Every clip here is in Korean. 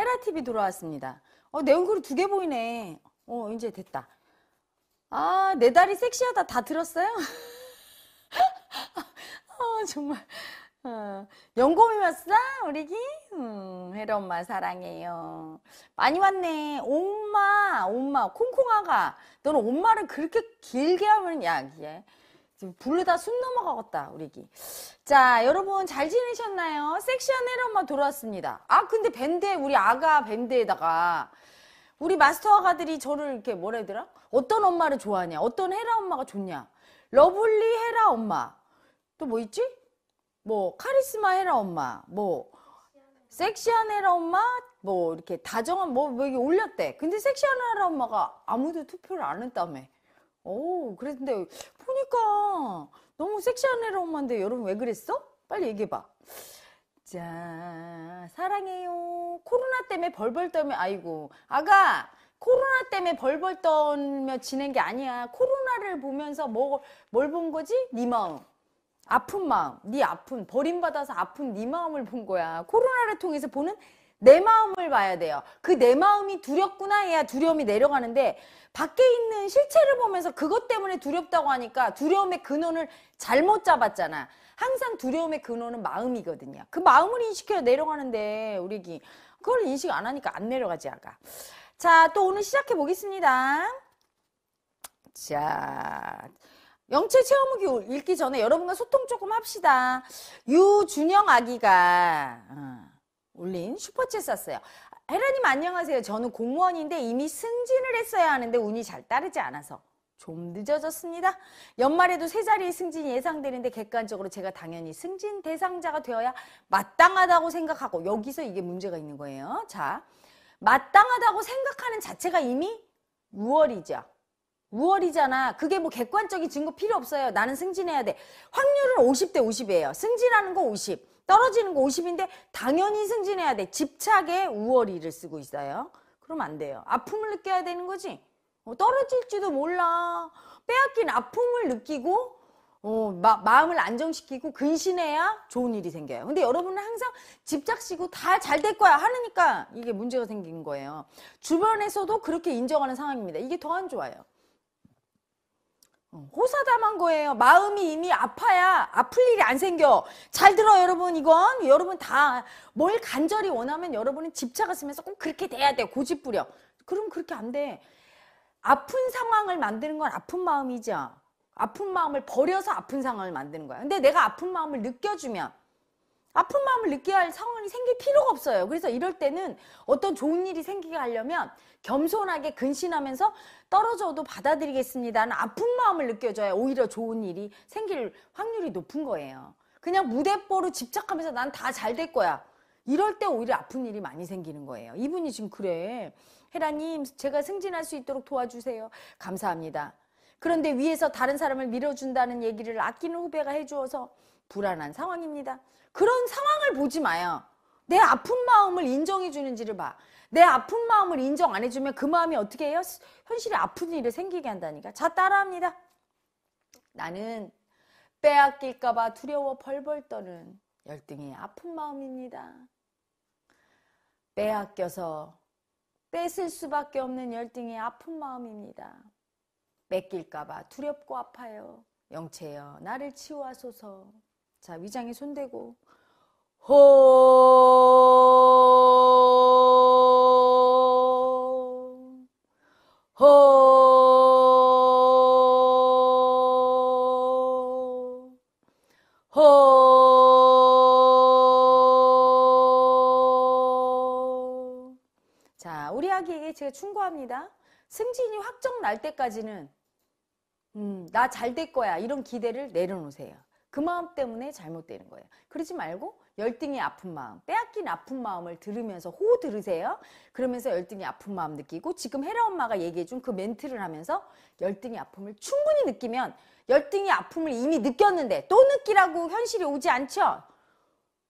헤라TV 돌아왔습니다. 어, 내 얼굴이 두개 보이네. 어, 이제 됐다. 아, 내 다리 섹시하다 다 들었어요? 아, 정말. 어, 연고미 왔어? 우리기? 음, 헤라 엄마 사랑해요. 많이 왔네. 엄마, 엄마, 콩콩아가. 너는 엄마를 그렇게 길게 하면 야, 이에 지금 부르다 숨 넘어가겠다 우리 기. 자 여러분 잘 지내셨나요? 섹시한 헤로만 돌아왔습니다. 아 근데 밴드에 우리 아가 밴드에다가 우리 마스터 아가들이 저를 이렇게 뭐라 해야 라 어떤 엄마를 좋아하냐? 어떤 헤라 엄마가 좋냐? 러블리 헤라 엄마 또 뭐 있지? 뭐 카리스마 헤라 엄마 뭐 섹시한 헤라 엄마 뭐 이렇게 다정한 뭐뭐 뭐 이게 올렸대. 근데 섹시한 헤라 엄마가 아무도 투표를 안 했다며. 오, 그랬는데 보니까 너무 섹시한 애로 엄마인데 여러분 왜 그랬어? 빨리 얘기해봐. 자, 사랑해요. 코로나 때문에 벌벌 떨며 아이고 아가 코로나 때문에 벌벌 떨며 지낸 게 아니야. 코로나를 보면서 뭐, 뭘본 거지? 네 마음. 아픈 마음, 네 아픈 버림받아서 아픈 네 마음을 본 거야. 코로나를 통해서 보는 내 마음을 봐야 돼요. 그 내 마음이 두렵구나 해야 두려움이 내려가는데 밖에 있는 실체를 보면서 그것 때문에 두렵다고 하니까 두려움의 근원을 잘못 잡았잖아. 항상 두려움의 근원은 마음이거든요. 그 마음을 인식해야 내려가는데 우리 그걸 인식 안 하니까 안 내려가지 아가. 자, 또 오늘 시작해 보겠습니다. 자, 영체 체험후기 읽기 전에 여러분과 소통 조금 합시다. 유준영 아기가 어. 올린 슈퍼챗 썼어요. 헤라님 안녕하세요. 저는 공무원인데 이미 승진을 했어야 하는데 운이 잘 따르지 않아서 좀 늦어졌습니다. 연말에도 세 자리의 승진이 예상되는데 객관적으로 제가 당연히 승진 대상자가 되어야 마땅하다고 생각하고 여기서 이게 문제가 있는 거예요. 자, 마땅하다고 생각하는 자체가 이미 6월이죠. 6월이잖아. 그게 뭐 객관적인 증거 필요 없어요. 나는 승진해야 돼. 확률은 50대 50이에요. 승진하는 거 50. 떨어지는 거 50인데 당연히 승진해야 돼. 집착에 우월이를 쓰고 있어요. 그럼 안 돼요. 아픔을 느껴야 되는 거지. 어, 떨어질지도 몰라. 빼앗긴 아픔을 느끼고 어, 마, 마음을 안정시키고 근신해야 좋은 일이 생겨요. 근데 여러분은 항상 집착시고 다 잘 될 거야 하니까 이게 문제가 생긴 거예요. 주변에서도 그렇게 인정하는 상황입니다. 이게 더 안 좋아요. 어, 호사담한 거예요. 마음이 이미 아파야 아플 일이 안 생겨. 잘 들어 여러분 이건 여러분 다 뭘 간절히 원하면 여러분은 집착하시면서 꼭 그렇게 돼야 돼. 고집 부려. 그럼 그렇게 안 돼. 아픈 상황을 만드는 건 아픈 마음이죠. 아픈 마음을 버려서 아픈 상황을 만드는 거야. 근데 내가 아픈 마음을 느껴주면 아픈 마음을 느껴야 할 상황이 생길 필요가 없어요. 그래서 이럴 때는 어떤 좋은 일이 생기게 하려면 겸손하게 근신하면서 떨어져도 받아들이겠습니다 아픈 마음을 느껴줘야 오히려 좋은 일이 생길 확률이 높은 거예요. 그냥 무대뽀로 집착하면서 난 다 잘 될 거야. 이럴 때 오히려 아픈 일이 많이 생기는 거예요. 이분이 지금 그래. 헤라님, 제가 승진할 수 있도록 도와주세요. 감사합니다. 그런데 위에서 다른 사람을 밀어준다는 얘기를 아끼는 후배가 해주어서 불안한 상황입니다. 그런 상황을 보지 마요. 내 아픈 마음을 인정해 주는지를 봐. 내 아픈 마음을 인정 안 해주면 그 마음이 어떻게 해요? 현실에 아픈 일이 생기게 한다니까. 자, 따라합니다. 나는 빼앗길까봐 두려워 벌벌 떠는 열등의 아픈 마음입니다. 빼앗겨서 뺏을 수밖에 없는 열등의 아픈 마음입니다. 뺏길까봐 두렵고 아파요. 영채여 나를 치유하소서. 자, 위장에 손대고 호. 호. 호. 자, 우리 아기에게 제가 충고합니다. 승진이 확정 날 때까지는 음, 나 잘 될 거야. 이런 기대를 내려놓으세요. 그 마음 때문에 잘못되는 거예요. 그러지 말고 열등이 아픈 마음, 빼앗긴 아픈 마음을 들으면서 호 들으세요. 그러면서 열등이 아픈 마음 느끼고 지금 헤라 엄마가 얘기해 준 그 멘트를 하면서 열등이 아픔을 충분히 느끼면 열등이 아픔을 이미 느꼈는데 또 느끼라고 현실이 오지 않죠.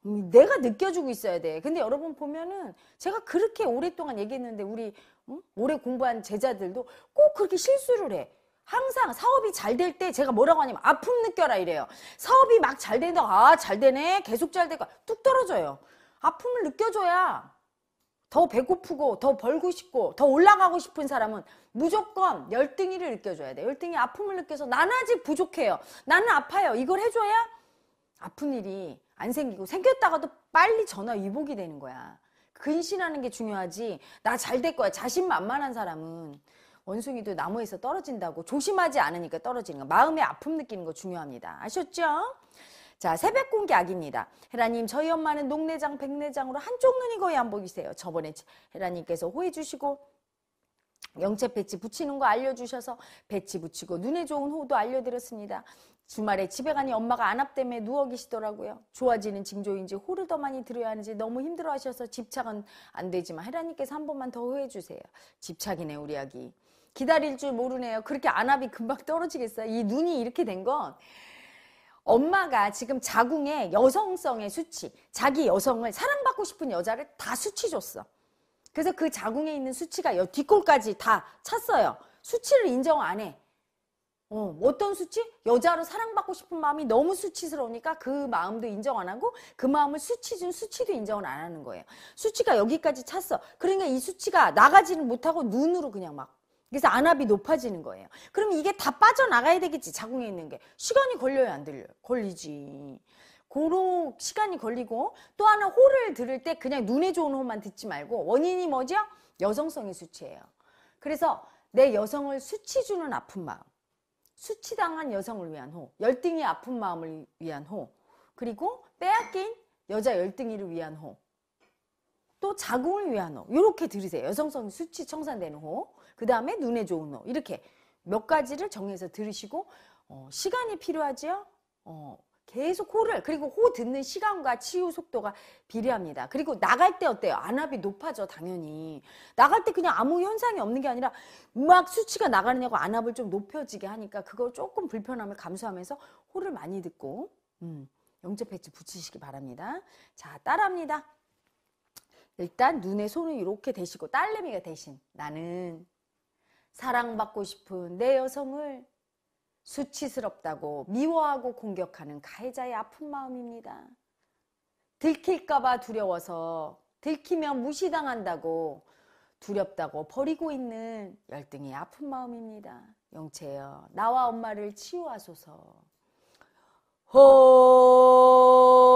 음, 내가 느껴주고 있어야 돼. 근데 여러분 보면은 제가 그렇게 오랫동안 얘기했는데 우리 응? 음? 오래 공부한 제자들도 꼭 그렇게 실수를 해. 항상 사업이 잘 될 때 제가 뭐라고 하냐면 아픔 느껴라 이래요. 사업이 막잘 되는데 아잘 되네 계속 잘 될까 뚝 떨어져요. 아픔을 느껴줘야 더 배고프고 더 벌고 싶고 더 올라가고 싶은 사람은 무조건 열등이를 느껴줘야 돼. 열등이 아픔을 느껴서 나는 아직 부족해요. 나는 아파요. 이걸 해줘야 아픈 일이 안 생기고 생겼다가도 빨리 전화 위복이 되는 거야. 근신하는 게 중요하지. 나 잘 될 거야. 자신만만한 사람은 원숭이도 나무에서 떨어진다고 조심하지 않으니까 떨어지는 거 마음의 아픔 느끼는 거 중요합니다. 아셨죠? 자, 새벽 공개 악입니다. 헤라님, 저희 엄마는 녹내장, 백내장으로 한쪽 눈이 거의 안 보이세요. 저번에 헤라님께서 호해 주시고 영체 배치 붙이는 거 알려주셔서 배치 붙이고 눈에 좋은 호도 알려드렸습니다. 주말에 집에 가니 엄마가 안압 때문에 누워 계시더라고요. 좋아지는 징조인지 호를 더 많이 들어야 하는지 너무 힘들어하셔서 집착은 안 되지만 헤라님께서 한 번만 더 호해주세요. 집착이네 우리 아기. 기다릴 줄 모르네요. 그렇게 안압이 금방 떨어지겠어요. 이 눈이 이렇게 된 건 엄마가 지금 자궁의 여성성의 수치, 자기 여성을 사랑받고 싶은 여자를 다 수치 줬어. 그래서 그 자궁에 있는 수치가 여 뒷골까지 다 찼어요. 수치를 인정 안 해. 어, 어떤 수치? 여자로 사랑받고 싶은 마음이 너무 수치스러우니까 그 마음도 인정 안 하고 그 마음을 수치 준 수치도 인정을 안 하는 거예요. 수치가 여기까지 찼어. 그러니까 이 수치가 나가지는 못하고 눈으로 그냥 막 그래서 안압이 높아지는 거예요. 그럼 이게 다 빠져나가야 되겠지, 자궁에 있는 게. 시간이 걸려야 안 들려. 요 걸리지. 고로 시간이 걸리고 또 하나 호를 들을 때 그냥 눈에 좋은 호만 듣지 말고 원인이 뭐죠? 여성성의 수치예요. 그래서 내 여성을 수치 주는 아픈 마음. 수치당한 여성을 위한 호. 열등이 아픈 마음을 위한 호. 그리고 빼앗긴 여자 열등이를 위한 호. 또 자궁을 위한 호. 이렇게 들으세요. 여성성 수치 청산되는 호. 그 다음에 눈에 좋은 노 어, 이렇게 몇 가지를 정해서 들으시고 어, 시간이 필요하지요. 어, 계속 호를 그리고 호 듣는 시간과 치유 속도가 비례합니다. 그리고 나갈 때 어때요? 안압이 높아져 당연히. 나갈 때 그냥 아무 현상이 없는 게 아니라 막 수치가 나가느냐고 안압을 좀 높여지게 하니까 그거 조금 불편함을 감수하면서 호를 많이 듣고 음, 영접 패치 붙이시기 바랍니다. 자 따라합니다. 일단 눈에 손을 이렇게 대시고 딸내미가 대신 나는 사랑받고 싶은 내 여성을 수치스럽다고 미워하고 공격하는 가해자의 아픈 마음입니다. 들킬까봐 두려워서 들키면 무시당한다고 두렵다고 버리고 있는 열등의 아픈 마음입니다. 영채여, 나와 엄마를 치유하소서. 호!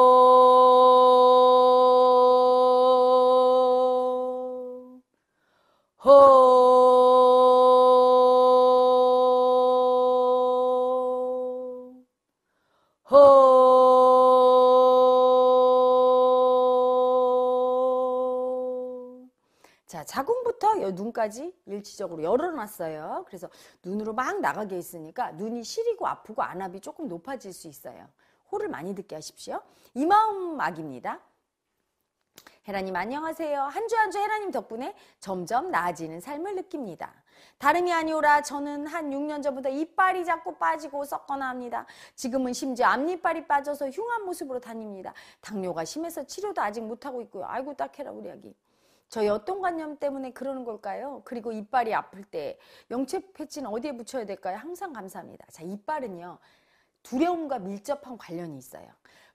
예, 눈까지 일시적으로 열어놨어요. 그래서 눈으로 막 나가게 있으니까 눈이 시리고 아프고 안압이 조금 높아질 수 있어요. 호를 많이 듣게 하십시오. 이마음악입니다 헤라님 안녕하세요. 한 주 한주 헤라님 덕분에 점점 나아지는 삶을 느낍니다. 다름이 아니오라 저는 한 6년 전부터 이빨이 자꾸 빠지고 썩거나 합니다. 지금은 심지어 앞니빨이 빠져서 흉한 모습으로 다닙니다. 당뇨가 심해서 치료도 아직 못하고 있고요. 아이고 딱해라 우리 아기. 저 역동관념 때문에 그러는 걸까요? 그리고 이빨이 아플 때 영체 패치는 어디에 붙여야 될까요? 항상 감사합니다. 자, 이빨은요. 두려움과 밀접한 관련이 있어요.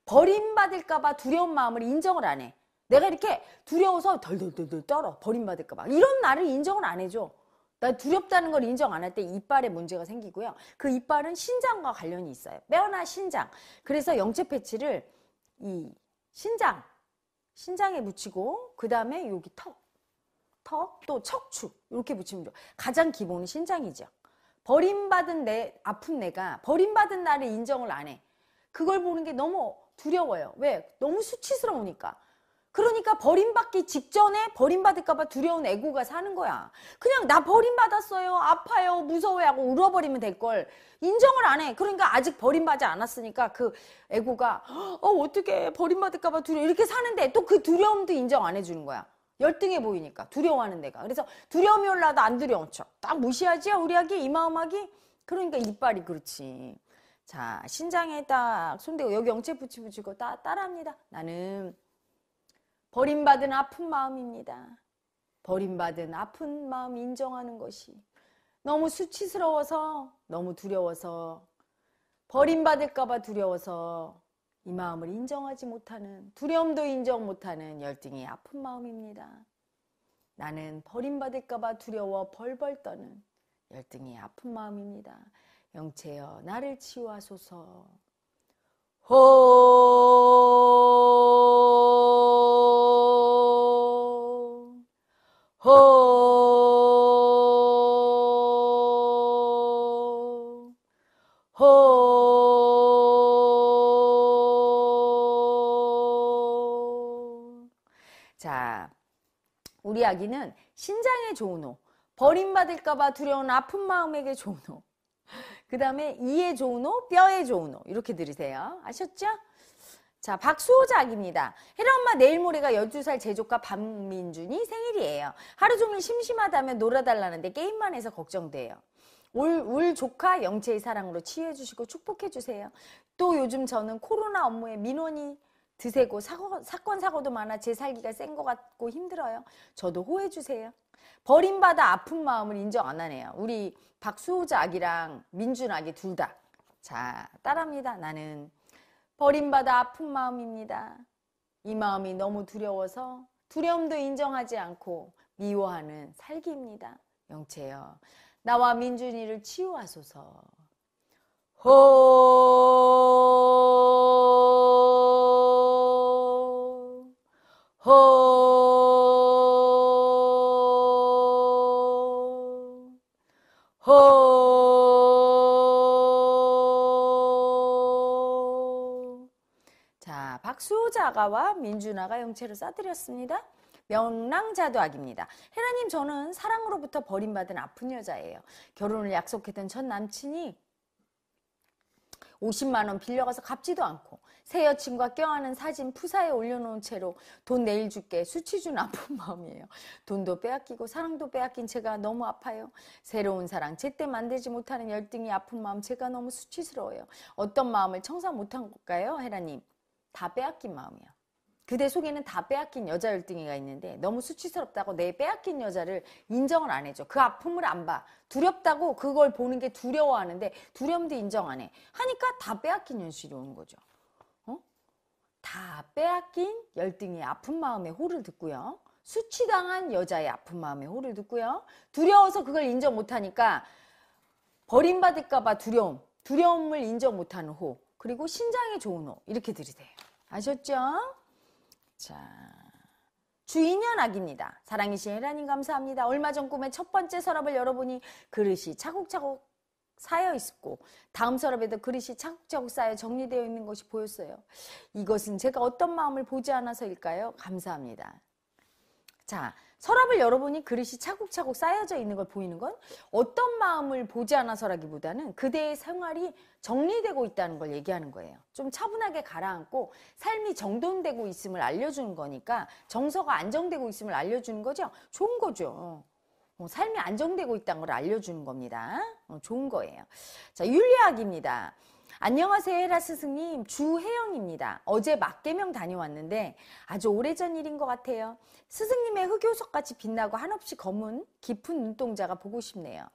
버림받을까봐 두려운 마음을 인정을 안 해. 내가 이렇게 두려워서 덜덜덜덜 떨어. 버림받을까봐. 이런 나를 인정을 안 해줘. 나 두렵다는 걸 인정 안 할 때 이빨에 문제가 생기고요. 그 이빨은 신장과 관련이 있어요. 빼어나 신장. 그래서 영체 패치를 이 신장 신장에 묻히고 그 다음에 여기 턱, 턱, 또 척추 이렇게 붙이면 좋아 가장 기본은 신장이죠. 버림받은 내, 아픈 내가 버림받은 나를 인정을 안 해. 그걸 보는 게 너무 두려워요. 왜? 너무 수치스러우니까. 그러니까 버림받기 직전에 버림받을까봐 두려운 애고가 사는 거야. 그냥 나 버림받았어요. 아파요. 무서워요. 하고 울어버리면 될 걸. 인정을 안 해. 그러니까 아직 버림받지 않았으니까 그 애고가, 어, 어떻게 버림받을까봐 두려워. 이렇게 사는데 또 그 두려움도 인정 안 해주는 거야. 열등해 보이니까. 두려워하는 내가. 그래서 두려움이 올라도 안 두려운 척. 딱 무시하지? 우리 아기? 이 마음 아기? 그러니까 이빨이 그렇지. 자, 신장에 딱 손대고 여기 영체 붙이고 따, 따라합니다. 나는 버림받은 아픈 마음입니다. 버림받은 아픈 마음 인정하는 것이 너무 수치스러워서 너무 두려워서 버림받을까봐 두려워서 이 마음을 인정하지 못하는 두려움도 인정 못하는 열등이 아픈 마음입니다. 나는 버림받을까봐 두려워 벌벌 떠는 열등이 아픈 마음입니다. 영체여 나를 치유하소서. 호 호, 호. 자, 우리 아기는 신장에 좋은 호, 버림받을까봐 두려운 아픈 마음에게 좋은 호, 그 다음에 이에 좋은 호, 뼈에 좋은 호. 이렇게 들으세요. 아셨죠? 자, 박수호작입니다. 헤라엄마 내일 모레가 12살 제조카 박민준이 생일이에요. 하루 종일 심심하다면 놀아달라는데 게임만 해서 걱정돼요. 울, 울 조카 영채의 사랑으로 치유해주시고 축복해주세요. 또 요즘 저는 코로나 업무에 민원이 드세고 사고, 사건 사고도 많아 제 살기가 센 것 같고 힘들어요. 저도 호해주세요. 버림받아 아픈 마음을 인정 안 하네요. 우리 박수호자 아기랑 민준 아기 둘 다. 자, 따라합니다. 나는 버림받아 아픈 마음입니다. 이 마음이 너무 두려워서 두려움도 인정하지 않고 미워하는 살기입니다. 영채여, 나와 민준이를 치유하소서. 호! 신가와 민주나가 영체를 싸드렸습니다. 명랑자도악입니다. 헤라님 저는 사랑으로부터 버림받은 아픈 여자예요. 결혼을 약속했던 첫 남친이 50만 원 빌려가서 갚지도 않고 새 여친과 껴안은 사진 푸사에 올려놓은 채로 돈 내일 줄게 수치준 아픈 마음이에요. 돈도 빼앗기고 사랑도 빼앗긴 제가 너무 아파요. 새로운 사랑 제때 만들지 못하는 열등이 아픈 마음 제가 너무 수치스러워요. 어떤 마음을 청산 못한 걸까요? 헤라님. 다 빼앗긴 마음이야. 그대 속에는 다 빼앗긴 여자 열등이가 있는데 너무 수치스럽다고 내 빼앗긴 여자를 인정을 안 해줘. 그 아픔을 안 봐. 두렵다고 그걸 보는 게 두려워하는데 두려움도 인정 안 해. 하니까 다 빼앗긴 현실이 오는 거죠. 어? 다 빼앗긴 열등의 아픈 마음에 호를 듣고요. 수치당한 여자의 아픈 마음에 호를 듣고요. 두려워서 그걸 인정 못하니까 버림받을까봐 두려움, 두려움을 인정 못하는 호. 그리고 신장에 좋은 옷 이렇게 드리세요 아셨죠? 자, 주인연 악입니다. 사랑이신 혜라님 감사합니다. 얼마 전 꿈에 첫 번째 서랍을 열어보니 그릇이 차곡차곡 쌓여 있었고 다음 서랍에도 그릇이 차곡차곡 쌓여 정리되어 있는 것이 보였어요. 이것은 제가 어떤 마음을 보지 않아서일까요? 감사합니다. 자, 서랍을 열어보니 그릇이 차곡차곡 쌓여져 있는 걸 보이는 건 어떤 마음을 보지 않아서라기보다는 그대의 생활이 정리되고 있다는 걸 얘기하는 거예요. 좀 차분하게 가라앉고 삶이 정돈되고 있음을 알려주는 거니까 정서가 안정되고 있음을 알려주는 거죠. 좋은 거죠. 뭐 삶이 안정되고 있다는 걸 알려주는 겁니다. 어, 좋은 거예요. 자, 윤리학입니다. 안녕하세요 헤라 스승님 주혜영입니다. 어제 막계명 다녀왔는데 아주 오래전 일인 것 같아요. 스승님의 흑요석같이 빛나고 한없이 검은 깊은 눈동자가 보고 싶네요.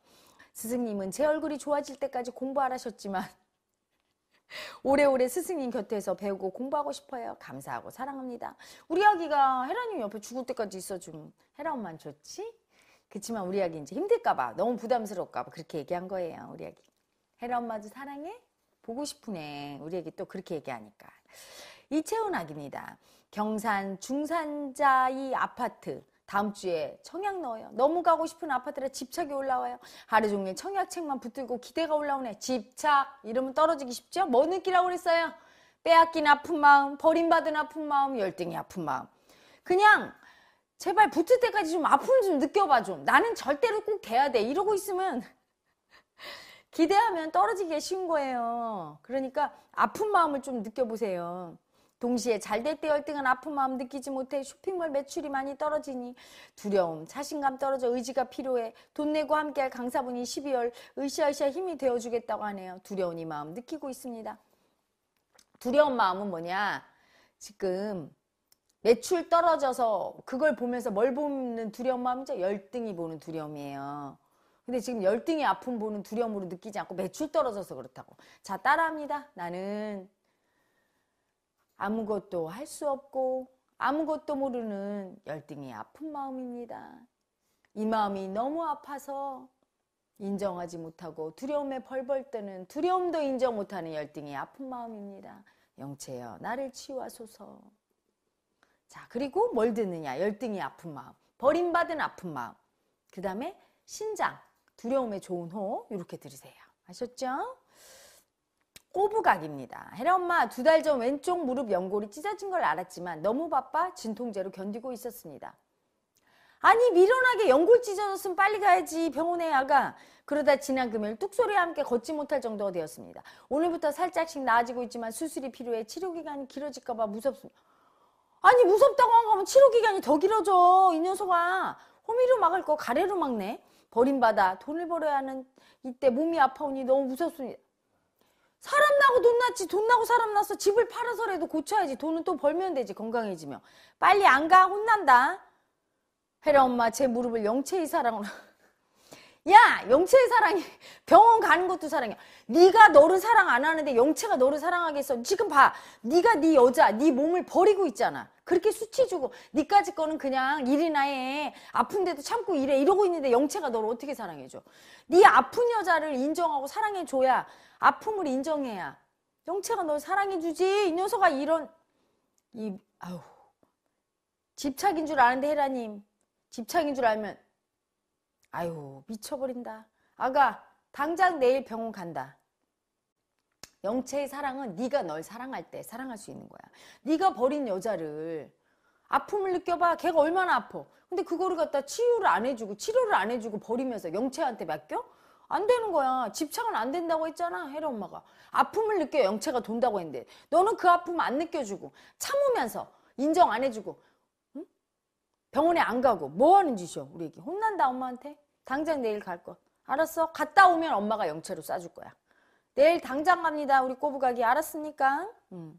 스승님은 제 얼굴이 좋아질 때까지 공부하라셨지만 오래오래 스승님 곁에서 배우고 공부하고 싶어요. 감사하고 사랑합니다. 우리 아기가 헤라님 옆에 죽을 때까지 있어 줌 헤라 엄만 좋지? 그치만 우리 아기 이제 힘들까봐 너무 부담스럽울까봐 그렇게 얘기한 거예요. 우리 아기. 헤라 엄마도 사랑해? 보고 싶으네. 우리에게 또 그렇게 얘기하니까. 이채훈 아기입니다. 경산 중산자이 아파트. 다음 주에 청약 넣어요. 너무 가고 싶은 아파트라 집착이 올라와요. 하루 종일 청약책만 붙들고 기대가 올라오네. 집착 이러면 떨어지기 쉽죠? 뭐 느끼라고 그랬어요? 빼앗긴 아픈 마음, 버림받은 아픈 마음, 열등이 아픈 마음. 그냥 제발 붙을 때까지 좀 아픔 좀 느껴봐 좀. 나는 절대로 꼭 돼야 돼. 이러고 있으면 기대하면 떨어지기가 쉬운 거예요. 그러니까 아픈 마음을 좀 느껴보세요. 동시에 잘 될 때 열등한 아픈 마음 느끼지 못해 쇼핑몰 매출이 많이 떨어지니 두려움, 자신감 떨어져 의지가 필요해 돈 내고 함께할 강사분이 12월 으쌰으쌰 힘이 되어주겠다고 하네요. 두려운 이 마음 느끼고 있습니다. 두려운 마음은 뭐냐? 지금 매출 떨어져서 그걸 보면서 뭘 보는 두려운 마음이죠? 열등이 보는 두려움이에요. 근데 지금 열등이아픈 보는 두려움으로 느끼지 않고 매출 떨어져서 그렇다고. 자, 따라합니다. 나는 아무것도 할 수 없고 아무것도 모르는 열등이 아픈 마음입니다. 이 마음이 너무 아파서 인정하지 못하고 두려움에 벌벌 떠는 두려움도 인정 못하는 열등이 아픈 마음입니다. 영채여 나를 치유하소서. 자 그리고 뭘 듣느냐 열등이 아픈 마음 버림받은 아픈 마음 그 다음에 신장 두려움에 좋은 호 이렇게 들으세요. 아셨죠? 꼬부각입니다. 헤라 엄마 두 달 전 왼쪽 무릎 연골이 찢어진 걸 알았지만 너무 바빠 진통제로 견디고 있었습니다. 아니 미련하게 연골 찢어졌으면 빨리 가야지 병원에 아가 그러다 지난 금요일 뚝소리와 함께 걷지 못할 정도가 되었습니다. 오늘부터 살짝씩 나아지고 있지만 수술이 필요해 치료기간이 길어질까 봐 무섭습니다. 아니 무섭다고 한 거면 치료기간이 더 길어져 이 녀석아 호미로 막을 거 가래로 막네. 버림받아 돈을 벌어야 하는 이때 몸이 아파오니 너무 무섭습니다. 사람 나고 돈 났지 돈 나고 사람 났어 집을 팔아서라도 고쳐야지 돈은 또 벌면 되지 건강해지며 빨리 안 가 혼난다 헤라 엄마 제 무릎을 영체의 사랑으로 야 영체의 사랑이 병원 가는 것도 사랑이야 네가 너를 사랑 안 하는데 영체가 너를 사랑하겠어 지금 봐 네가 네 여자 네 몸을 버리고 있잖아 그렇게 수치 주고 네까지 거는 그냥 일이나 해 아픈데도 참고 일해 이러고 있는데 영체가 너를 어떻게 사랑해줘 네 아픈 여자를 인정하고 사랑해줘야 아픔을 인정해야 영체가 너를 사랑해주지 이 녀석아 이런 이 아우 집착인 줄 아는데 헤라님 집착인 줄 알면 아유 미쳐버린다. 아가 당장 내일 병원 간다. 영체의 사랑은 네가 널 사랑할 때 사랑할 수 있는 거야. 네가 버린 여자를 아픔을 느껴봐. 걔가 얼마나 아파. 근데 그거를 갖다 치유를 안 해주고 치료를 안 해주고 버리면서 영체한테 맡겨? 안 되는 거야. 집착은 안 된다고 했잖아. 해라 엄마가. 아픔을 느껴 영체가 돈다고 했는데 너는 그 아픔 안 느껴주고 참으면서 인정 안 해주고 응? 병원에 안 가고 뭐 하는 짓이야 우리 애기 혼난다 엄마한테 당장 내일 갈 거. 알았어? 갔다 오면 엄마가 영채로 싸줄 거야. 내일 당장 갑니다. 우리 꼬부가기 알았습니까? 음.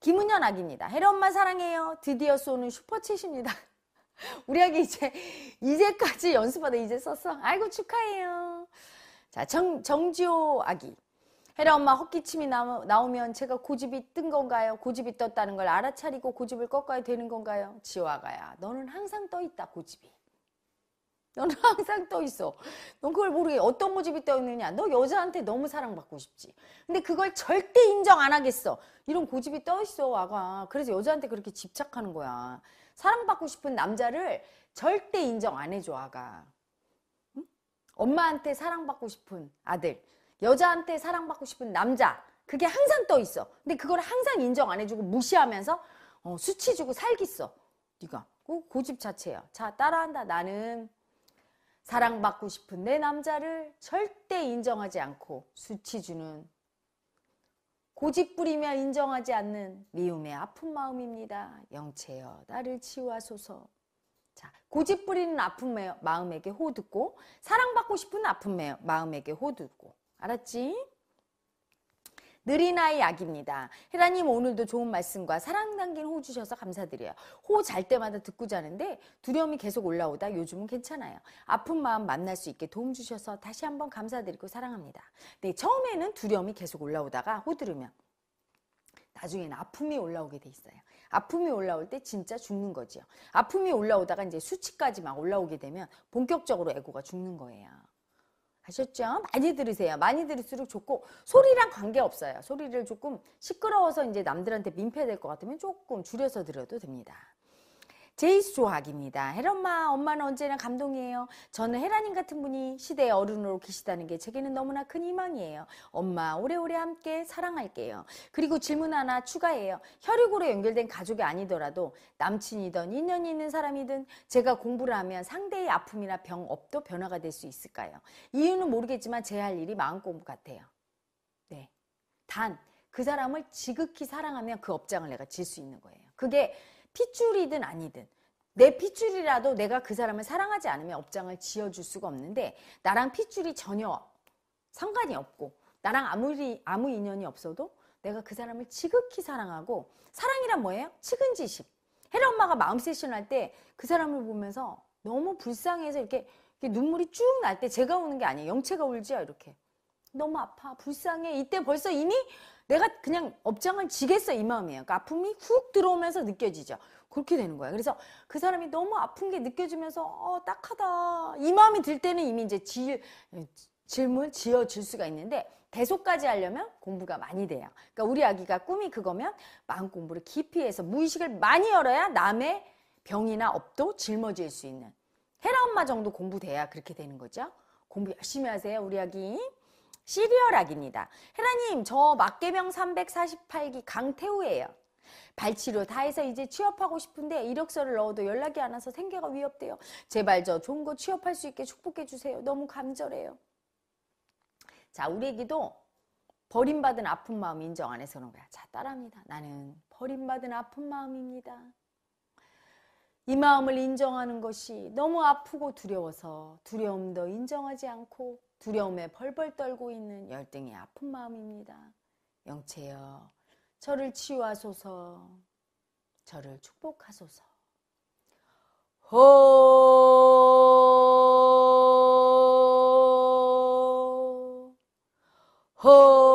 김은현 아기입니다. 혜리 엄마 사랑해요. 드디어 쏘는 슈퍼챗입니다. 우리 아기 이제 이제까지 연습하다 이제 썼어. 아이고 축하해요. 자 정, 정지호 아기. 혜라 엄마 헛기침이 나오면 제가 고집이 뜬 건가요? 고집이 떴다는 걸 알아차리고 고집을 꺾어야 되는 건가요? 지화가야 너는 항상 떠있다 고집이. 너는 항상 떠 있어. 넌 그걸 모르게 어떤 모집이떠 있느냐. 너 여자한테 너무 사랑받고 싶지. 근데 그걸 절대 인정 안 하겠어. 이런 고집이 떠 있어, 아가. 그래서 여자한테 그렇게 집착하는 거야. 사랑받고 싶은 남자를 절대 인정 안 해줘, 아가. 응? 엄마한테 사랑받고 싶은 아들. 여자한테 사랑받고 싶은 남자. 그게 항상 떠 있어. 근데 그걸 항상 인정 안 해주고 무시하면서 어, 수치 주고 살겠어 네가. 그 고집 자체야. 자, 따라한다. 나는 사랑받고 싶은 내 남자를 절대 인정하지 않고 수치 주는 고집 부리며 인정하지 않는 미움의 아픈 마음입니다. 영체여 나를 치유하소서. 자, 고집 부리는 아픈 마음에게 호듣고 사랑받고 싶은 아픈 마음에게 호듣고 알았지? 느린 아이 약입니다. 헤라님 오늘도 좋은 말씀과 사랑 담긴 호 주셔서 감사드려요. 호 잘 때마다 듣고 자는데 두려움이 계속 올라오다 요즘은 괜찮아요. 아픈 마음 만날 수 있게 도움 주셔서 다시 한번 감사드리고 사랑합니다. 네, 처음에는 두려움이 계속 올라오다가 호 들으면 나중에는 아픔이 올라오게 돼 있어요. 아픔이 올라올 때 진짜 죽는 거지요. 아픔이 올라오다가 이제 수치까지 막 올라오게 되면 본격적으로 에고가 죽는 거예요. 아셨죠? 많이 들으세요. 많이 들을수록 좋고 소리랑 관계없어요. 소리를 조금 시끄러워서 이제 남들한테 민폐될 것 같으면 조금 줄여서 들어도 됩니다. 제이수학입니다. 헤란마 엄마는 언제나 감동이에요. 저는 헤라님 같은 분이 시대의 어른으로 계시다는 게 제게는 너무나 큰 희망이에요. 엄마 오래오래 함께 사랑할게요. 그리고 질문 하나 추가해요. 혈육으로 연결된 가족이 아니더라도 남친이든 인연이 있는 사람이든 제가 공부를 하면 상대의 아픔이나 병 업도 변화가 될 수 있을까요? 이유는 모르겠지만 제 할 일이 마음공부 같아요. 네. 단 그 사람을 지극히 사랑하면 그 업장을 내가 질 수 있는 거예요. 그게 핏줄이든 아니든 내 핏줄이라도 내가 그 사람을 사랑하지 않으면 업장을 지어줄 수가 없는데 나랑 핏줄이 전혀 상관이 없고 나랑 아무리 아무 인연이 없어도 내가 그 사람을 지극히 사랑하고 사랑이란 뭐예요? 측은지심. 혜라 엄마가 마음 세션 할 때 그 사람을 보면서 너무 불쌍해서 이렇게, 이렇게 눈물이 쭉 날 때 제가 우는 게 아니에요. 영채가 울지요 이렇게. 너무 아파 불쌍해 이때 벌써 이미 내가 그냥 업장을 지겠어 이 마음이에요. 그러니까 아픔이 훅 들어오면서 느껴지죠. 그렇게 되는 거예요. 그래서 그 사람이 너무 아픈 게 느껴지면서 어, 딱하다 이 마음이 들 때는 이미 이제 지, 질문 지어질 수가 있는데 대소까지 하려면 공부가 많이 돼요. 그러니까 우리 아기가 꿈이 그거면 마음 공부를 깊이 해서 무의식을 많이 열어야 남의 병이나 업도 짊어질 수 있는 헤라 엄마 정도 공부돼야 그렇게 되는 거죠. 공부 열심히 하세요 우리 아기. 시리얼 악입니다. 헤라님, 저 막개명 348기 강태우예요. 발치료 다 해서 이제 취업하고 싶은데 이력서를 넣어도 연락이 안 와서 생계가 위협돼요. 제발 저 좋은 거 취업할 수 있게 축복해 주세요. 너무 감절해요. 자, 우리에게도 버림받은 아픈 마음 인정 안 해서 그런 거야. 자, 따라합니다. 나는 버림받은 아픈 마음입니다. 이 마음을 인정하는 것이 너무 아프고 두려워서 두려움도 인정하지 않고 두려움에 벌벌 떨고 있는 열등의 아픈 마음입니다. 영채여 저를 치유하소서, 저를 축복하소서. 호, 호,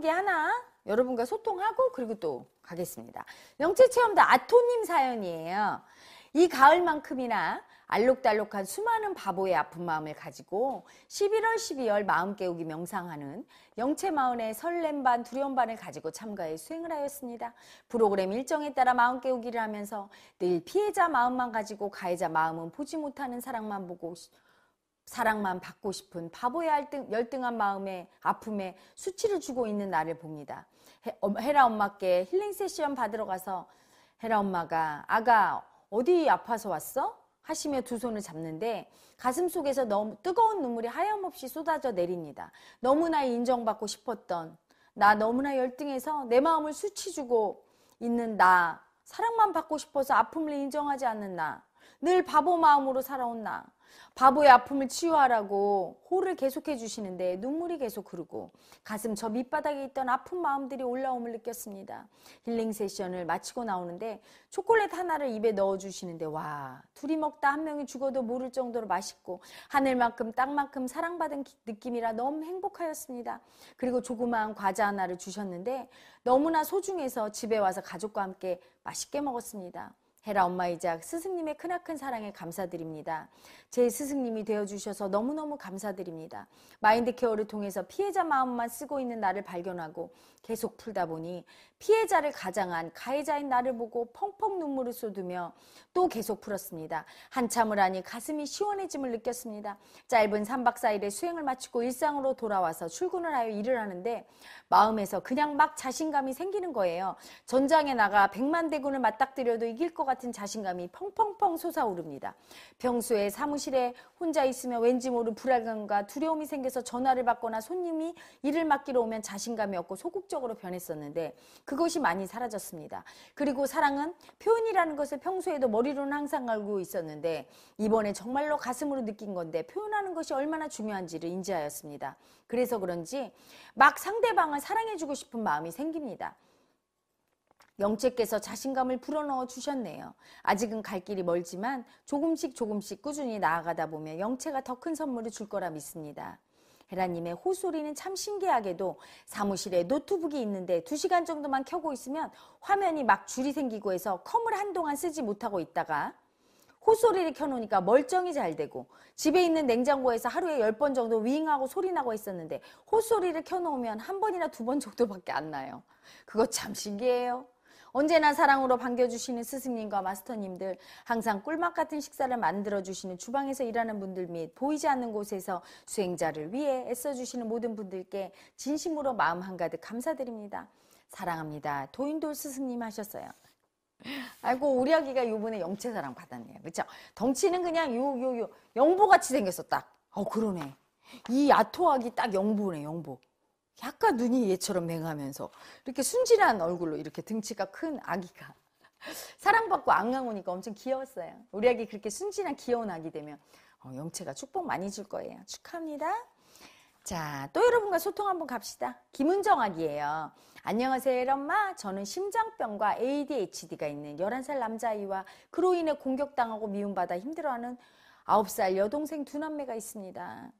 크게 하나 여러분과 소통하고 그리고 또 가겠습니다. 영체체험도 아토님 사연이에요. 이 가을만큼이나 알록달록한 수많은 바보의 아픈 마음을 가지고 11월 12월 마음 깨우기 명상하는 영체마운의 설렘 반 두려움 반을 가지고 참가해 수행을 하였습니다. 프로그램 일정에 따라 마음 깨우기를 하면서 늘 피해자 마음만 가지고 가해자 마음은 보지 못하는 사랑만 보고 사랑만 받고 싶은 바보의 열등, 열등한 마음에 아픔에 수치를 주고 있는 나를 봅니다. 헤라 엄마께 힐링 세션 받으러 가서 헤라 엄마가 아가 어디 아파서 왔어? 하시며 두 손을 잡는데 가슴 속에서 너무 뜨거운 눈물이 하염없이 쏟아져 내립니다. 너무나 인정받고 싶었던 나 너무나 열등해서 내 마음을 수치주고 있는 나 사랑만 받고 싶어서 아픔을 인정하지 않는 나 늘 바보 마음으로 살아온 나 바보의 아픔을 치유하라고 호를 계속해 주시는데 눈물이 계속 흐르고 가슴 저 밑바닥에 있던 아픈 마음들이 올라옴을 느꼈습니다. 힐링 세션을 마치고 나오는데 초콜릿 하나를 입에 넣어 주시는데 와 둘이 먹다 한 명이 죽어도 모를 정도로 맛있고 하늘만큼 땅만큼 사랑받은 느낌이라 너무 행복하였습니다. 그리고 조그마한 과자 하나를 주셨는데 너무나 소중해서 집에 와서 가족과 함께 맛있게 먹었습니다. 헤라 엄마이자 스승님의 크나큰 사랑에 감사드립니다. 제 스승님이 되어주셔서 너무너무 감사드립니다. 마인드 케어를 통해서 피해자 마음만 쓰고 있는 나를 발견하고 계속 풀다 보니 피해자를 가장한 가해자인 나를 보고 펑펑 눈물을 쏟으며 또 계속 풀었습니다. 한참을 하니 가슴이 시원해짐을 느꼈습니다. 짧은 3박 4일의 수행을 마치고 일상으로 돌아와서 출근을 하여 일을 하는데 마음에서 그냥 막 자신감이 생기는 거예요. 전장에 나가 백만 대군을 맞닥뜨려도 이길 것 같은 자신감이 펑펑펑 솟아오릅니다. 평소에 사무실에 혼자 있으면 왠지 모를 불안감과 두려움이 생겨서 전화를 받거나 손님이 일을 맡기러 오면 자신감이 없고 소극적으로 변했었는데 그것이 많이 사라졌습니다. 그리고 사랑은 표현이라는 것을 평소에도 머리로는 항상 알고 있었는데 이번에 정말로 가슴으로 느낀 건데 표현하는 것이 얼마나 중요한지를 인지하였습니다. 그래서 그런지 막 상대방을 사랑해주고 싶은 마음이 생깁니다. 영채께서 자신감을 불어넣어 주셨네요. 아직은 갈 길이 멀지만 조금씩 조금씩 꾸준히 나아가다 보면 영채가 더 큰 선물을 줄 거라 믿습니다. 헤라님의 호소리는 참 신기하게도 사무실에 노트북이 있는데 2시간 정도만 켜고 있으면 화면이 막 줄이 생기고 해서 컴을 한동안 쓰지 못하고 있다가 호소리를 켜놓으니까 멀쩡히 잘 되고 집에 있는 냉장고에서 하루에 10번 정도 윙하고 소리나고 했었는데 호소리를 켜놓으면 한 번이나 두 번 정도밖에 안 나요. 그거 참 신기해요. 언제나 사랑으로 반겨주시는 스승님과 마스터님들, 항상 꿀맛 같은 식사를 만들어주시는 주방에서 일하는 분들 및 보이지 않는 곳에서 수행자를 위해 애써주시는 모든 분들께 진심으로 마음 한가득 감사드립니다. 사랑합니다. 도인돌 스승님 하셨어요. 아이고 우리 아기가 요번에 영체사랑 받았네요. 그쵸? 덩치는 그냥 요 요 요 영보같이 생겼어 딱. 어 그러네. 이야토하기딱 영보네 영보. 약간 눈이 얘처럼 맹하면서 이렇게 순진한 얼굴로 이렇게 등치가 큰 아기가 사랑받고 안강오니까 엄청 귀여웠어요. 우리 아기 그렇게 순진한 귀여운 아기 되면 어, 영채가 축복 많이 줄 거예요. 축하합니다. 자, 또 여러분과 소통 한번 갑시다. 김은정 아기예요. 안녕하세요, 엄마. 저는 심장병과 ADHD가 있는 11살 남자아이와 그로 인해 공격당하고 미움받아 힘들어하는 9살 여동생 두 남매가 있습니다.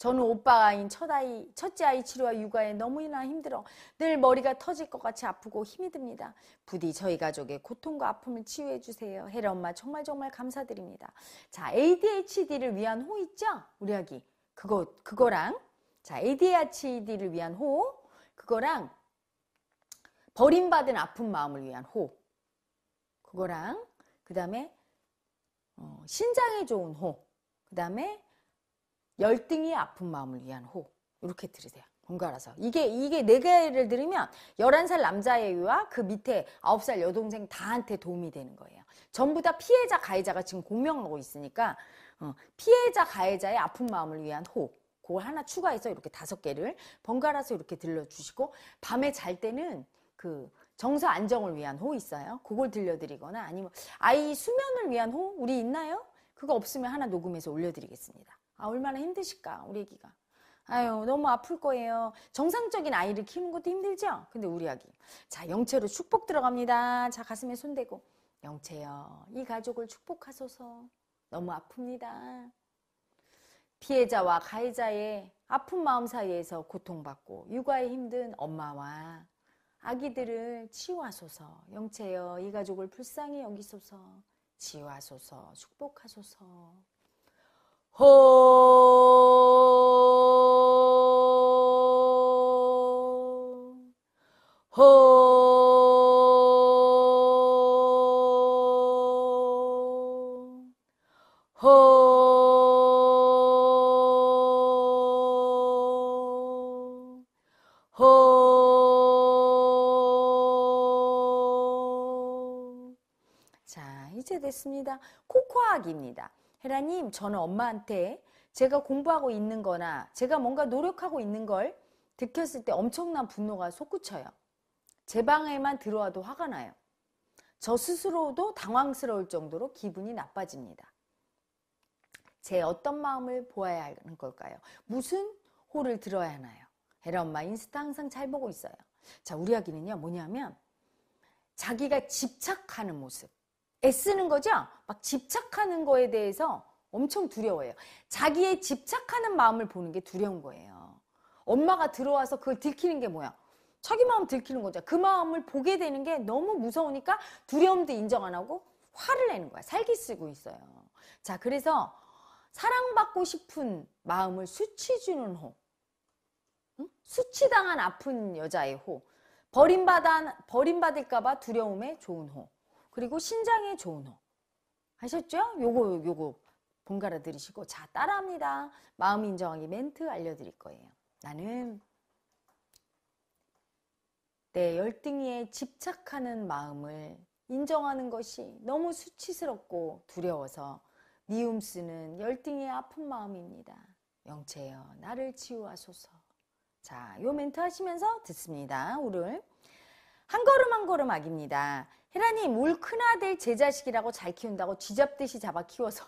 저는 오빠 가인첫 아이, 첫째 아이 치료와 육아에 너무나 힘들어 늘 머리가 터질 것 같이 아프고 힘이 듭니다. 부디 저희 가족의 고통과 아픔을 치유해 주세요. 헤라 엄마 정말 정말 감사드립니다. 자, ADHD를 위한 호 있죠? 우리 아기. 그거 그거랑 자, ADHD를 위한 호 그거랑 버림받은 아픈 마음을 위한 호 그거랑 그다음에 어, 신장에 좋은 호 그다음에 열등이 아픈 마음을 위한 호 이렇게 들으세요. 번갈아서 이게 이게 네 개를 들으면 11살 남자애와 그 밑에 9살 여동생 다한테 도움이 되는 거예요. 전부 다 피해자 가해자가 지금 공명하고 있으니까 어, 피해자 가해자의 아픈 마음을 위한 호 그걸 하나 추가해서 이렇게 다섯 개를 번갈아서 이렇게 들려주시고 밤에 잘 때는 그 정서 안정을 위한 호 있어요. 그걸 들려드리거나 아니면 아이 수면을 위한 호 우리 있나요? 그거 없으면 하나 녹음해서 올려드리겠습니다. 아, 얼마나 힘드실까, 우리 아기가 아유, 너무 아플 거예요. 정상적인 아이를 키우는 것도 힘들죠? 근데 우리 아기. 자, 영체로 축복 들어갑니다. 자, 가슴에 손대고. 영체여, 이 가족을 축복하소서. 너무 아픕니다. 피해자와 가해자의 아픈 마음 사이에서 고통받고 육아에 힘든 엄마와 아기들을 치유하소서. 영채여이 가족을 불쌍히 여기소서. 치유하소서. 축복하소서. 호, 호, 호, 호. 자, 이제 됐습니다. 코코악입니다. 헤라님, 저는 엄마한테 제가 공부하고 있는 거나 제가 뭔가 노력하고 있는 걸 들켰을 때 엄청난 분노가 솟구쳐요. 제 방에만 들어와도 화가 나요. 저 스스로도 당황스러울 정도로 기분이 나빠집니다. 제 어떤 마음을 보아야 하는 걸까요? 무슨 호를 들어야 하나요? 헤라 엄마 인스타 항상 잘 보고 있어요. 자, 우리 아기는요, 뭐냐면 자기가 집착하는 모습. 애쓰는 거죠? 막 집착하는 거에 대해서 엄청 두려워해요. 자기의 집착하는 마음을 보는 게 두려운 거예요. 엄마가 들어와서 그걸 들키는 게 뭐야? 자기 마음 들키는 거죠. 그 마음을 보게 되는 게 너무 무서우니까 두려움도 인정 안 하고 화를 내는 거야. 살기 쓰고 있어요. 자, 그래서 사랑받고 싶은 마음을 수치주는 호. 응? 수치당한 아픈 여자의 호. 버림받은 버림받을까봐 두려움에 좋은 호. 그리고 신장에 좋은 호. 아셨죠? 요거 요거 번갈아 들으시고 자 따라합니다. 마음 인정하기 멘트 알려드릴 거예요. 나는 내 열등이에 집착하는 마음을 인정하는 것이 너무 수치스럽고 두려워서 미움 쓰는 열등이의 아픈 마음입니다. 영체여 나를 치유하소서. 자, 요 멘트 하시면서 듣습니다. 오늘 한 걸음 한 걸음 악입니다. 헤라님 올 큰아들 제 자식이라고 잘 키운다고 쥐잡듯이 잡아 키워서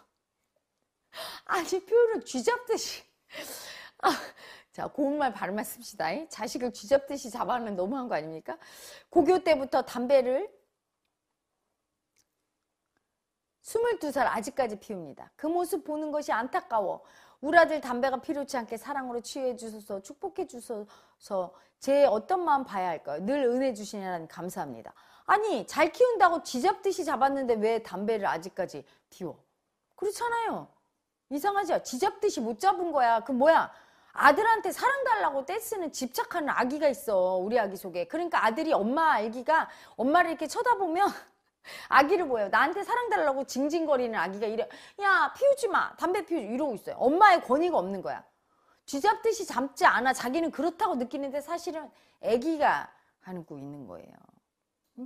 아니 표현을 쥐잡듯이 아, 자 고운 말 바르만 씁시다. 자식을 쥐잡듯이 잡아는 너무한 거 아닙니까? 고교 때부터 담배를 22살 아직까지 피웁니다. 그 모습 보는 것이 안타까워. 우리 아들 담배가 필요치 않게 사랑으로 치유해 주소서 축복해 주소서 제 어떤 마음 봐야 할까요? 늘 은혜 주시냐는 감사합니다. 아니 잘 키운다고 지잡듯이 잡았는데 왜 담배를 아직까지 피워? 그렇잖아요. 이상하죠? 지잡듯이못 잡은 거야. 그 뭐야? 아들한테 사랑 달라고 떼쓰는 집착하는 아기가 있어. 우리 아기 속에. 그러니까 아들이 엄마 아기가 엄마를 이렇게 쳐다보면 아기를 보여요. 나한테 사랑 달라고 징징거리는 아기가 이래 야 피우지 마 담배 피우지 이러고 있어요. 엄마의 권위가 없는 거야. 쥐잡듯이 잡지 않아 자기는 그렇다고 느끼는데 사실은 아기가 하고 있는 거예요.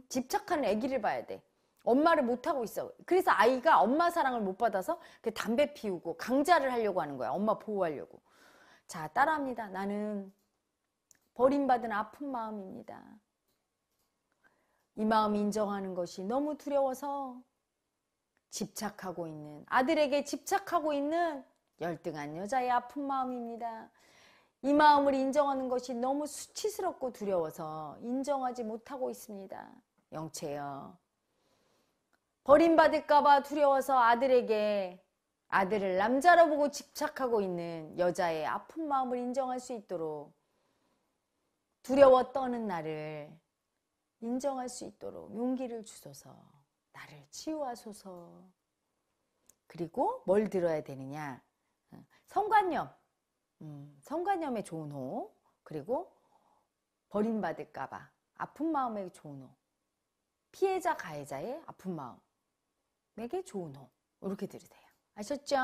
집착하는 아기를 봐야 돼. 엄마를 못하고 있어. 그래서 아이가 엄마 사랑을 못 받아서 그 담배 피우고 강자를 하려고 하는 거야. 엄마 보호하려고. 자 따라합니다. 나는 버림받은 아픈 마음입니다. 이 마음 인정하는 것이 너무 두려워서 집착하고 있는 아들에게 집착하고 있는 열등한 여자의 아픈 마음입니다. 이 마음을 인정하는 것이 너무 수치스럽고 두려워서 인정하지 못하고 있습니다. 영채여. 버림받을까봐 두려워서 아들에게 아들을 남자로 보고 집착하고 있는 여자의 아픈 마음을 인정할 수 있도록 두려워 떠는 나를 인정할 수 있도록 용기를 주소서 나를 치유하소서 그리고 뭘 들어야 되느냐 어, 성관념 음, 성관념에 좋은 호 그리고 버림받을까봐 아픈 마음에 좋은 호 피해자 가해자의 아픈 마음에게 좋은 호 이렇게 들으세요 아셨죠?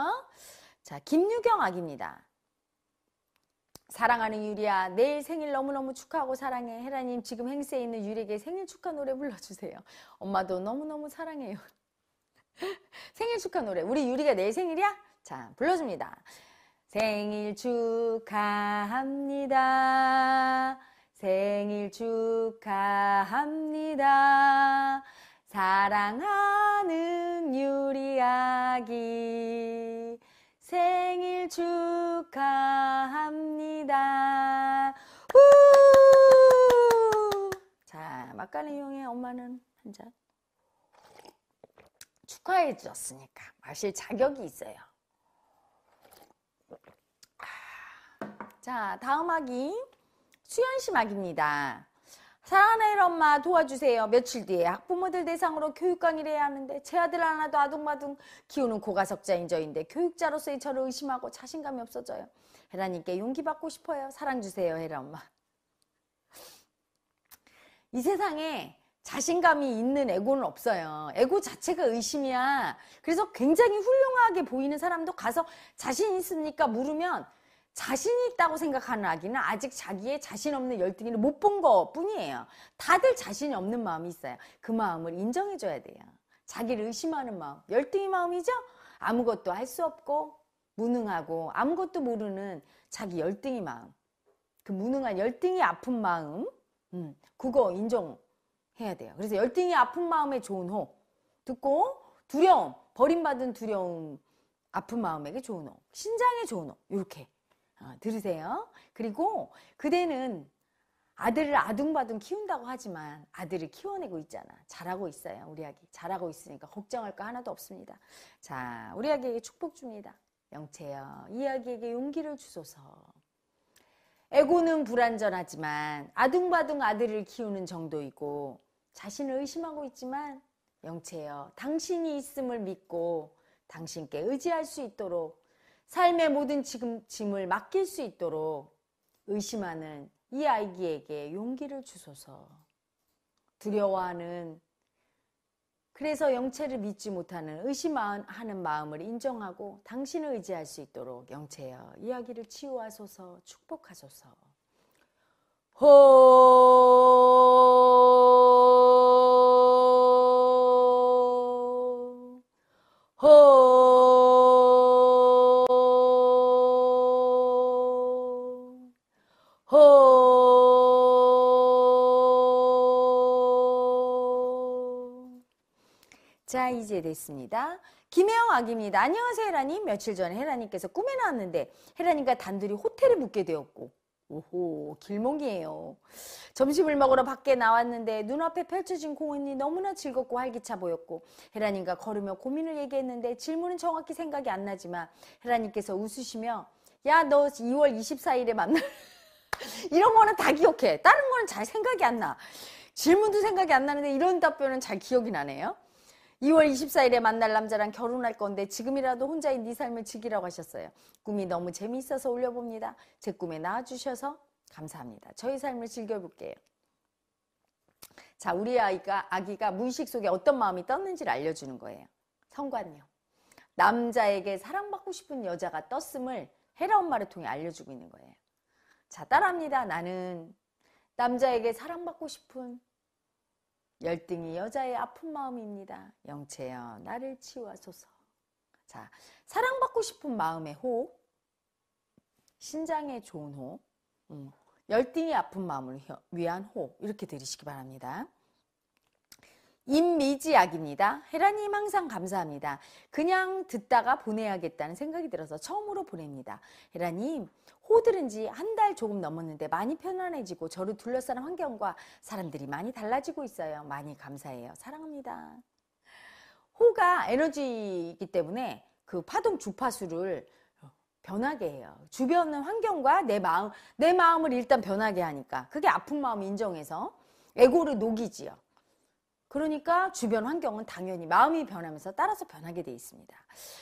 자 김유경 아기입니다 사랑하는 유리야 내일 생일 너무너무 축하하고 사랑해 헤라님 지금 행세에 있는 유리에게 생일 축하 노래 불러주세요 엄마도 너무너무 사랑해요 생일 축하 노래 우리 유리가 내일 생일이야? 자 불러줍니다 생일 축하합니다 생일 축하합니다 사랑하는 유리 아기 생일 축하합니다. 우! 자, 막간의 용의 엄마는 한 잔. 축하해 주셨으니까 마실 자격이 있어요. 아, 자, 다음 악이 수현 씨 막입니다. 사랑하는 엄마 도와주세요. 며칠 뒤에 학부모들 대상으로 교육 강의를 해야 하는데 제 아들 하나도 아둥바둥 키우는 고가석자인 저인데 교육자로서의 저를 의심하고 자신감이 없어져요. 헤라님께 용기 받고 싶어요. 사랑 주세요, 헤라 엄마. 이 세상에 자신감이 있는 에고는 없어요. 에고 자체가 의심이야. 그래서 굉장히 훌륭하게 보이는 사람도 가서 자신 있습니까? 물으면 자신 이 있다고 생각하는 아기는 아직 자기의 자신 없는 열등이를 못 본 것 뿐이에요. 다들 자신이 없는 마음이 있어요. 그 마음을 인정해줘야 돼요. 자기를 의심하는 마음. 열등이 마음이죠? 아무것도 할 수 없고, 무능하고, 아무것도 모르는 자기 열등이 마음. 그 무능한 열등이 아픈 마음. 음, 그거 인정해야 돼요. 그래서 열등이 아픈 마음에 좋은 호. 듣고, 두려움. 버림받은 두려움. 아픈 마음에게 좋은 호. 신장에 좋은 호. 이렇게. 어, 들으세요. 그리고 그대는 아들을 아둥바둥 키운다고 하지만 아들을 키워내고 있잖아. 잘하고 있어요. 우리 아기. 잘하고 있으니까 걱정할 거 하나도 없습니다. 자, 우리 아기에게 축복 줍니다. 영채여, 이 아기에게 용기를 주소서. 에고는 불완전하지만 아둥바둥 아들을 키우는 정도이고 자신을 의심하고 있지만 영채여, 당신이 있음을 믿고 당신께 의지할 수 있도록 삶의 모든 지 짐을 맡길 수 있도록 의심하는 이아이에게 용기를 주소서. 두려워하는 그래서 영체를 믿지 못하는 의심하는 마음을 인정하고 당신을 의지할 수 있도록 영체여 이야기를 치유하소서 축복하소서. 호. 호. 이제 됐습니다. 김혜영 아기입니다. 안녕하세요, 혜라님. 며칠 전에 혜라님께서 꿈에 나왔는데 혜라님과 단둘이 호텔에 묵게 되었고 오호, 길몽이에요. 점심을 먹으러 밖에 나왔는데 눈앞에 펼쳐진 공원이 너무나 즐겁고 활기차 보였고 혜라님과 걸으며 고민을 얘기했는데 질문은 정확히 생각이 안 나지만 혜라님께서 웃으시며 야, 너 2월 24일에 만나 이런 거는 다 기억해. 다른 거는 잘 생각이 안 나. 질문도 생각이 안 나는데 이런 답변은 잘 기억이 나네요. 2월 24일에 만날 남자랑 결혼할 건데 지금이라도 혼자인 네 삶을 즐기라고 하셨어요. 꿈이 너무 재미있어서 올려봅니다. 제 꿈에 나와주셔서 감사합니다. 저희 삶을 즐겨볼게요. 자, 우리 아이가, 아기가 무의식 속에 어떤 마음이 떴는지를 알려주는 거예요. 성관요. 남자에게 사랑받고 싶은 여자가 떴음을 헤라 엄마를 통해 알려주고 있는 거예요. 자, 따라합니다. 나는 남자에게 사랑받고 싶은 열등이 여자의 아픈 마음입니다. 영채여 나를 치유하소서. 자, 사랑받고 싶은 마음의 호, 신장에 좋은 호, 음, 열등이 아픈 마음을 위한 호 이렇게 들으시기 바랍니다. 임미지약입니다. 헤라님 항상 감사합니다. 그냥 듣다가 보내야겠다는 생각이 들어서 처음으로 보냅니다. 헤라님 호들은 지 한 달 조금 넘었는데 많이 편안해지고 저를 둘러싼 환경과 사람들이 많이 달라지고 있어요. 많이 감사해요. 사랑합니다. 호가 에너지이기 때문에 그 파동 주파수를 변하게 해요. 주변 환경과 내 마음, 내 마음을 일단 변하게 하니까 그게 아픈 마음 인정해서 에고를 녹이지요. 그러니까 주변 환경은 당연히 마음이 변하면서 따라서 변하게 돼 있습니다.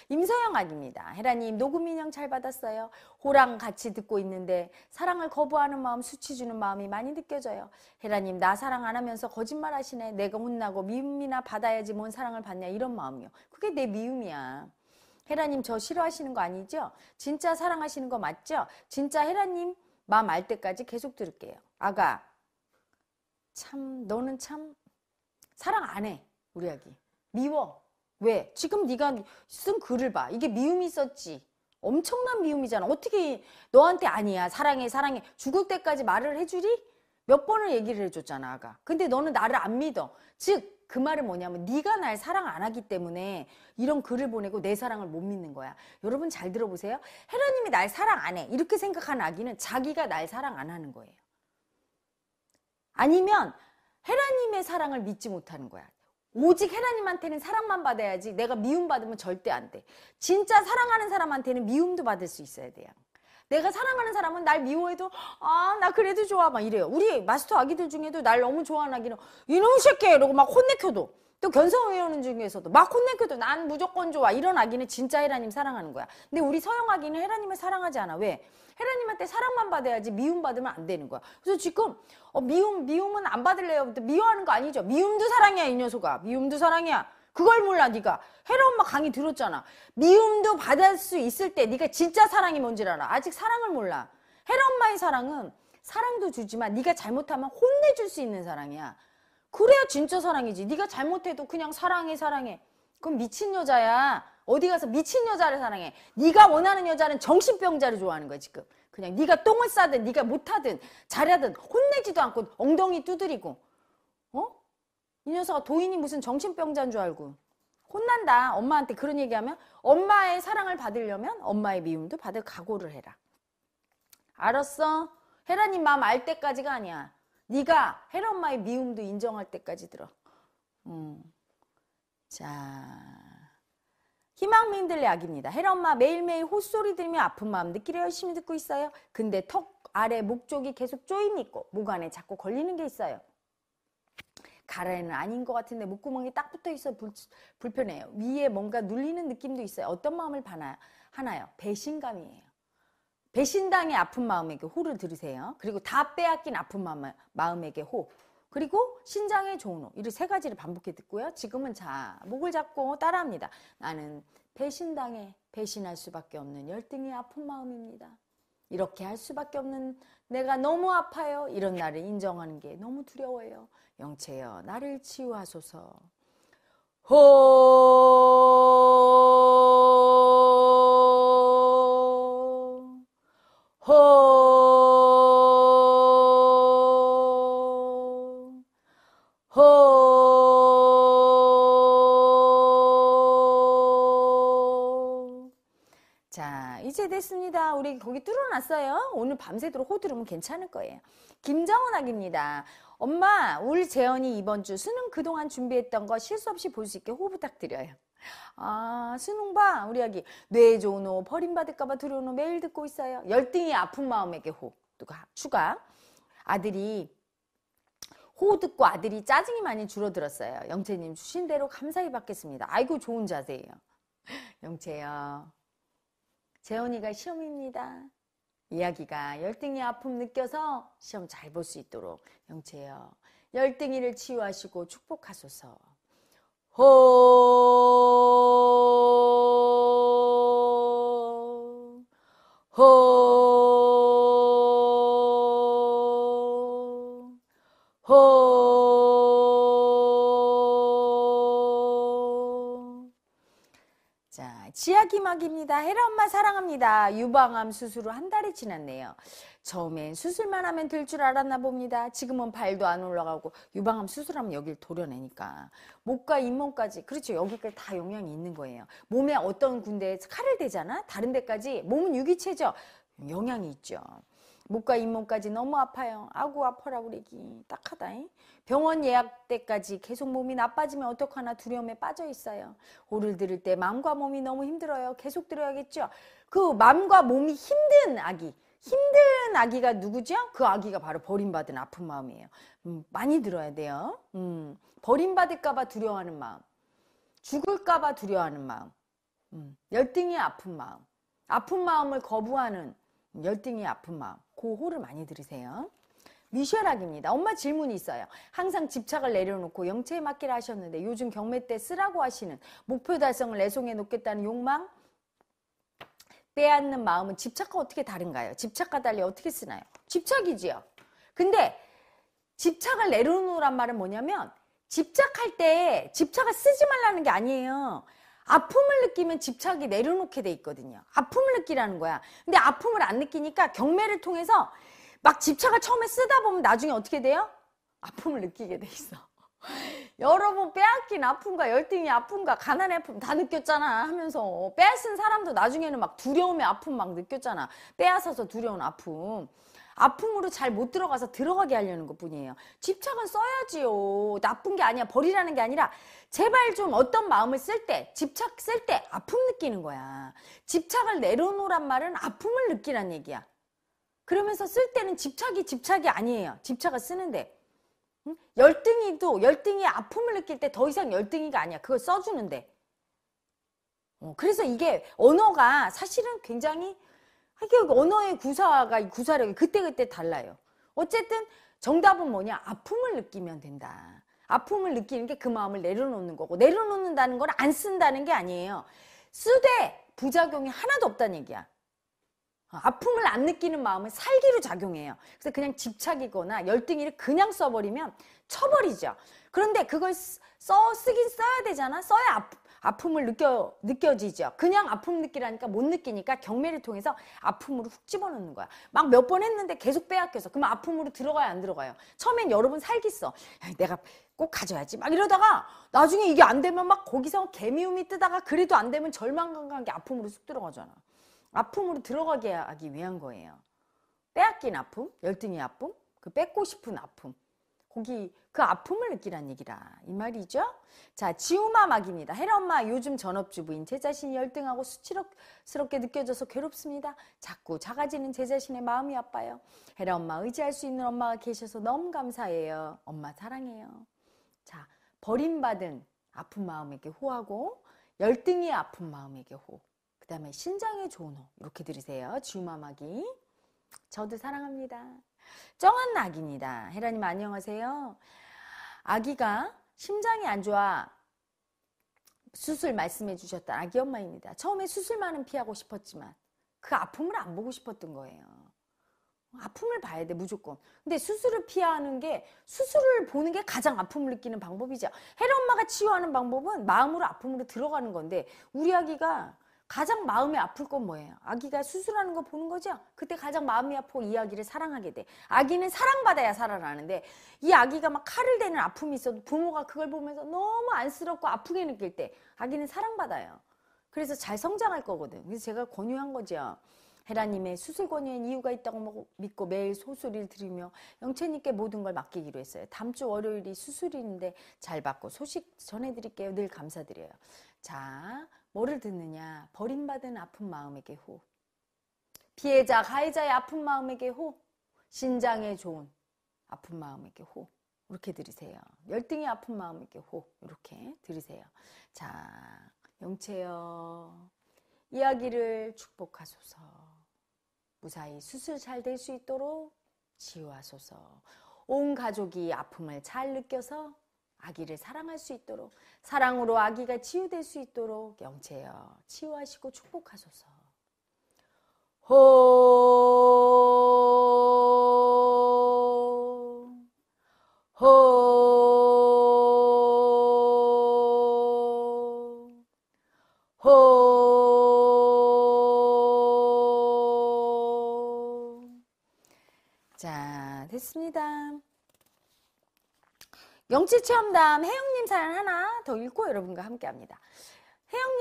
임서영 아닙니다. 헤라님 녹음 인형 잘 받았어요. 호랑 같이 듣고 있는데 사랑을 거부하는 마음 수치 주는 마음이 많이 느껴져요. 헤라님 나 사랑 안 하면서 거짓말 하시네. 내가 혼나고 미움이나 받아야지 뭔 사랑을 받냐 이런 마음이요. 그게 내 미움이야. 헤라님 저 싫어하시는 거 아니죠? 진짜 사랑하시는 거 맞죠? 진짜 헤라님 마음 알 때까지 계속 들을게요. 아가 참 너는 참 사랑 안 해. 우리 아기. 미워. 왜? 지금 네가 쓴 글을 봐. 이게 미움이 있었지. 엄청난 미움이잖아. 어떻게 너한테 아니야. 사랑해, 사랑해. 죽을 때까지 말을 해주리? 몇 번을 얘기를 해줬잖아, 아가. 근데 너는 나를 안 믿어. 즉, 그 말은 뭐냐면 네가 날 사랑 안 하기 때문에 이런 글을 보내고 내 사랑을 못 믿는 거야. 여러분 잘 들어보세요. 헤라님이 날 사랑 안 해. 이렇게 생각한 아기는 자기가 날 사랑 안 하는 거예요. 아니면 헤라님의 사랑을 믿지 못하는 거야. 오직 헤라님한테는 사랑만 받아야지 내가 미움받으면 절대 안 돼. 진짜 사랑하는 사람한테는 미움도 받을 수 있어야 돼요. 내가 사랑하는 사람은 날 미워해도 아 나 그래도 좋아 막 이래요. 우리 마스터 아기들 중에도 날 너무 좋아하는 아기는 이놈 새끼 이러고 막 혼내켜도 또 견성 의원 중에서도 마혼내크도난 무조건 좋아 이런 아기는 진짜 헤라님 사랑하는 거야. 근데 우리 서영 아기는 헤라님을 사랑하지 않아. 왜? 헤라님한테 사랑만 받아야지 미움 받으면 안 되는 거야. 그래서 지금 어, 미움 미움은 안 받을래요. 미워하는 거 아니죠. 미움도 사랑이야 이 녀석아. 미움도 사랑이야. 그걸 몰라 네가 헤라 엄마 강의 들었잖아. 미움도 받을 수 있을 때 네가 진짜 사랑이 뭔지 알아. 아직 사랑을 몰라. 헤라 엄마의 사랑은 사랑도 주지만 네가 잘못하면 혼내줄 수 있는 사랑이야. 그래야 진짜 사랑이지. 네가 잘못해도 그냥 사랑해 사랑해. 그럼 미친 여자야. 어디 가서 미친 여자를 사랑해. 네가 원하는 여자는 정신병자를 좋아하는 거야 지금. 그냥 네가 똥을 싸든 네가 못하든 잘하든 혼내지도 않고 엉덩이 두드리고. 어? 이 녀석아 도인이 무슨 정신병자인 줄 알고. 혼난다. 엄마한테 그런 얘기하면 엄마의 사랑을 받으려면 엄마의 미움도 받을 각오를 해라. 알았어. 혜라님 마음 알 때까지가 아니야. 네가 헬엄마의 미움도 인정할 때까지 들어. 음. 자, 희망민들 약입니다. 헤엄마 매일매일 호소리 들으며 아픈 마음 느끼려 열심히 듣고 있어요. 근데 턱 아래 목 쪽이 계속 조임 있고 목 안에 자꾸 걸리는 게 있어요. 가라에는 아닌 것 같은데 목구멍이 딱 붙어 있어 불, 불편해요. 위에 뭔가 눌리는 느낌도 있어요. 어떤 마음을 하나요? 배신감이에요. 배신당의 아픈 마음에게 호를 들으세요. 그리고 다 빼앗긴 아픈 마음, 에게 호. 그리고 신장의 좋은 호. 이를 세 가지를 반복해 듣고요. 지금은 자, 목을 잡고 따라합니다. 나는 배신당에 배신할 수밖에 없는 열등의 아픈 마음입니다. 이렇게 할 수밖에 없는 내가 너무 아파요. 이런 나를 인정하는 게 너무 두려워요. 영채여 나를 치유하소서. 호 호, 호. 자, 이제 됐습니다. 우리 거기 뚫어놨어요. 오늘 밤새도록 호 들으면 괜찮을 거예요. 김정은 학입니다. 엄마, 우리 재현이 이번 주 수능 그동안 준비했던 거 실수 없이 볼 수 있게 호 부탁드려요. 아, 수능바 우리 아기 뇌 좋은 호 버림받을까봐 두려운 호 매일 듣고 있어요. 열등이 아픈 마음에게 호 누가 추가 아들이 호 듣고 아들이 짜증이 많이 줄어들었어요. 영채님 주신 대로 감사히 받겠습니다. 아이고 좋은 자세예요. 영채요. 재원이가 시험입니다. 이야기가 열등이 아픔 느껴서 시험 잘 볼 수 있도록 영채요. 열등이를 치유하시고 축복하소서. ho ho 지아기막입니다. 헤라 엄마 사랑합니다. 유방암 수술 후 한 달이 지났네요. 처음엔 수술만 하면 될 줄 알았나 봅니다. 지금은 발도 안 올라가고 유방암 수술하면 여길 도려내니까 목과 잇몸까지 그렇죠. 여기까지 다 영향이 있는 거예요. 몸에 어떤 군데에 칼을 대잖아. 다른 데까지 몸은 유기체죠. 영향이 있죠. 목과 잇몸까지 너무 아파요. 아구 아파라 그러기 딱하다잉. 병원 예약 때까지 계속 몸이 나빠지면 어떡하나 두려움에 빠져 있어요. 오를 들을 때 마음과 몸이 너무 힘들어요. 계속 들어야겠죠. 그 마음과 몸이 힘든 아기. 힘든 아기가 누구죠? 그 아기가 바로 버림받은 아픈 마음이에요. 음, 많이 들어야 돼요. 음, 버림받을까봐 두려워하는 마음. 죽을까봐 두려워하는 마음. 음, 열등이 아픈 마음. 아픈 마음을 거부하는 열등이 아픈 마음. 고호를 많이 들으세요. 미셸락입니다. 엄마 질문이 있어요. 항상 집착을 내려놓고 영체에 맡기를 하셨는데 요즘 경매 때 쓰라고 하시는 목표 달성을 내송해 놓겠다는 욕망? 빼앗는 마음은 집착과 어떻게 다른가요? 집착과 달리 어떻게 쓰나요? 집착이지요. 근데 집착을 내려놓으란 말은 뭐냐면 집착할 때 집착을 쓰지 말라는 게 아니에요. 아픔을 느끼면 집착이 내려놓게 돼 있거든요. 아픔을 느끼라는 거야. 근데 아픔을 안 느끼니까 경매를 통해서 막 집착을 처음에 쓰다 보면 나중에 어떻게 돼요? 아픔을 느끼게 돼 있어. 여러분 빼앗긴 아픔과 열등이 아픔과 가난의 아픔 다 느꼈잖아 하면서 빼앗은 사람도 나중에는 막 두려움의 아픔 막 느꼈잖아. 빼앗아서 두려운 아픔. 아픔으로 잘 못 들어가서 들어가게 하려는 것 뿐이에요. 집착은 써야지요. 나쁜 게 아니야. 버리라는 게 아니라 제발 좀 어떤 마음을 쓸 때, 집착 쓸 때 아픔 느끼는 거야. 집착을 내려놓으란 말은 아픔을 느끼란 얘기야. 그러면서 쓸 때는 집착이 집착이 아니에요. 집착을 쓰는데. 응? 열등이도 열등이 아픔을 느낄 때 더 이상 열등이가 아니야. 그걸 써주는데. 어, 그래서 이게 언어가 사실은 굉장히 하여간 그 언어의 구사가 구사력이 그때그때 달라요. 어쨌든 정답은 뭐냐? 아픔을 느끼면 된다. 아픔을 느끼는 게 그 마음을 내려놓는 거고 내려놓는다는 걸 안 쓴다는 게 아니에요. 쓰되 부작용이 하나도 없다는 얘기야. 어, 아픔을 안 느끼는 마음은 살기로 작용해요. 그래서 그냥 집착이거나 열등이를 그냥 써버리면 쳐버리죠. 그런데 그걸 써 쓰긴 써야 되잖아. 써야 아프, 아픔을 느껴, 느껴지죠. 그냥 아픔 느끼라니까 못 느끼니까 경매를 통해서 아픔으로 훅 집어넣는 거야. 막 몇 번 했는데 계속 빼앗겨서. 그럼 아픔으로 들어가야안 들어가요? 처음엔 여러분 살겠어. 내가 꼭 가져야지. 막 이러다가 나중에 이게 안 되면 막 거기서 개미움이 뜨다가 그래도 안 되면 절망감 관계 아픔으로 쑥 들어가잖아. 아픔으로 들어가게 하기 위한 거예요. 빼앗긴 아픔, 열등의 아픔, 그 뺏고 싶은 아픔. 거기 그 아픔을 느끼란 얘기라 이 말이죠. 자 지우마 막입니다. 헤라 엄마 요즘 전업주부인 제 자신이 열등하고 수치스럽게 느껴져서 괴롭습니다. 자꾸 작아지는 제 자신의 마음이 아파요. 헤라 엄마 의지할 수 있는 엄마가 계셔서 너무 감사해요. 엄마 사랑해요. 자 버림받은 아픈 마음에게 호하고 열등이 아픈 마음에게 호. 그 다음에 신장에 좋은 호 이렇게 들으세요. 지우마 막이 저도 사랑합니다. 정한 낙입니다. 헤라님 안녕하세요. 아기가 심장이 안 좋아 수술 말씀해 주셨던 아기 엄마입니다. 처음에 수술만은 피하고 싶었지만 그 아픔을 안 보고 싶었던 거예요. 아픔을 봐야 돼 무조건. 근데 수술을 피하는 게 수술을 보는 게 가장 아픔을 느끼는 방법이죠. 헤라 엄마가 치유하는 방법은 마음으로 아픔으로 들어가는 건데 우리 아기가 가장 마음이 아플 건 뭐예요? 아기가 수술하는 거 보는 거죠? 그때 가장 마음이 아프고 이 아기를 사랑하게 돼. 아기는 사랑받아야 살아나는데 이 아기가 막 칼을 대는 아픔이 있어도 부모가 그걸 보면서 너무 안쓰럽고 아프게 느낄 때 아기는 사랑받아요. 그래서 잘 성장할 거거든. 그래서 제가 권유한 거죠. 헤라님의 수술 권유엔 이유가 있다고 뭐 믿고 매일 소수을들으며 영채님께 모든 걸 맡기기로 했어요. 다음 주 월요일이 수술인데잘 받고 소식 전해드릴게요. 늘 감사드려요. 자. 뭐를 듣느냐? 버림받은 아픈 마음에게 호. 피해자, 가해자의 아픈 마음에게 호. 신장에 좋은 아픈 마음에게 호. 이렇게 들으세요 열등이 아픈 마음에게 호. 이렇게 들으세요 자, 영채여. 이야기를 축복하소서. 무사히 수술 잘 될 수 있도록 지우하소서. 온 가족이 아픔을 잘 느껴서 아기를 사랑할 수 있도록 사랑으로 아기가 치유될 수 있도록 영체여 치유하시고 축복하소서. 호. 자, 됐습니다. 영치 체험담 해영님 사연 하나 더 읽고 여러분과 함께합니다.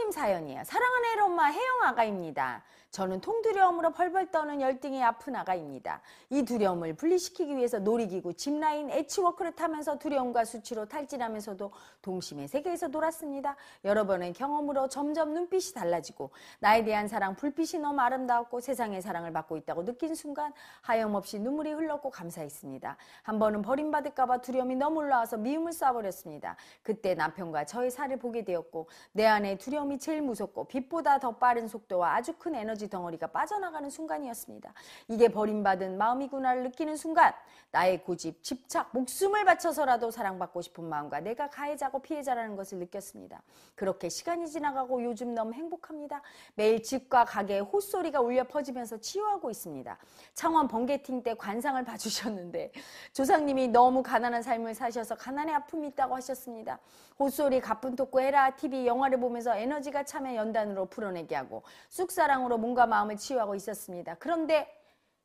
닉네 사연이에요. 사랑하는 애엄마 혜영 아가입니다. 저는 통두려움으로 벌벌 떠는 열등이 아픈 아가입니다. 이 두려움을 분리시키기 위해서 놀이기구, 짚라인, 에치워크를 타면서 두려움과 수치로 탈진하면서도 동심의 세계에서 놀았습니다. 여러 번의 경험으로 점점 눈빛이 달라지고 나에 대한 사랑, 불빛이 너무 아름다웠고 세상의 사랑을 받고 있다고 느낀 순간 하염없이 눈물이 흘렀고 감사했습니다. 한 번은 버림받을까봐 두려움이 너무 올라와서 미움을 쏴버렸습니다. 그때 남편과 저의 살을 보게 되었고 내 안에 두려움이 제일 무섭고 빛보다 더 빠른 속도와 아주 큰 에너지 덩어리가 빠져나가는 순간이었습니다. 이게 버림받은 마음이구나를 느끼는 순간 나의 고집, 집착, 목숨을 바쳐서라도 사랑받고 싶은 마음과 내가 가해자고 피해자라는 것을 느꼈습니다. 그렇게 시간이 지나가고 요즘 너무 행복합니다. 매일 집과 가게에 호소리가 울려 퍼지면서 치유하고 있습니다. 창원 번개팅 때 관상을 봐주셨는데 조상님이 너무 가난한 삶을 사셔서 가난의 아픔이 있다고 하셨습니다. 호소리 가쁜 토크 해라 TV 영화를 보면서 에너지 아버지가 참의 연단으로 풀어내게 하고 쑥사랑으로 몸과 마음을 치유하고 있었습니다. 그런데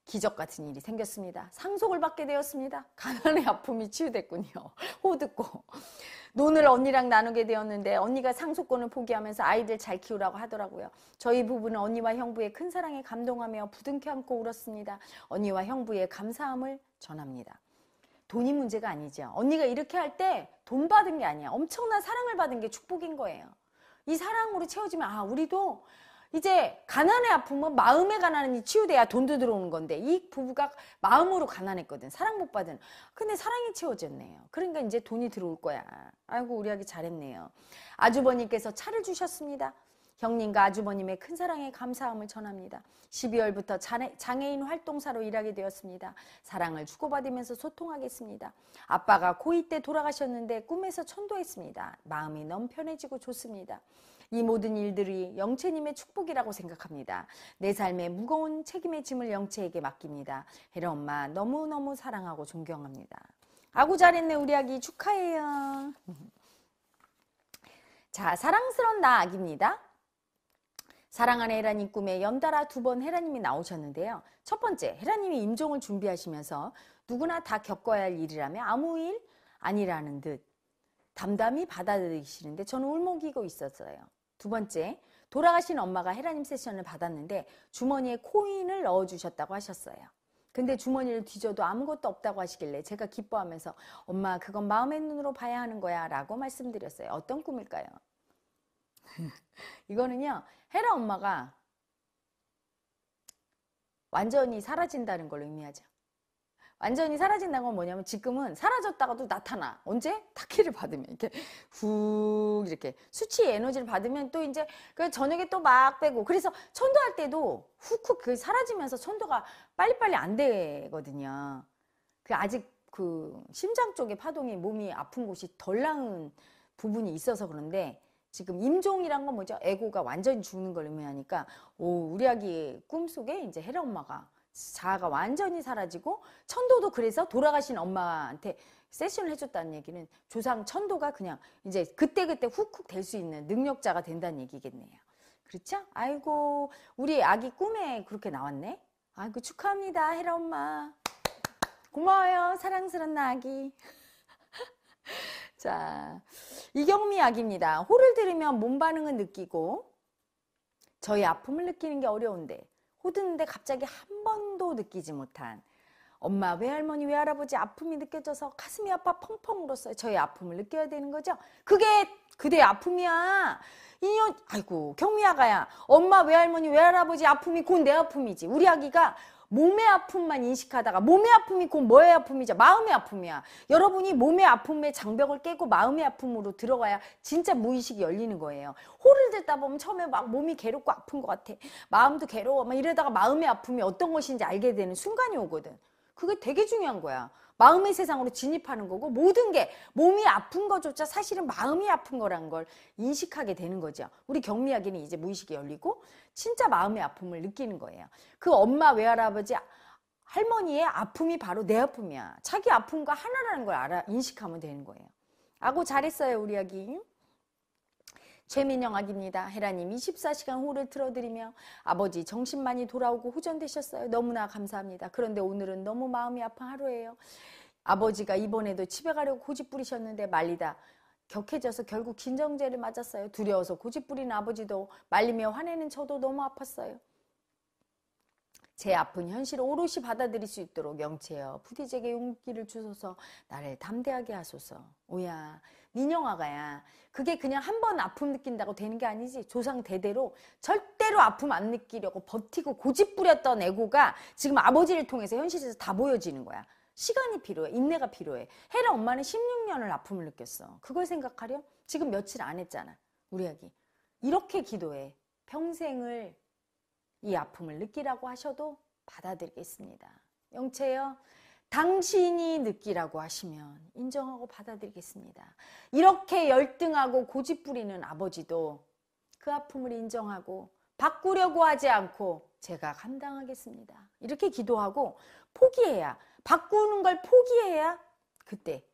기적 같은 일이 생겼습니다. 상속을 받게 되었습니다. 가난의 아픔이 치유됐군요. 호듣고. 논을 언니랑 나누게 되었는데 언니가 상속권을 포기하면서 아이들 잘 키우라고 하더라고요. 저희 부부는 언니와 형부의 큰 사랑에 감동하며 부둥켜 안고 울었습니다. 언니와 형부의 감사함을 전합니다. 돈이 문제가 아니죠. 언니가 이렇게 할 때 돈 받은 게 아니야. 엄청난 사랑을 받은 게 축복인 거예요. 이 사랑으로 채워지면 아 우리도 이제 가난의 아픔은 마음의 가난이 치유돼야 돈도 들어오는 건데 이 부부가 마음으로 가난했거든 사랑 못 받은 근데 사랑이 채워졌네요 그러니까 이제 돈이 들어올 거야 아이고 우리 아기 잘했네요 아주버님께서 차를 주셨습니다 형님과 아주버님의 큰 사랑에 감사함을 전합니다. 12월부터 장애, 인 활동사로 일하게 되었습니다. 사랑을 주고받으면서 소통하겠습니다. 아빠가 고2 때 돌아가셨는데 꿈에서 천도했습니다. 마음이 너무 편해지고 좋습니다. 이 모든 일들이 영채님의 축복이라고 생각합니다. 내 삶의 무거운 책임의 짐을 영채에게 맡깁니다. 혜라 엄마 너무너무 사랑하고 존경합니다. 아구 잘했네 우리 아기 축하해요. 자사랑스러운나 아기입니다. 사랑하는 헤라님 꿈에 연달아 두 번 헤라님이 나오셨는데요. 첫 번째, 헤라님이 임종을 준비하시면서 누구나 다 겪어야 할 일이라며 아무 일 아니라는 듯 담담히 받아들이시는데 저는 울먹이고 있었어요. 두 번째, 돌아가신 엄마가 헤라님 세션을 받았는데 주머니에 코인을 넣어주셨다고 하셨어요. 근데 주머니를 뒤져도 아무것도 없다고 하시길래 제가 기뻐하면서 엄마 그건 마음의 눈으로 봐야 하는 거야 라고 말씀드렸어요. 어떤 꿈일까요? 이거는요, 헤라 엄마가 완전히 사라진다는 걸 의미하죠. 완전히 사라진다는 건 뭐냐면 지금은 사라졌다가도 나타나. 언제? 타키를 받으면 이렇게 훅 이렇게 수치 에너지를 받으면 또 이제 그 저녁에 또 막 빼고 그래서 천도할 때도 훅훅 그 사라지면서 천도가 빨리빨리 안 되거든요. 그 아직 그 심장 쪽에 파동이 몸이 아픈 곳이 덜 나은 부분이 있어서 그런데 지금 임종이란 건 뭐죠? 에고가 완전히 죽는 걸 의미하니까 오 우리 아기 꿈속에 이제 헤라 엄마가 자아가 완전히 사라지고 천도도 그래서 돌아가신 엄마한테 세션을 해줬다는 얘기는 조상 천도가 그냥 이제 그때그때 훅훅 될 수 있는 능력자가 된다는 얘기겠네요. 그렇죠? 아이고 우리 아기 꿈에 그렇게 나왔네. 아이고 축하합니다 헤라 엄마. 고마워요 사랑스러운 아기. 자, 이경미 약입니다. 호를 들으면 몸 반응은 느끼고 저희 아픔을 느끼는 게 어려운데 호듣는데 갑자기 한 번도 느끼지 못한 엄마, 외할머니, 외할아버지 아픔이 느껴져서 가슴이 아파 펑펑 울었어요. 저희 아픔을 느껴야 되는 거죠? 그게 그대의 아픔이야. 이년 아이고 경미 아가야. 엄마, 외할머니, 외할아버지 아픔이 곧 내 아픔이지. 우리 아기가 몸의 아픔만 인식하다가 몸의 아픔이 곧 뭐의 아픔이죠? 마음의 아픔이야. 여러분이 몸의 아픔의 장벽을 깨고 마음의 아픔으로 들어가야 진짜 무의식이 열리는 거예요. 호를 듣다 보면 처음에 막 몸이 괴롭고 아픈 것 같아. 마음도 괴로워. 막 이러다가 마음의 아픔이 어떤 것인지 알게 되는 순간이 오거든. 그게 되게 중요한 거야. 마음의 세상으로 진입하는 거고 모든 게 몸이 아픈 거조차 사실은 마음이 아픈 거란 걸 인식하게 되는 거죠. 우리 경미하기는 이제 무의식이 열리고 진짜 마음의 아픔을 느끼는 거예요. 그 엄마 외할아버지 할머니의 아픔이 바로 내 아픔이야. 자기 아픔과 하나라는 걸 알아 인식하면 되는 거예요. 아고 잘했어요 우리 아기. 최민영 아기입니다. 헤라님 24시간 호를 틀어드리며 아버지 정신 만이 돌아오고 호전되셨어요. 너무나 감사합니다. 그런데 오늘은 너무 마음이 아픈 하루예요. 아버지가 이번에도 집에 가려고 고집 부리셨는데 말리다 격해져서 결국 긴정제를 맞았어요. 두려워서 고집부린 아버지도 말리며 화내는 저도 너무 아팠어요. 제 아픈 현실을 오롯이 받아들일 수 있도록 영채여 부디제게 용기를 주소서 나를 담대하게 하소서 오야 민영아가야 그게 그냥 한 번 아픔 느낀다고 되는 게 아니지 조상 대대로 절대로 아픔 안 느끼려고 버티고 고집 부렸던 애고가 지금 아버지를 통해서 현실에서 다 보여지는 거야 시간이 필요해. 인내가 필요해. 헤라 엄마는 16년을 아픔을 느꼈어. 그걸 생각하렴? 지금 며칠 안 했잖아. 우리 아기. 이렇게 기도해. 평생을 이 아픔을 느끼라고 하셔도 받아들이겠습니다. 영채요. 당신이 느끼라고 하시면 인정하고 받아들이겠습니다. 이렇게 열등하고 고집부리는 아버지도 그 아픔을 인정하고 바꾸려고 하지 않고 제가 감당하겠습니다. 이렇게 기도하고 포기해야 바꾸는 걸 포기해야 그때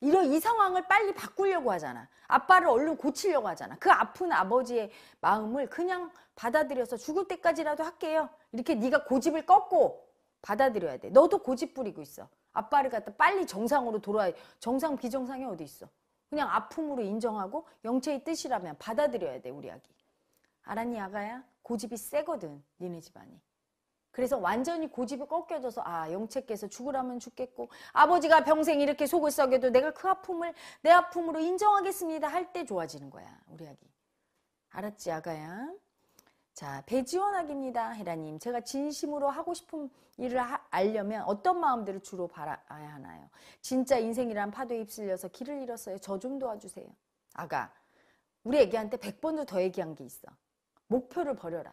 이런 이 상황을 빨리 바꾸려고 하잖아. 아빠를 얼른 고치려고 하잖아. 그 아픈 아버지의 마음을 그냥 받아들여서 죽을 때까지라도 할게요. 이렇게 네가 고집을 꺾고 받아들여야 돼. 너도 고집 부리고 있어. 아빠를 갖다 빨리 정상으로 돌아야 정상 비정상이 어디 있어. 그냥 아픔으로 인정하고 영체의 뜻이라면 받아들여야 돼 우리 아기. 알았니 아가야? 고집이 세거든 니네 집안이. 그래서 완전히 고집이 꺾여져서 아 영채께서 죽으라면 죽겠고 아버지가 평생 이렇게 속을 썩여도 내가 그 아픔을 내 아픔으로 인정하겠습니다 할 때 좋아지는 거야 우리 아기 알았지 아가야 자 배지원 아기입니다 해라님 제가 진심으로 하고 싶은 일을 하, 알려면 어떤 마음들을 주로 바라야 하나요 진짜 인생이란 파도에 휩쓸려서 길을 잃었어요 저 좀 도와주세요 아가 우리 애기한테 100번도 더 얘기한 게 있어 목표를 버려라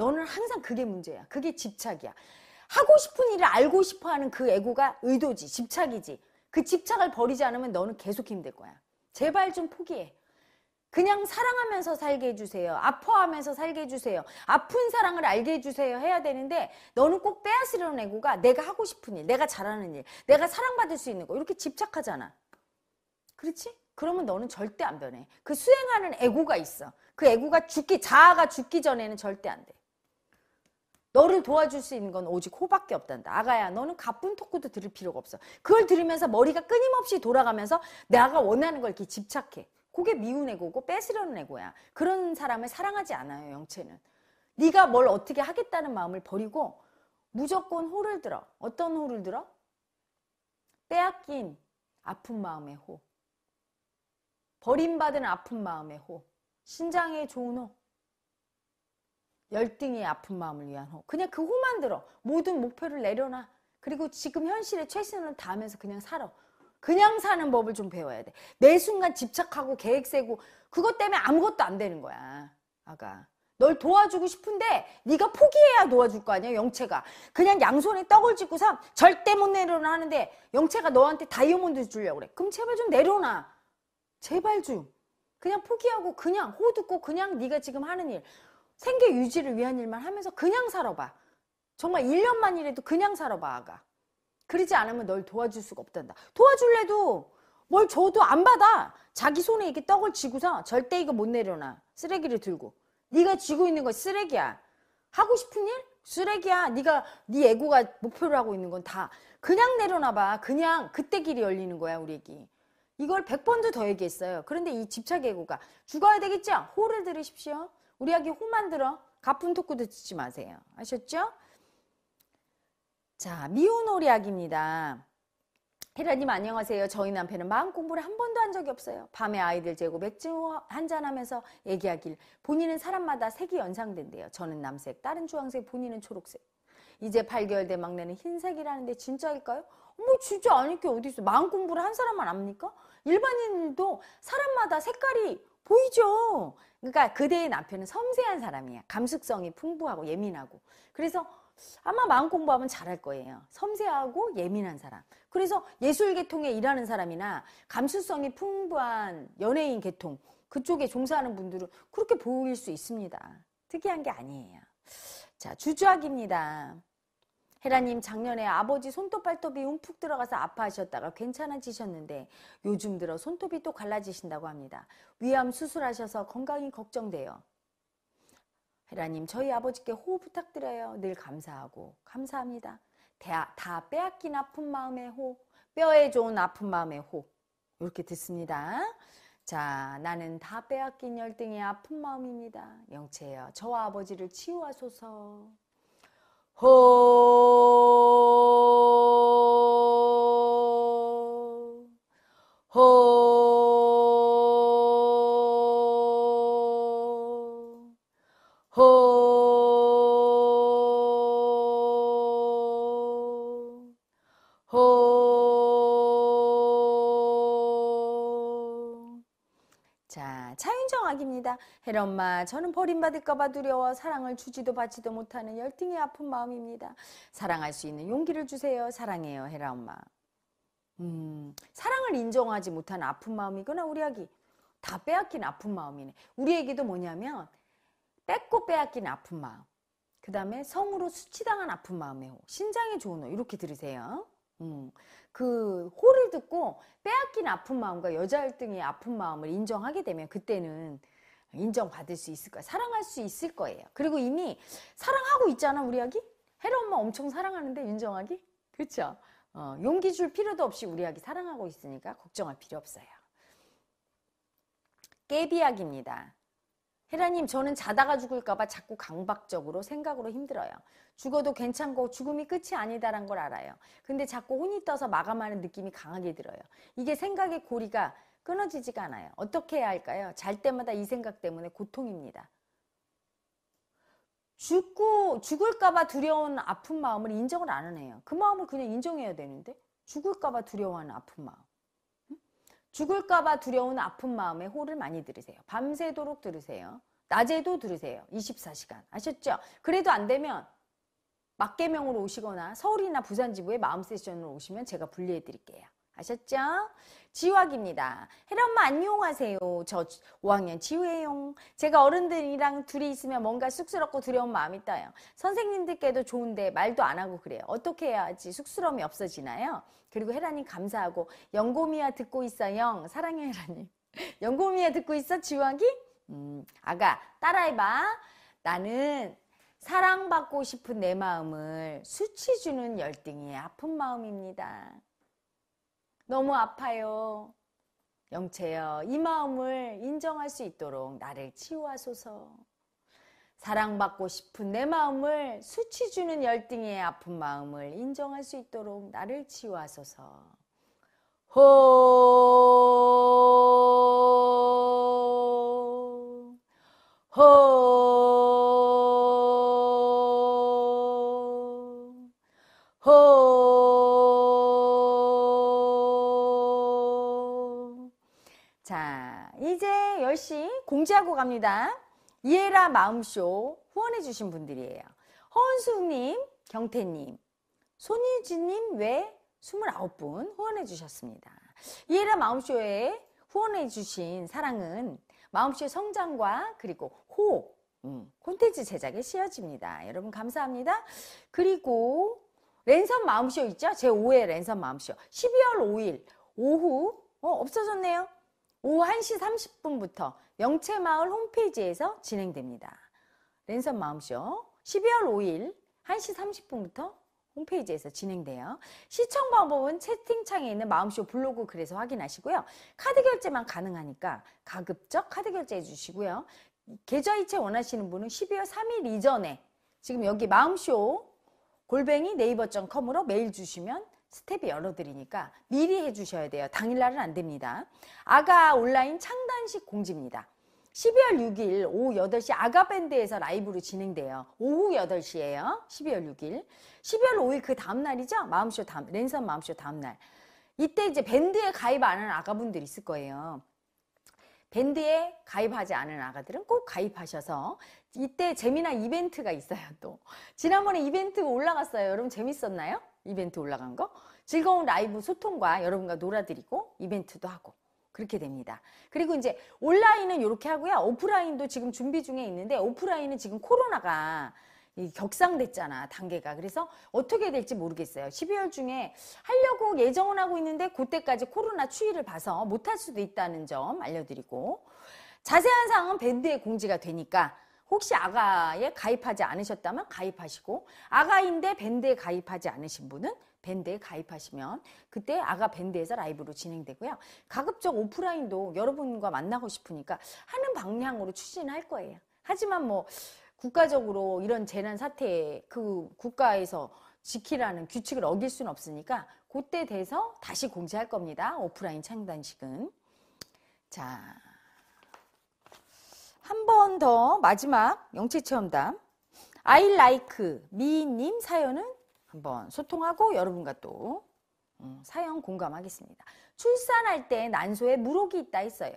너는 항상 그게 문제야. 그게 집착이야. 하고 싶은 일을 알고 싶어 하는 그 애고가 의도지, 집착이지. 그 집착을 버리지 않으면 너는 계속 힘들 거야. 제발 좀 포기해. 그냥 사랑하면서 살게 해주세요. 아파하면서 살게 해주세요. 아픈 사랑을 알게 해주세요. 해야 되는데 너는 꼭 빼앗으려는 애고가 내가 하고 싶은 일, 내가 잘하는 일, 내가 사랑받을 수 있는 거 이렇게 집착하잖아. 그렇지? 그러면 너는 절대 안 변해. 그 수행하는 애고가 있어. 그 애고가 죽기, 자아가 죽기 전에는 절대 안 돼. 너를 도와줄 수 있는 건 오직 호밖에 없단다. 아가야, 너는 가쁜 토크도 들을 필요가 없어. 그걸 들으면서 머리가 끊임없이 돌아가면서 내가 원하는 걸 이렇게 집착해. 그게 미운 애고고 뺏으려는 애고야. 그런 사람을 사랑하지 않아요, 영체는. 네가 뭘 어떻게 하겠다는 마음을 버리고 무조건 호를 들어. 어떤 호를 들어? 빼앗긴 아픈 마음의 호. 버림받은 아픈 마음의 호. 신장에 좋은 호. 열등이 아픈 마음을 위한 호. 그냥 그 호만 들어. 모든 목표를 내려놔. 그리고 지금 현실에 최선을 다하면서 그냥 살아. 그냥 사는 법을 좀 배워야 돼. 매 순간 집착하고 계획 세고 그것 때문에 아무것도 안 되는 거야. 아가. 널 도와주고 싶은데 네가 포기해야 도와줄 거 아니야 영채가 그냥 양손에 떡을 짚고 삼 절대 못 내려놔 하는데 영채가 너한테 다이아몬드 주려고 그래 그럼 제발 좀 내려놔 제발 좀 그냥 포기하고 그냥 호듣고 그냥 네가 지금 하는 일 생계 유지를 위한 일만 하면서 그냥 살아봐. 정말 1년만이라도 그냥 살아봐, 아가. 그러지 않으면 널 도와줄 수가 없단다. 도와줄래도 뭘 줘도 안 받아. 자기 손에 이게 떡을 쥐고서 절대 이거 못 내려놔. 쓰레기를 들고. 네가 쥐고 있는 건 쓰레기야. 하고 싶은 일? 쓰레기야. 네가 네 애고가 목표로 하고 있는 건 다 그냥 내려놔봐. 그냥 그때 길이 열리는 거야, 우리 애기. 이걸 100번도 더 얘기했어요. 그런데 이 집착 애고가 죽어야 되겠죠? 호를 들으십시오. 우리 아기 혼만 들어. 가쁜 토크 듣지 마세요. 아셨죠? 자, 미운 오리 아기입니다. 헤라님 안녕하세요. 저희 남편은 마음 공부를 한 번도 한 적이 없어요. 밤에 아이들 재고 맥주 한잔 하면서 얘기하길 본인은 사람마다 색이 연상된대요. 저는 남색, 다른 주황색, 본인은 초록색. 이제 8개월 된 막내는 흰색이라는데 진짜일까요? 뭐 진짜 아닐 게 어디 있어. 마음 공부를 한 사람만 압니까? 일반인도 사람마다 색깔이 보이죠. 그러니까 그대의 남편은 섬세한 사람이야. 감수성이 풍부하고 예민하고. 그래서 아마 마음 공부하면 잘할 거예요. 섬세하고 예민한 사람. 그래서 예술 계통에 일하는 사람이나 감수성이 풍부한 연예인 계통 그쪽에 종사하는 분들은 그렇게 보일 수 있습니다. 특이한 게 아니에요. 자, 주주학입니다. 헤라님 작년에 아버지 손톱 발톱이 움푹 들어가서 아파하셨다가 괜찮아지셨는데 요즘 들어 손톱이 또 갈라지신다고 합니다. 위암 수술하셔서 건강이 걱정돼요. 헤라님 저희 아버지께 호흡 부탁드려요. 늘 감사하고 감사합니다. 다, 다 빼앗긴 아픈 마음의호 뼈에 좋은 아픈 마음의호 이렇게 듣습니다. 자, 나는 다 빼앗긴 열등의 아픈 마음입니다. 영채여, 저와 아버지를 치유하소서. ho ho 악입니다. 헤엄마 저는 버림받을까봐 두려워 사랑을 주지도 받지도 못하는 열등의 아픈 마음입니다. 사랑할 수 있는 용기를 주세요. 사랑해요, 헤라엄마. 음, 사랑을 인정하지 못한 아픈 마음이거나 우리 아기 다 빼앗긴 아픈 마음이네. 우리 얘기도 뭐냐면 뺏고 빼앗긴 아픈 마음. 그 다음에 성으로 수치당한 아픈 마음에 이 신장에 좋은 호 이렇게 들으세요. 음, 그 호를 듣고 빼앗긴 아픈 마음과 여자 열등의 아픈 마음을 인정하게 되면 그때는 인정받을 수 있을 거야. 사랑할 수 있을 거예요. 그리고 이미 사랑하고 있잖아, 우리 아기? 헤라 엄마 엄청 사랑하는데, 윤정아기? 그쵸? 어, 용기 줄 필요도 없이 우리 아기 사랑하고 있으니까 걱정할 필요 없어요. 깨비약입니다. 헤라님 저는 자다가 죽을까봐 자꾸 강박적으로 생각으로 힘들어요. 죽어도 괜찮고 죽음이 끝이 아니다란 걸 알아요. 근데 자꾸 혼이 떠서 마감하는 느낌이 강하게 들어요. 이게 생각의 고리가 끊어지지가 않아요. 어떻게 해야 할까요? 잘 때마다 이 생각 때문에 고통입니다. 죽고 죽을까봐 두려운 아픈 마음을 인정을 안 하네요. 그 마음을 그냥 인정해야 되는데 죽을까봐 두려워하는 아픈 마음. 죽을까봐 두려운 아픈 마음에 호를 많이 들으세요. 밤새도록 들으세요. 낮에도 들으세요. 24시간. 아셨죠? 그래도 안 되면 막계명으로 오시거나 서울이나 부산 지부에 마음 세션으로 오시면 제가 분리해 드릴게요. 아셨죠? 지화학입니다 헤엄마 안녕하세요. 저 5학년 지우예요. 제가 어른들이랑 둘이 있으면 뭔가 쑥스럽고 두려운 마음이 떠요. 선생님들께도 좋은데 말도 안 하고 그래요. 어떻게 해야지 쑥스러움이 없어지나요? 그리고 헤라님 감사하고 영고미야 듣고 있어 영 사랑해 헤라님 영고미야 듣고 있어 지왕이 음, 아가 따라해봐 나는 사랑받고 싶은 내 마음을 수치 주는 열등이 아픈 마음입니다 너무 아파요 영채여 이 마음을 인정할 수 있도록 나를 치유하소서 사랑받고 싶은 내 마음을 수치주는 열등의 아픈 마음을 인정할 수 있도록 나를 치유하소서. 호, 호, 호. 자, 이제 열심히 공지하고 갑니다. 이해라 마음쇼 후원해 주신 분들이에요. 허은수님, 경태님, 손유진님 외 29분 후원해 주셨습니다. 이해라 마음쇼에 후원해 주신 사랑은 마음쇼의 성장과 그리고 호 음, 콘텐츠 제작에 씌어집니다 여러분 감사합니다. 그리고 랜선 마음쇼 있죠? 제5회 랜선 마음쇼 12월 5일 오후 어, 없어졌네요. 오후 1시 30분부터 영채마을 홈페이지에서 진행됩니다. 랜선 마음쇼 12월 5일 1시 30분부터 홈페이지에서 진행돼요. 시청 방법은 채팅창에 있는 마음쇼 블로그 그래서 확인하시고요. 카드 결제만 가능하니까 가급적 카드 결제해 주시고요. 계좌이체 원하시는 분은 12월 3일 이전에 지금 여기 마음쇼 골뱅이 네이버.com으로 메일 주시면 스텝이 열어드리니까 미리 해주셔야 돼요. 당일날은 안 됩니다. 아가 온라인 창단식 공지입니다. 12월 6일 오후 8시 아가밴드에서 라이브로 진행돼요. 오후 8시에요 12월 6일. 12월 5일 그 다음날이죠. 마음쇼 다음, 랜선 마음쇼 다음날. 이때 이제 밴드에 가입 안 하는 아가분들 있을 거예요. 밴드에 가입하지 않은 아가들은 꼭 가입하셔서 이때 재미난 이벤트가 있어요 또 지난번에 이벤트 올라갔어요 여러분 재밌었나요? 이벤트 올라간 거 즐거운 라이브 소통과 여러분과 놀아드리고 이벤트도 하고 그렇게 됩니다. 그리고 이제 온라인은 이렇게 하고요. 오프라인도 지금 준비 중에 있는데 오프라인은 지금 코로나가 격상됐잖아 단계가 그래서 어떻게 될지 모르겠어요 12월 중에 하려고 예정은 하고 있는데 그때까지 코로나 추이를 봐서 못할 수도 있다는 점 알려드리고 자세한 사항은 밴드에 공지가 되니까 혹시 아가에 가입하지 않으셨다면 가입하시고 아가인데 밴드에 가입하지 않으신 분은 밴드에 가입하시면 그때 아가 밴드에서 라이브로 진행되고요. 가급적 오프라인도 여러분과 만나고 싶으니까 하는 방향으로 추진할 거예요. 하지만 뭐 국가적으로 이런 재난 사태 그 국가에서 지키라는 규칙을 어길 수는 없으니까 그때 돼서 다시 공지할 겁니다. 오프라인 창단식은. 자, 한번더 마지막 영체 체험담 I like 미님 사연은 한번 소통하고 여러분과 또 음, 사연 공감하겠습니다. 출산할 때 난소에 물혹이 있다 했어요.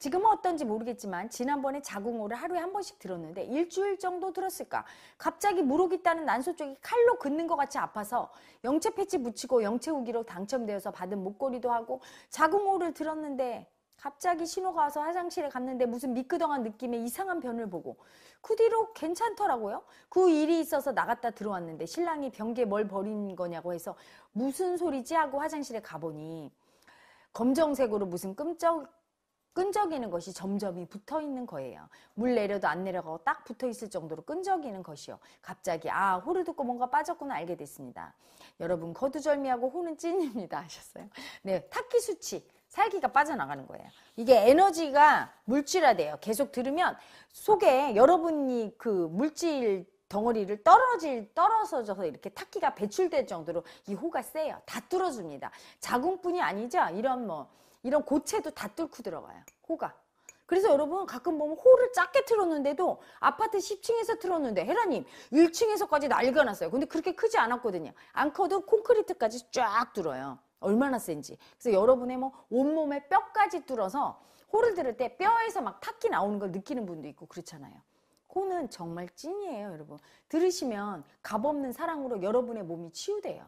지금은 어떤지 모르겠지만 지난번에 자궁호를 하루에 한 번씩 들었는데 일주일 정도 들었을까 갑자기 물혹 있다는 난소 쪽이 칼로 긋는 것 같이 아파서 영체 패치 붙이고 영체 후기로 당첨되어서 받은 목걸이도 하고 자궁호를 들었는데 갑자기 신호가 와서 화장실에 갔는데 무슨 미끄덩한 느낌의 이상한 변을 보고 그 뒤로 괜찮더라고요. 그 일이 있어서 나갔다 들어왔는데 신랑이 변기에 뭘 버린 거냐고 해서 무슨 소리지 하고 화장실에 가보니 검정색으로 무슨 끔적 끈적이는 것이 점점이 붙어 있는 거예요. 물 내려도 안 내려가고 딱 붙어 있을 정도로 끈적이는 것이요. 갑자기 아 호를 듣고 뭔가 빠졌구나 알게 됐습니다. 여러분 거두절미하고 호는 찐입니다 하셨어요. 네, 탁기 수치 살기가 빠져나가는 거예요. 이게 에너지가 물질화돼요. 계속 들으면 속에 여러분이 그 물질 덩어리를 떨어질 떨어져서 이렇게 탁기가 배출될 정도로 이 호가 세요. 다 뚫어줍니다. 자궁뿐이 아니죠. 이런 뭐 이런 고체도 다 뚫고 들어가요. 호가. 그래서 여러분 가끔 보면 호를 작게 틀었는데도 아파트 10층에서 틀었는데 헤라님 1층에서까지 난리가 났어요. 근데 그렇게 크지 않았거든요. 안 커도 콘크리트까지 쫙 뚫어요. 얼마나 센지. 그래서 여러분의 뭐 온몸에 뼈까지 뚫어서 호를 들을 때 뼈에서 막 탁기 나오는 걸 느끼는 분도 있고 그렇잖아요. 호는 정말 찐이에요, 여러분. 들으시면 값없는 사랑으로 여러분의 몸이 치유돼요.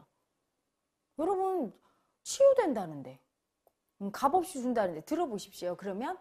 여러분 치유된다는데. 음, 값없이 준다는데 들어보십시오. 그러면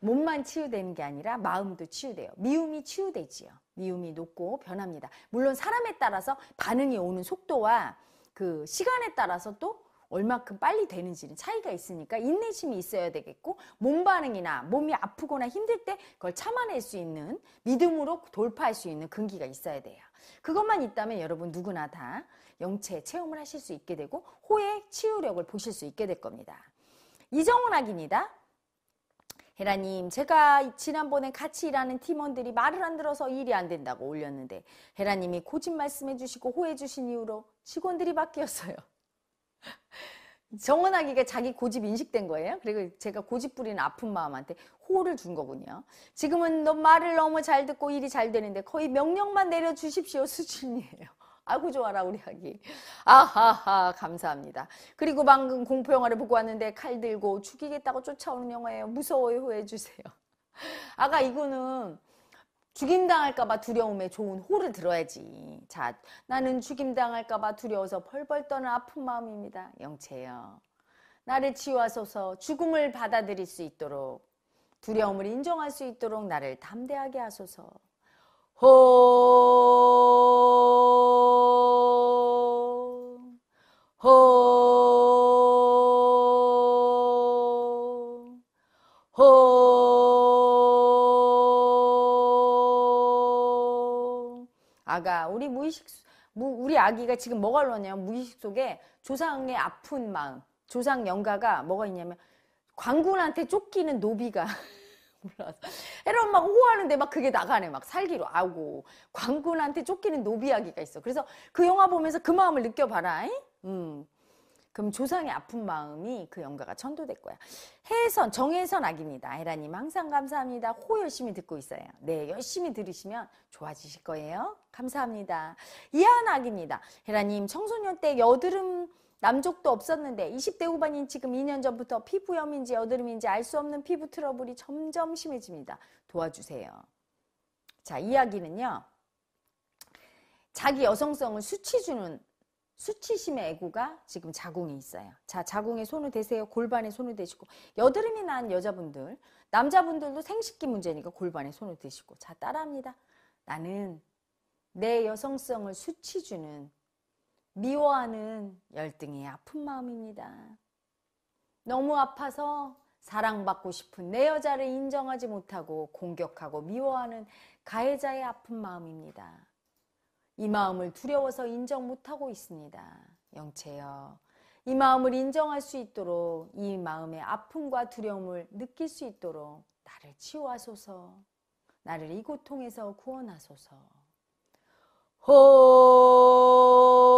몸만 치유되는 게 아니라 마음도 치유돼요. 미움이 치유되지요. 미움이 높고 변합니다. 물론 사람에 따라서 반응이 오는 속도와 그 시간에 따라서 또 얼마큼 빨리 되는지는 차이가 있으니까 인내심이 있어야 되겠고 몸 반응이나 몸이 아프거나 힘들 때 그걸 참아낼 수 있는 믿음으로 돌파할 수 있는 근기가 있어야 돼요. 그것만 있다면 여러분 누구나 다 영체 체험을 하실 수 있게 되고 호의 치유력을 보실 수 있게 될 겁니다. 이정훈 학입니다. 헤라님, 제가 지난번에 같이 일하는 팀원들이 말을 안 들어서 일이 안 된다고 올렸는데 헤라님이 고집 말씀해 주시고 호해 주신 이후로 직원들이 바뀌었어요. 정은아기가 자기 고집 인식된 거예요. 그리고 제가 고집 부리는 아픈 마음한테 호를 준 거군요. 지금은 너 말을 너무 잘 듣고 일이 잘 되는데 거의 명령만 내려주십시오 수준이에요. 아구 좋아라 우리 아기. 아하하 감사합니다. 그리고 방금 공포 영화를 보고 왔는데 칼 들고 죽이겠다고 쫓아오는 영화예요. 무서워요 해주세요. 아가 이거는 죽임당할까봐 두려움에 좋은 호를 들어야지. 자, 나는 죽임당할까봐 두려워서 펄펄 떠는 아픈 마음입니다. 영체여. 나를 치유하소서 죽음을 받아들일 수 있도록 두려움을 인정할 수 있도록 나를 담대하게 하소서. 호, 호, 우리 무의식 우리 아기가 지금 뭐가 흘러냐면 무의식 속에 조상의 아픈 마음, 조상 영가가 뭐가 있냐면 광군한테 쫓기는 노비가 올라와서 이런 막 호하는데 막 그게 나가네 막 살기로 아고 광군한테 쫓기는 노비 아기가 있어 그래서 그 영화 보면서 그 마음을 느껴봐라 이? 음 그럼 조상의 아픈 마음이 그 영가가 천도될 거야. 해선 정해선 악입니다. 헤라님 항상 감사합니다. 호 열심히 듣고 있어요. 네, 열심히 들으시면 좋아지실 거예요. 감사합니다. 이한 악입니다. 헤라님 청소년 때 여드름 남족도 없었는데 20대 후반인 지금 2년 전부터 피부염인지 여드름인지 알 수 없는 피부 트러블이 점점 심해집니다. 도와주세요. 자, 이야기는요. 자기 여성성을 수치주는 수치심의 애구가 지금 자궁에 있어요. 자, 자궁에 손을 대세요. 골반에 손을 대시고 여드름이 난 여자분들, 남자분들도 생식기 문제니까 골반에 손을 대시고 자, 따라합니다. 나는 내 여성성을 수치주는 미워하는 열등의 아픈 마음입니다. 너무 아파서 사랑받고 싶은 내 여자를 인정하지 못하고 공격하고 미워하는 가해자의 아픈 마음입니다. 이 마음을 두려워서 인정 못하고 있습니다. 영채여이 마음을 인정할 수 있도록 이 마음의 아픔과 두려움을 느낄 수 있도록 나를 치유하소서, 나를 이 고통에서 구원하소서. 호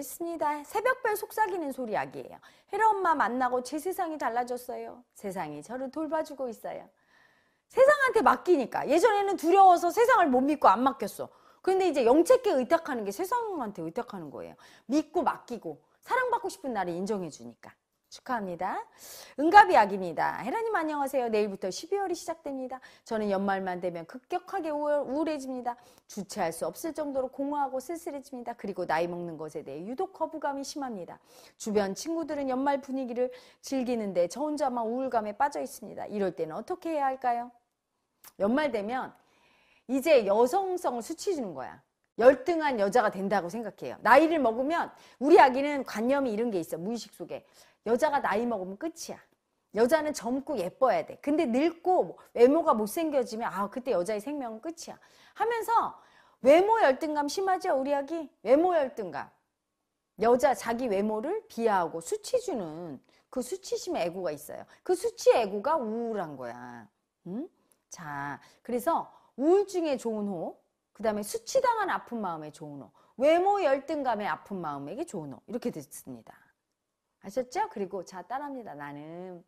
알겠습니다. 새벽별 속삭이는 소리 약이에요. 헤라 엄마 만나고 제 세상이 달라졌어요. 세상이 저를 돌봐주고 있어요. 세상한테 맡기니까 예전에는 두려워서 세상을 못 믿고 안 맡겼어. 근데 이제 영책에 의탁하는 게 세상한테 의탁하는 거예요. 믿고 맡기고 사랑받고 싶은 나를 인정해 주니까. 축하합니다. 응갑이 약입니다. 헤라님 안녕하세요. 내일부터 12월이 시작됩니다. 저는 연말만 되면 급격하게 우울해집니다. 주체할 수 없을 정도로 공허하고 쓸쓸해집니다. 그리고 나이 먹는 것에 대해 유독 거부감이 심합니다. 주변 친구들은 연말 분위기를 즐기는데 저 혼자만 우울감에 빠져 있습니다. 이럴 때는 어떻게 해야 할까요? 연말 되면 이제 여성성을 수치주는 거야. 열등한 여자가 된다고 생각해요. 나이를 먹으면 우리 아기는 관념이 이런 게 있어. 무의식 속에. 여자가 나이 먹으면 끝이야. 여자는 젊고 예뻐야 돼. 근데 늙고 외모가 못생겨지면 아 그때 여자의 생명은 끝이야. 하면서 외모 열등감 심하죠 우리 아기? 외모 열등감. 여자 자기 외모를 비하하고 수치주는 그 수치심 애고가 있어요. 그 수치 애고가 우울한 거야. 응? 자, 그래서 우울증에 좋은 호, 그 다음에 수치당한 아픈 마음에 좋은 호, 외모 열등감에 아픈 마음에게 좋은 호 이렇게 됐습니다. 아셨죠? 그리고 자 따라합니다. 나는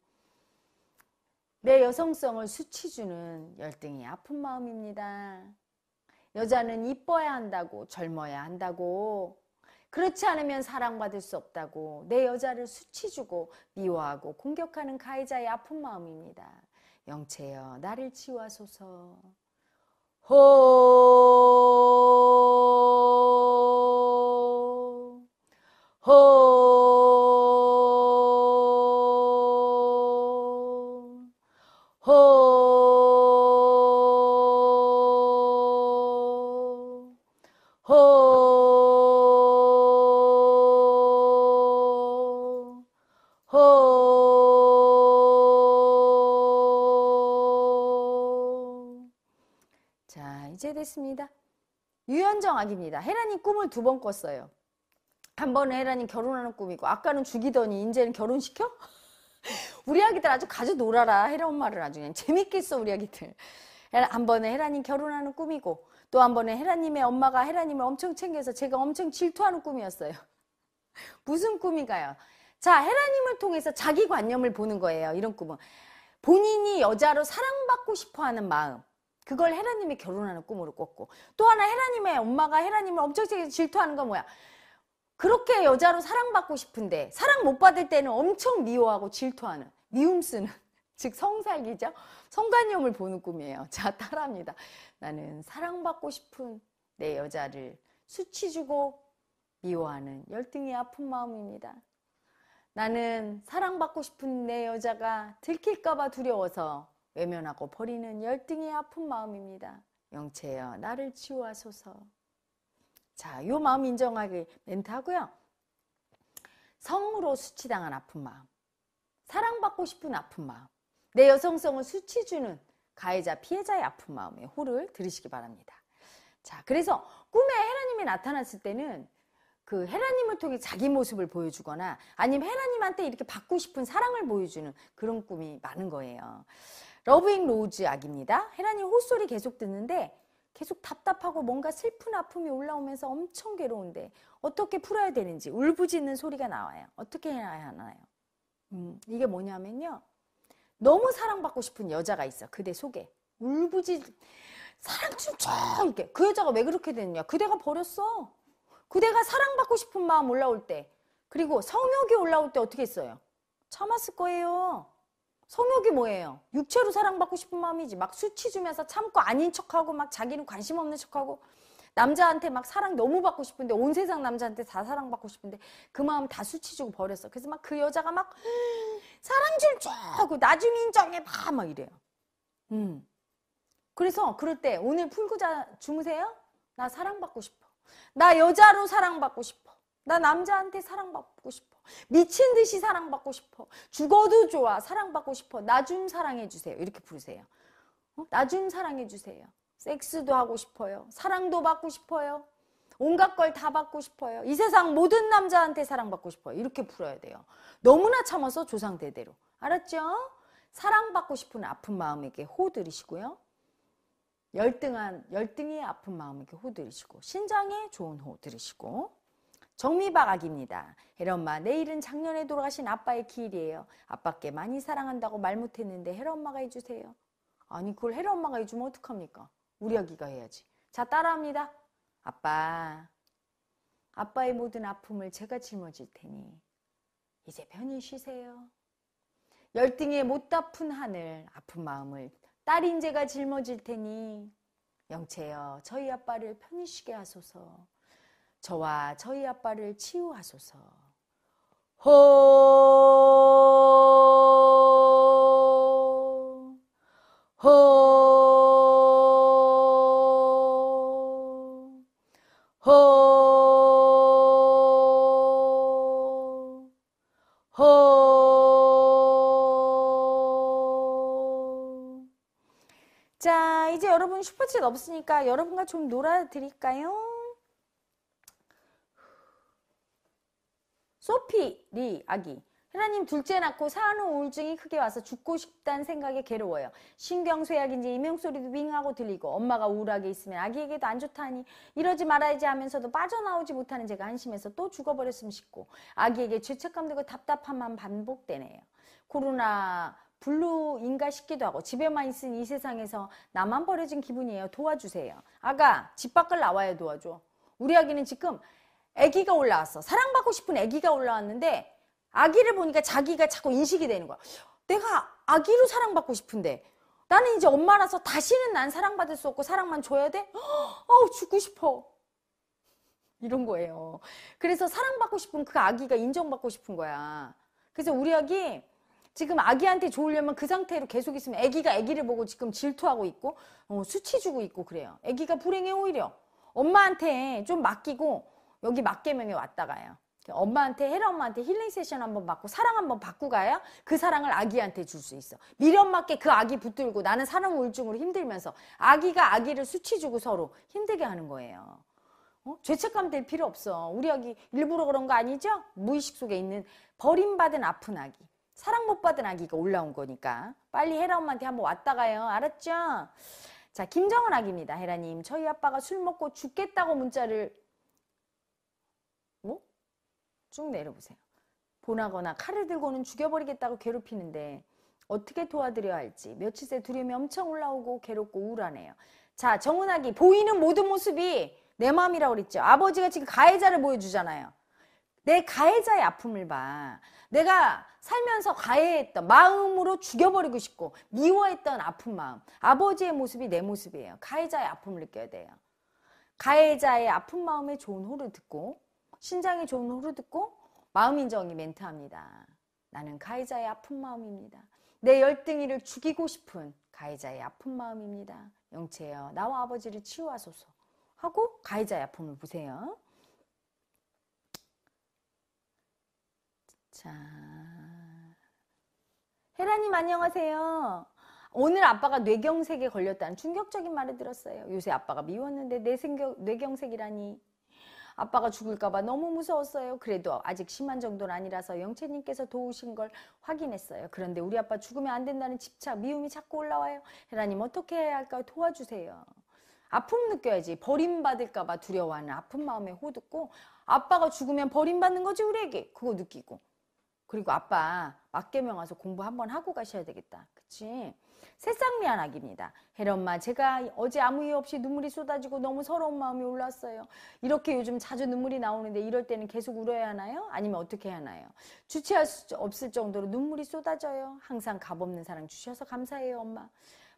내 여성성을 수치주는 열등이 아픈 마음입니다. 여자는 이뻐야 한다고 젊어야 한다고 그렇지 않으면 사랑받을 수 없다고 내 여자를 수치주고 미워하고 공격하는 가해자의 아픈 마음입니다. 영채여 나를 치유하소서 호 호. 하겠습니다. 유연정 아기입니다 헤라님 꿈을 두 번 꿨어요. 한 번은 헤라님 결혼하는 꿈이고 아까는 죽이더니 이제는 결혼시켜? 우리 아기들 아주 가져 놀아라. 헤라 엄마를 아주 그냥 재밌겠어 우리 아기들. 한 번은 헤라님 결혼하는 꿈이고 또 한 번은 헤라님의 엄마가 헤라님을 엄청 챙겨서 제가 엄청 질투하는 꿈이었어요. 무슨 꿈인가요? 자, 헤라님을 통해서 자기 관념을 보는 거예요. 이런 꿈은. 본인이 여자로 사랑받고 싶어 하는 마음. 그걸 헤라님이 결혼하는 꿈으로 꿨고 또 하나 헤라님의 엄마가 헤라님을 엄청나게 질투하는 건 뭐야? 그렇게 여자로 사랑받고 싶은데 사랑 못 받을 때는 엄청 미워하고 질투하는 미움 쓰는 즉 성살기죠. 성관념을 보는 꿈이에요. 자 따라합니다. 나는 사랑받고 싶은 내 여자를 수치 주고 미워하는 열등이 아픈 마음입니다. 나는 사랑받고 싶은 내 여자가 들킬까봐 두려워서 외면하고 버리는 열등의 아픈 마음입니다. 영체여 나를 치유하소서. 자, 요 마음 인정하기 멘트 하고요. 성으로 수치당한 아픈 마음. 사랑받고 싶은 아픈 마음. 내 여성성을 수치 주는 가해자 피해자의 아픈 마음의 호를 들으시기 바랍니다. 자, 그래서 꿈에 헤라님이 나타났을 때는 그 헤라님을 통해 자기 모습을 보여주거나 아니면 헤라님한테 이렇게 받고 싶은 사랑을 보여주는 그런 꿈이 많은 거예요. 러브잉 로즈 악입니다. 헤라님 호소리 계속 듣는데 계속 답답하고 뭔가 슬픈 아픔이 올라오면서 엄청 괴로운데 어떻게 풀어야 되는지 울부짖는 소리가 나와요. 어떻게 해야 하나요? 음, 이게 뭐냐면요. 너무 사랑받고 싶은 여자가 있어. 그대 속에. 울부짖 사랑 춤춰 이렇게 그 여자가 왜 그렇게 됐냐? 그대가 버렸어. 그대가 사랑받고 싶은 마음 올라올 때 그리고 성욕이 올라올 때 어떻게 했어요? 참았을 거예요. 성욕이 뭐예요? 육체로 사랑받고 싶은 마음이지. 막 수치 주면서 참고 아닌 척하고 막 자기는 관심 없는 척하고 남자한테 막 사랑 너무 받고 싶은데 온 세상 남자한테 다 사랑받고 싶은데 그 마음 다 수치 주고 버렸어. 그래서 막 그 여자가 막 음, 사랑 줄쭉 하고 나중 인정해 봐막 이래요. 음. 그래서 그럴 때 오늘 풀고 자 주무세요. 나 사랑받고 싶어. 나 여자로 사랑받고 싶어. 나 남자한테 사랑받고 싶어. 미친 듯이 사랑받고 싶어. 죽어도 좋아. 사랑받고 싶어. 나 좀 사랑해주세요. 이렇게 부르세요. 어? 나좀 사랑해주세요. 섹스도 하고 싶어요. 사랑도 받고 싶어요. 온갖 걸 다 받고 싶어요. 이 세상 모든 남자한테 사랑받고 싶어요. 이렇게 풀어야 돼요. 너무나 참아서 조상대대로. 알았죠? 사랑받고 싶은 아픈 마음에게 호 들으시고요. 열등한 열등이 아픈 마음을 이렇게 호들이시고 신장에 좋은 호들이시고 정미박악입니다. 헤엄마 내일은 작년에 돌아가신 아빠의 기일이에요. 아빠께 많이 사랑한다고 말 못했는데 헤엄마가 해주세요. 아니 그걸 헤엄마가 해주면 어떡합니까? 우리 아기가 해야지. 자 따라합니다. 아빠 아빠의 모든 아픔을 제가 짊어질 테니 이제 편히 쉬세요. 열등에 못 아픈 하늘 아픈 마음을 딸 인재가 짊어질 테니 영채여 저희 아빠를 편히 쉬게 하소서. 저와 저희 아빠를 치유하소서. 호. 호. 여러분 슈퍼챗 없으니까 여러분과 좀 놀아드릴까요? 소피, 리, 아기. 헤라님 둘째 낳고 산후 우울증이 크게 와서 죽고 싶다는 생각에 괴로워요. 신경쇠약인지 이명소리도 윙하고 들리고 엄마가 우울하게 있으면 아기에게도 안 좋다니 이러지 말아야지 하면서도 빠져나오지 못하는 제가 한심해서 또 죽어버렸으면 싶고 아기에게 죄책감 들고 답답함만 반복되네요. 코로나 블루인가 싶기도 하고 집에만 있은 이 세상에서 나만 버려진 기분이에요. 도와주세요. 아가 집 밖을 나와야 도와줘. 우리 아기는 지금 아기가 올라왔어. 사랑받고 싶은 아기가 올라왔는데 아기를 보니까 자기가 자꾸 인식이 되는 거야. 내가 아기로 사랑받고 싶은데 나는 이제 엄마라서 다시는 난 사랑받을 수 없고 사랑만 줘야 돼? 어우 죽고 싶어. 이런 거예요. 그래서 사랑받고 싶은 그 아기가 인정받고 싶은 거야. 그래서 우리 아기 지금 아기한테 좋으려면 그 상태로 계속 있으면 아기가 아기를 보고 지금 질투하고 있고 어, 수치 주고 있고 그래요. 아기가 불행해 오히려. 엄마한테 좀 맡기고 여기 맡개명에 왔다 가요. 엄마한테 혜라 엄마한테 힐링 세션 한번 받고 사랑 한번 받고 가야 그 사랑을 아기한테 줄 수 있어. 미련맞게 그 아기 붙들고 나는 사랑 우울증으로 힘들면서 아기가 아기를 수치 주고 서로 힘들게 하는 거예요. 어? 죄책감 될 필요 없어. 우리 아기 일부러 그런 거 아니죠? 무의식 속에 있는 버림받은 아픈 아기. 사랑 못 받은 아기가 올라온 거니까 빨리 헤라 엄마한테 한번 왔다 가요. 알았죠? 자, 김정은 아기입니다. 헤라님, 저희 아빠가 술 먹고 죽겠다고 문자를 뭐? 쭉 내려보세요. 보나거나 칼을 들고는 죽여버리겠다고 괴롭히는데 어떻게 도와드려야 할지 며칠새 두려움이 엄청 올라오고 괴롭고 우울하네요. 자, 정은아기 보이는 모든 모습이 내 마음이라고 그랬죠. 아버지가 지금 가해자를 보여주잖아요. 내 가해자의 아픔을 봐. 내가 살면서 가해했던 마음으로 죽여버리고 싶고 미워했던 아픈 마음. 아버지의 모습이 내 모습이에요. 가해자의 아픔을 느껴야 돼요. 가해자의 아픈 마음에 좋은 호를 듣고 신장에 좋은 호를 듣고 마음 인정이 멘트합니다. 나는 가해자의 아픈 마음입니다. 내 열등이를 죽이고 싶은 가해자의 아픈 마음입니다. 영채여 나와 아버지를 치유하소서 하고 가해자의 아픔을 보세요. 자, 헤라님 안녕하세요. 오늘 아빠가 뇌경색에 걸렸다는 충격적인 말을 들었어요. 요새 아빠가 미웠는데 내생경 뇌경색이라니. 아빠가 죽을까봐 너무 무서웠어요. 그래도 아직 심한 정도는 아니라서 영채님께서 도우신 걸 확인했어요. 그런데 우리 아빠 죽으면 안 된다는 집착, 미움이 자꾸 올라와요. 헤라님 어떻게 해야 할까요? 도와주세요. 아픔 느껴야지. 버림받을까봐 두려워하는 아픈 마음에 호듣고 아빠가 죽으면 버림받는 거지 우리에게. 그거 느끼고 그리고 아빠 맞개명 와서 공부 한번 하고 가셔야 되겠다. 그치? 새싹 미안 아기입니다. 헤엄마 제가 어제 아무 이유 없이 눈물이 쏟아지고 너무 서러운 마음이 올랐어요. 이렇게 요즘 자주 눈물이 나오는데 이럴 때는 계속 울어야 하나요? 아니면 어떻게 해야 하나요? 주체할 수 없을 정도로 눈물이 쏟아져요. 항상 값없는 사랑 주셔서 감사해요 엄마.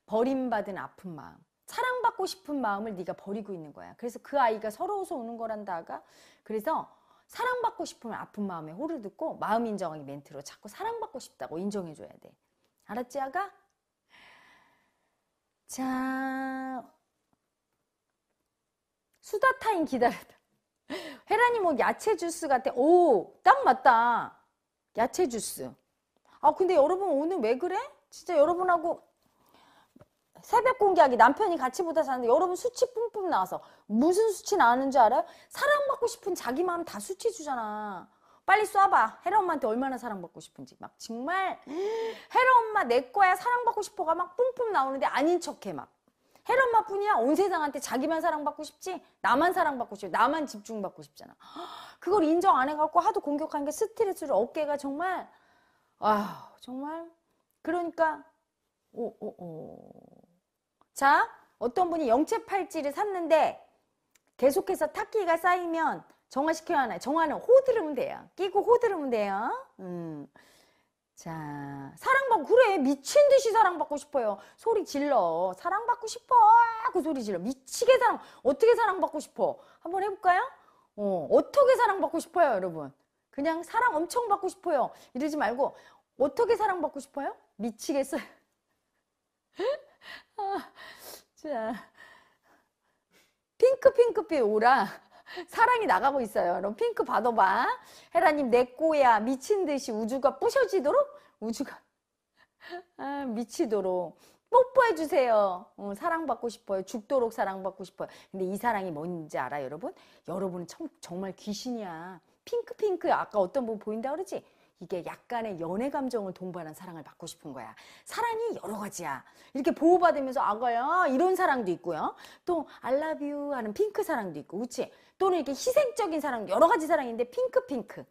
버림받은 아픈 마음. 사랑받고 싶은 마음을 네가 버리고 있는 거야. 그래서 그 아이가 서러워서 우는 거란다가 그래서 사랑받고 싶으면 아픈 마음에 호를 듣고 마음 인정하기 멘트로 자꾸 사랑받고 싶다고 인정해줘야 돼. 알았지, 아가? 자, 수다 타임 기다렸다. 헤라님, 뭐 야채 주스 같아. 오, 딱 맞다. 야채 주스. 아, 근데 여러분 오늘 왜 그래? 진짜 여러분하고 새벽 공개하기 남편이 같이 보다 사는데 여러분 수치 뿜뿜 나와서 무슨 수치 나왔는지 알아요? 사랑받고 싶은 자기 마음 다 수치 주잖아. 빨리 쏴봐. 헤라 엄마한테 얼마나 사랑받고 싶은지. 막 정말 헤라 엄마 내 거야 사랑받고 싶어가 막 뿜뿜 나오는데 아닌 척해 막. 헤라 엄마뿐이야 온 세상한테 자기만 사랑받고 싶지 나만 사랑받고 싶어 나만 집중받고 싶잖아. 그걸 인정 안 해갖고 하도 공격하는게 스트레스를 어깨가 정말 아 정말 그러니까 오 오오 자 어떤 분이 영체 팔찌를 샀는데 계속해서 탁기가 쌓이면 정화시켜야 하나요? 정화는 호들으면 돼요. 끼고 호들으면 돼요. 음. 자, 사랑받고, 그래. 미친 듯이 사랑받고 싶어요. 소리 질러. 사랑받고 싶어. 아, 그 소리 질러. 미치게 사랑, 어떻게 사랑받고 싶어? 한번 해볼까요? 어, 어떻게 사랑받고 싶어요, 여러분? 그냥 사랑 엄청 받고 싶어요. 이러지 말고, 어떻게 사랑받고 싶어요? 미치겠어요. 아, 자. 핑크 핑크빛 오라 사랑이 나가고 있어요. 여러분 핑크 받아봐. 헤라님 내 꼬야 미친 듯이 우주가 부셔지도록 우주가 아, 미치도록 뽀뽀해 주세요. 어, 사랑받고 싶어요. 죽도록 사랑받고 싶어요. 근데 이 사랑이 뭔지 알아 여러분? 여러분은 정말 귀신이야. 핑크핑크 아까 어떤 분 보인다 그러지? 이게 약간의 연애 감정을 동반한 사랑을 받고 싶은 거야. 사랑이 여러 가지야. 이렇게 보호받으면서 아가야 아, 이런 사랑도 있고요. 또 알라뷰 하는 핑크 사랑도 있고, 그렇지? 또는 이렇게 희생적인 사랑 여러 가지 사랑인데 핑크 핑크.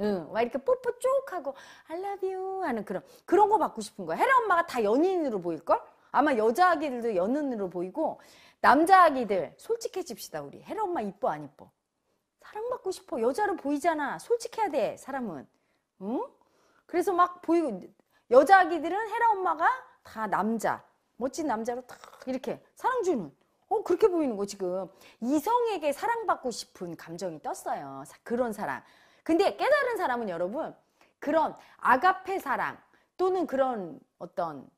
응, 와 이렇게 뽀뽀 쭉 하고 알라뷰 하는 그런 그런 거 받고 싶은 거야. 헤라 엄마가 다 연인으로 보일 걸? 아마 여자 아기들도 연인으로 보이고 남자 아기들 솔직해집시다 우리 헤라 엄마 이뻐 안 이뻐? 사랑받고 싶어 여자로 보이잖아 솔직해야 돼 사람은 응? 그래서 막 보이고 여자 아기들은 헤라 엄마가 다 남자 멋진 남자로 탁 이렇게 사랑 주는 어 그렇게 보이는 거 지금 이성에게 사랑받고 싶은 감정이 떴어요 그런 사랑 근데 깨달은 사람은 여러분 그런 아가페 사랑 또는 그런 어떤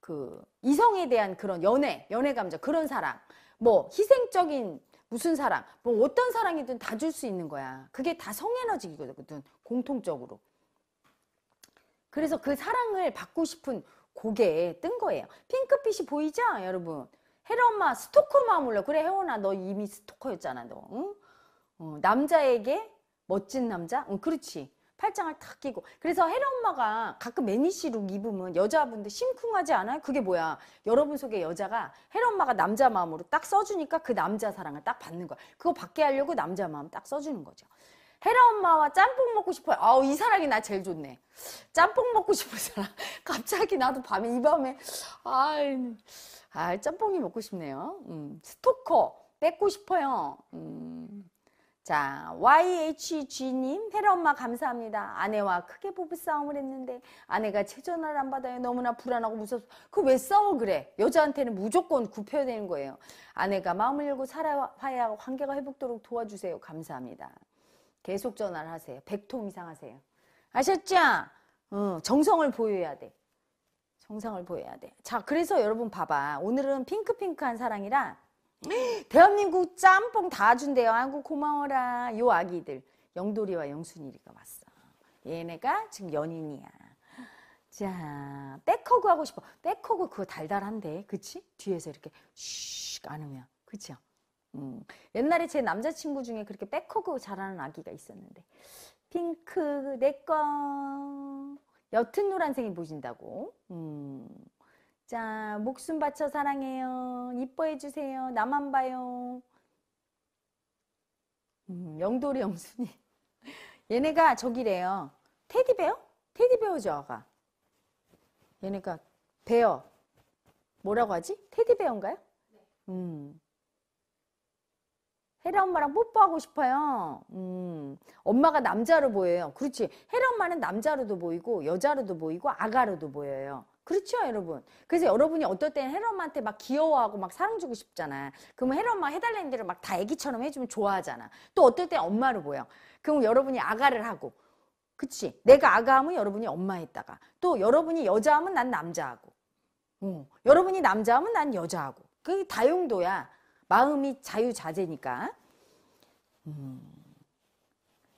그 이성에 대한 그런 연애 연애 감정 그런 사랑 뭐 희생적인 무슨 사랑 뭐 어떤 사랑이든 다 줄 수 있는 거야 그게 다 성에너지거든 공통적으로 그래서 그 사랑을 받고 싶은 고개에 뜬 거예요. 핑크빛이 보이죠? 여러분. 헤라 엄마 스토커로 마음올라 그래 혜원아 너 이미 스토커였잖아 너. 응? 어, 남자에게 멋진 남자? 응, 그렇지. 팔짱을 탁 끼고 그래서 헤라 엄마가 가끔 매니시룩 입으면 여자분들 심쿵하지 않아요? 그게 뭐야 여러분 속에 여자가 헤라 엄마가 남자 마음으로 딱 써주니까 그 남자 사랑을 딱 받는 거야 그거 받게 하려고 남자 마음 딱 써주는 거죠 헤라 엄마와 짬뽕 먹고 싶어요. 아우 이 사람이 나 제일 좋네. 짬뽕 먹고 싶은 사람. 갑자기 나도 밤에 이 밤에 아아 짬뽕이 먹고 싶네요. 음, 스토커 뺏고 싶어요. 음. 자, YHG님, 헤라 엄마 감사합니다. 아내와 크게 부부싸움을 했는데 아내가 최전화를 안 받아요. 너무나 불안하고 무섭. 그 왜 싸워 그래? 여자한테는 무조건 굽혀야 되는 거예요. 아내가 마음을 열고 살아야 관계가 회복도록 도와주세요. 감사합니다. 계속 전화를 하세요. 100통 이상 하세요. 아셨죠? 어, 정성을 보여야 돼. 정성을 보여야 돼. 자, 그래서 여러분 봐봐. 오늘은 핑크핑크한 사랑이라 대한민국 짬뽕 다 준대요. 아이고 고마워라. 요 아기들. 영돌이와 영순이가 왔어. 얘네가 지금 연인이야. 자, 백허그 하고 싶어. 백허그 그거 달달한데. 그치? 뒤에서 이렇게 슉 안으면. 그치요? 음, 옛날에 제 남자친구 중에 그렇게 빼허그자라는 아기가 있었는데 핑크 내꺼 옅은 노란색이 보진다고 음. 자 목숨 바쳐 사랑해요 이뻐해 주세요 나만 봐요 음, 영돌이 영순이 얘네가 저기래요 테디베어? 테디베어죠 아가 얘네가 베어 뭐라고 하지? 테디베어인가요? 음. 헤라 엄마랑 뽀뽀하고 싶어요. 음, 엄마가 남자로 보여요. 그렇지. 헤라 엄마는 남자로도 보이고 여자로도 보이고 아가로도 보여요. 그렇죠, 여러분. 그래서 여러분이 어떨 때는 헤라 엄마한테 막 귀여워하고 막 사랑 주고 싶잖아. 그러면 헤라 엄마 해달라는 대로 막다 애기처럼 해주면 좋아하잖아. 또 어떨 땐 엄마로 보여. 그럼 여러분이 아가를 하고. 그치? 내가 아가하면 여러분이 엄마 했다가. 또 여러분이 여자하면 난 남자하고. 응. 어. 여러분이 남자하면 난 여자하고. 그게 다용도야. 마음이 자유자재니까. 음.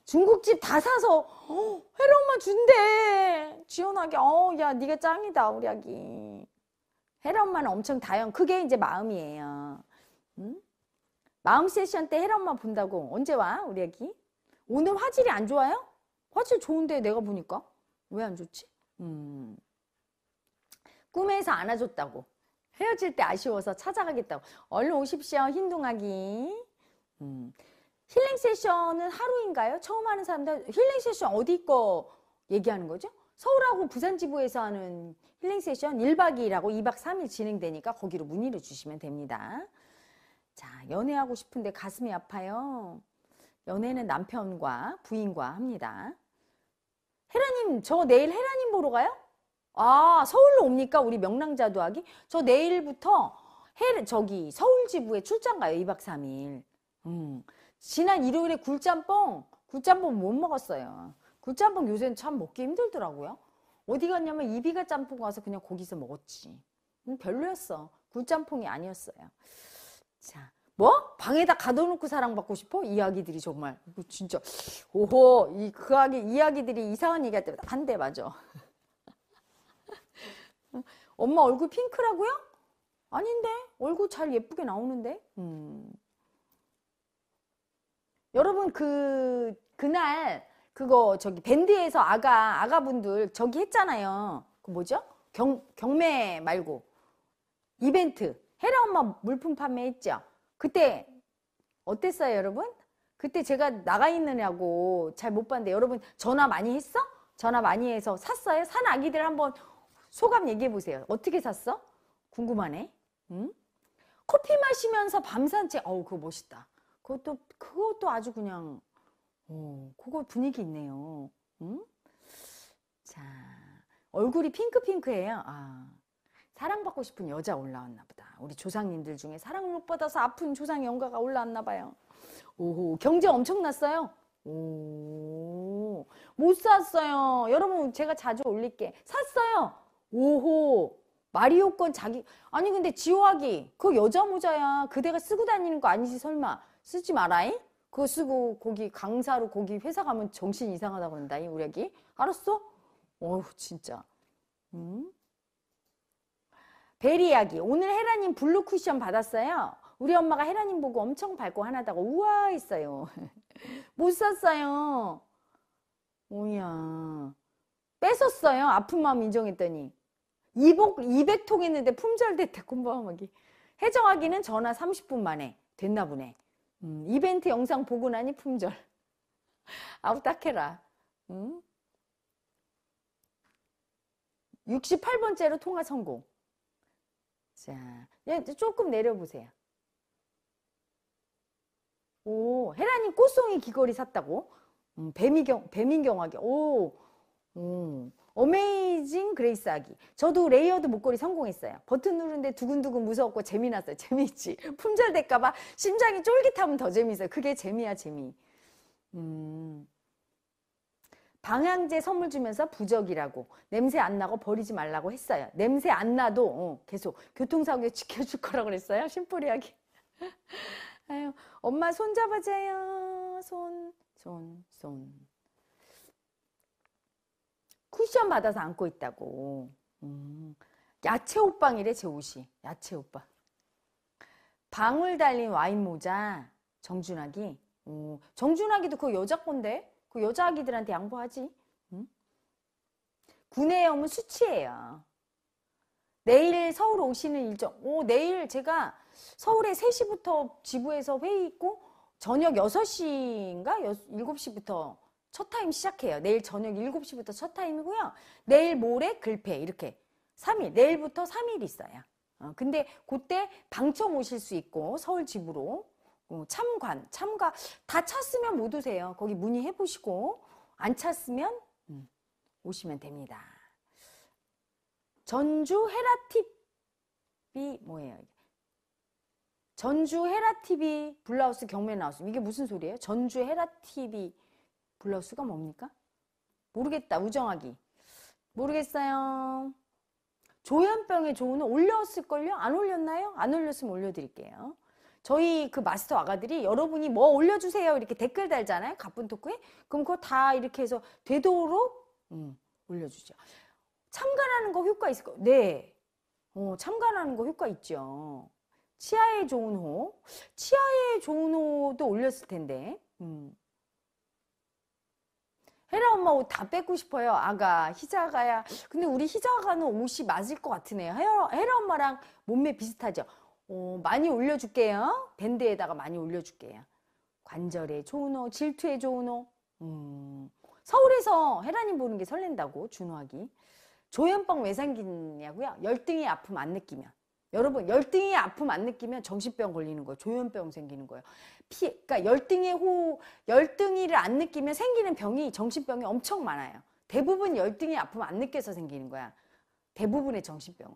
중국집 다 사서 어, 해롱만 준대. 지원하기 어, 야 네가 짱이다 우리 아기. 엄마는 엄청 다양. 그게 이제 마음이에요. 음? 마음 세션 때해 엄마 본다고 언제 와 우리 아기? 오늘 화질이 안 좋아요? 화질 좋은데 내가 보니까 왜 안 좋지? 음. 꿈에서 안아줬다고. 헤어질 때 아쉬워서 찾아가겠다고. 얼른 오십시오. 흰둥아기. 음. 힐링 세션은 하루인가요? 처음 하는 사람들 힐링 세션 어디 거 얘기하는 거죠? 서울하고 부산 지부에서 하는 힐링 세션 1박 2일하고 2박 3일 진행되니까 거기로 문의를 주시면 됩니다. 자, 연애하고 싶은데 가슴이 아파요. 연애는 남편과 부인과 합니다. 헤라님, 저 내일 헤라님 보러 가요? 아, 서울로 옵니까? 우리 명랑자도 하기? 저 내일부터 해, 저기, 서울지부에 출장 가요. 2박 3일. 음. 지난 일요일에 굴짬뽕, 굴짬뽕 못 먹었어요. 굴짬뽕 요새는 참 먹기 힘들더라고요. 어디 갔냐면 이비가 짬뽕 가서 그냥 거기서 먹었지. 음, 별로였어. 굴짬뽕이 아니었어요. 자, 뭐? 방에다 가둬놓고 사랑받고 싶어? 이야기들이 정말. 진짜. 오호, 이, 그 아기, 이야기들이 이상한 얘기 할 때마다 안 돼, 맞아. 엄마 얼굴 핑크라고요? 아닌데 얼굴 잘 예쁘게 나오는데 음. 여러분 그 그날 그거 저기 밴드에서 아가 아가분들 저기 했잖아요 그 뭐죠 경 경매 말고 이벤트 헤라 엄마 물품 판매했죠 그때 어땠어요 여러분 그때 제가 나가 있느냐고 잘 못 봤는데 여러분 전화 많이 했어 전화 많이 해서 샀어요 산 아기들 한번 소감 얘기해 보세요. 어떻게 샀어? 궁금하네. 응? 커피 마시면서 밤산책. 어우, 그거 멋있다. 그것도 그것도 아주 그냥 어, 그거 분위기 있네요. 응? 자, 얼굴이 핑크핑크해요. 아. 사랑받고 싶은 여자 올라왔나 보다. 우리 조상님들 중에 사랑을 못 받아서 아픈 조상 영가가 올라왔나 봐요. 오, 호 경제 엄청났어요. 오, 못 샀어요. 여러분, 제가 자주 올릴게. 샀어요. 오호 마리오건 자기 아니 근데 지호하기 그 여자 모자야 그대가 쓰고 다니는 거 아니지 설마 쓰지 마라잉 그거 쓰고 거기 강사로 거기 회사 가면 정신 이상하다 그런다잉 우리 아기 알았어? 어우 진짜 음? 베리 이야기 오늘 헤라님 블루 쿠션 받았어요 우리 엄마가 헤라님 보고 엄청 밝고 화나다가 우와 했어요 못 샀어요 뭐야 뺏었어요 아픈 마음 인정했더니 이복 200통 했는데 품절돼 대콤방하기 해정하기는 전화 30분 만에 됐나 보네. 음, 이벤트 영상 보고 나니 품절. 아우 딱해라. 음? 68번째로 통화 성공. 자, 예, 조금 내려보세요. 오, 헤라님 꽃송이 귀걸이 샀다고? 음, 뱀이경, 뱀인경화기. 오, 오, 어메이징 그레이스 아기 저도 레이어드 목걸이 성공했어요 버튼 누르는데 두근두근 무서웠고 재미났어요 재미있지 품절될까봐 심장이 쫄깃하면 더 재미있어요 그게 재미야 재미 음. 방향제 선물 주면서 부적이라고 냄새 안 나고 버리지 말라고 했어요 냄새 안 나도 어, 계속 교통사고에 지켜줄 거라고 그랬어요 심플이하기 아유 엄마 손 잡아줘요 손 손, 손. 쿠션 받아서 안고 있다고. 음. 야채 옷방이래 제 옷이. 야채 옷방. 방울 달린 와인 모자 정준하기. 오, 정준하기도 그 여자 건데 그 여자 아기들한테 양보하지. 응? 군에 오면 수치예요. 내일 서울 오시는 일정. 오, 내일 제가 서울에 3시부터 지부에서 회의 있고 저녁 6시인가 7시부터 첫 타임 시작해요. 내일 저녁 7시부터 첫 타임이고요. 내일 모레 글패 이렇게 3일 내일부터 3일 있어요. 어, 근데 그때 방청 오실 수 있고 서울 집으로 어, 참관 참가 다 찼으면 못 오세요. 거기 문의해 보시고 안 찼으면 음, 오시면 됩니다. 전주 헤라티비 뭐예요? 전주 헤라티비 블라우스 경매 나왔습니다. 이게 무슨 소리예요? 전주 헤라티비 블러스가 뭡니까? 모르겠다. 우정하기. 모르겠어요. 조현병의 조는 올렸을걸요? 안 올렸나요? 안 올렸으면 올려드릴게요. 저희 그 마스터 아가들이 여러분이 뭐 올려주세요 이렇게 댓글 달잖아요. 가쁜 토크에. 그럼 그거 다 이렇게 해서 되도록 음, 올려주죠. 참가라는 거 효과 있을 거. 네. 어, 참가라는 거 효과 있죠. 치아에 좋은 호. 치아에 좋은 호도 올렸을 텐데. 음. 헤라 엄마 옷 다 뺏고 싶어요. 아가, 희자가야. 근데 우리 희자가는 옷이 맞을 것 같으네요. 헤라, 헤라 엄마랑 몸매 비슷하죠? 어, 많이 올려줄게요. 밴드에다가 많이 올려줄게요. 관절에 좋은 옷, 질투에 좋은 옷. 음, 서울에서 헤라님 보는 게 설렌다고, 준호하기. 조현병 왜 생기냐고요? 열등의 아픔 안 느끼면. 여러분 열등이 아픔 안 느끼면 정신병 걸리는 거예요. 조현병 생기는 거예요. 피, 그러니까 열등의 호, 열등이를 안 느끼면 생기는 병이 정신병이 엄청 많아요. 대부분 열등의 아픔 안 느껴서 생기는 거야. 대부분의 정신병은.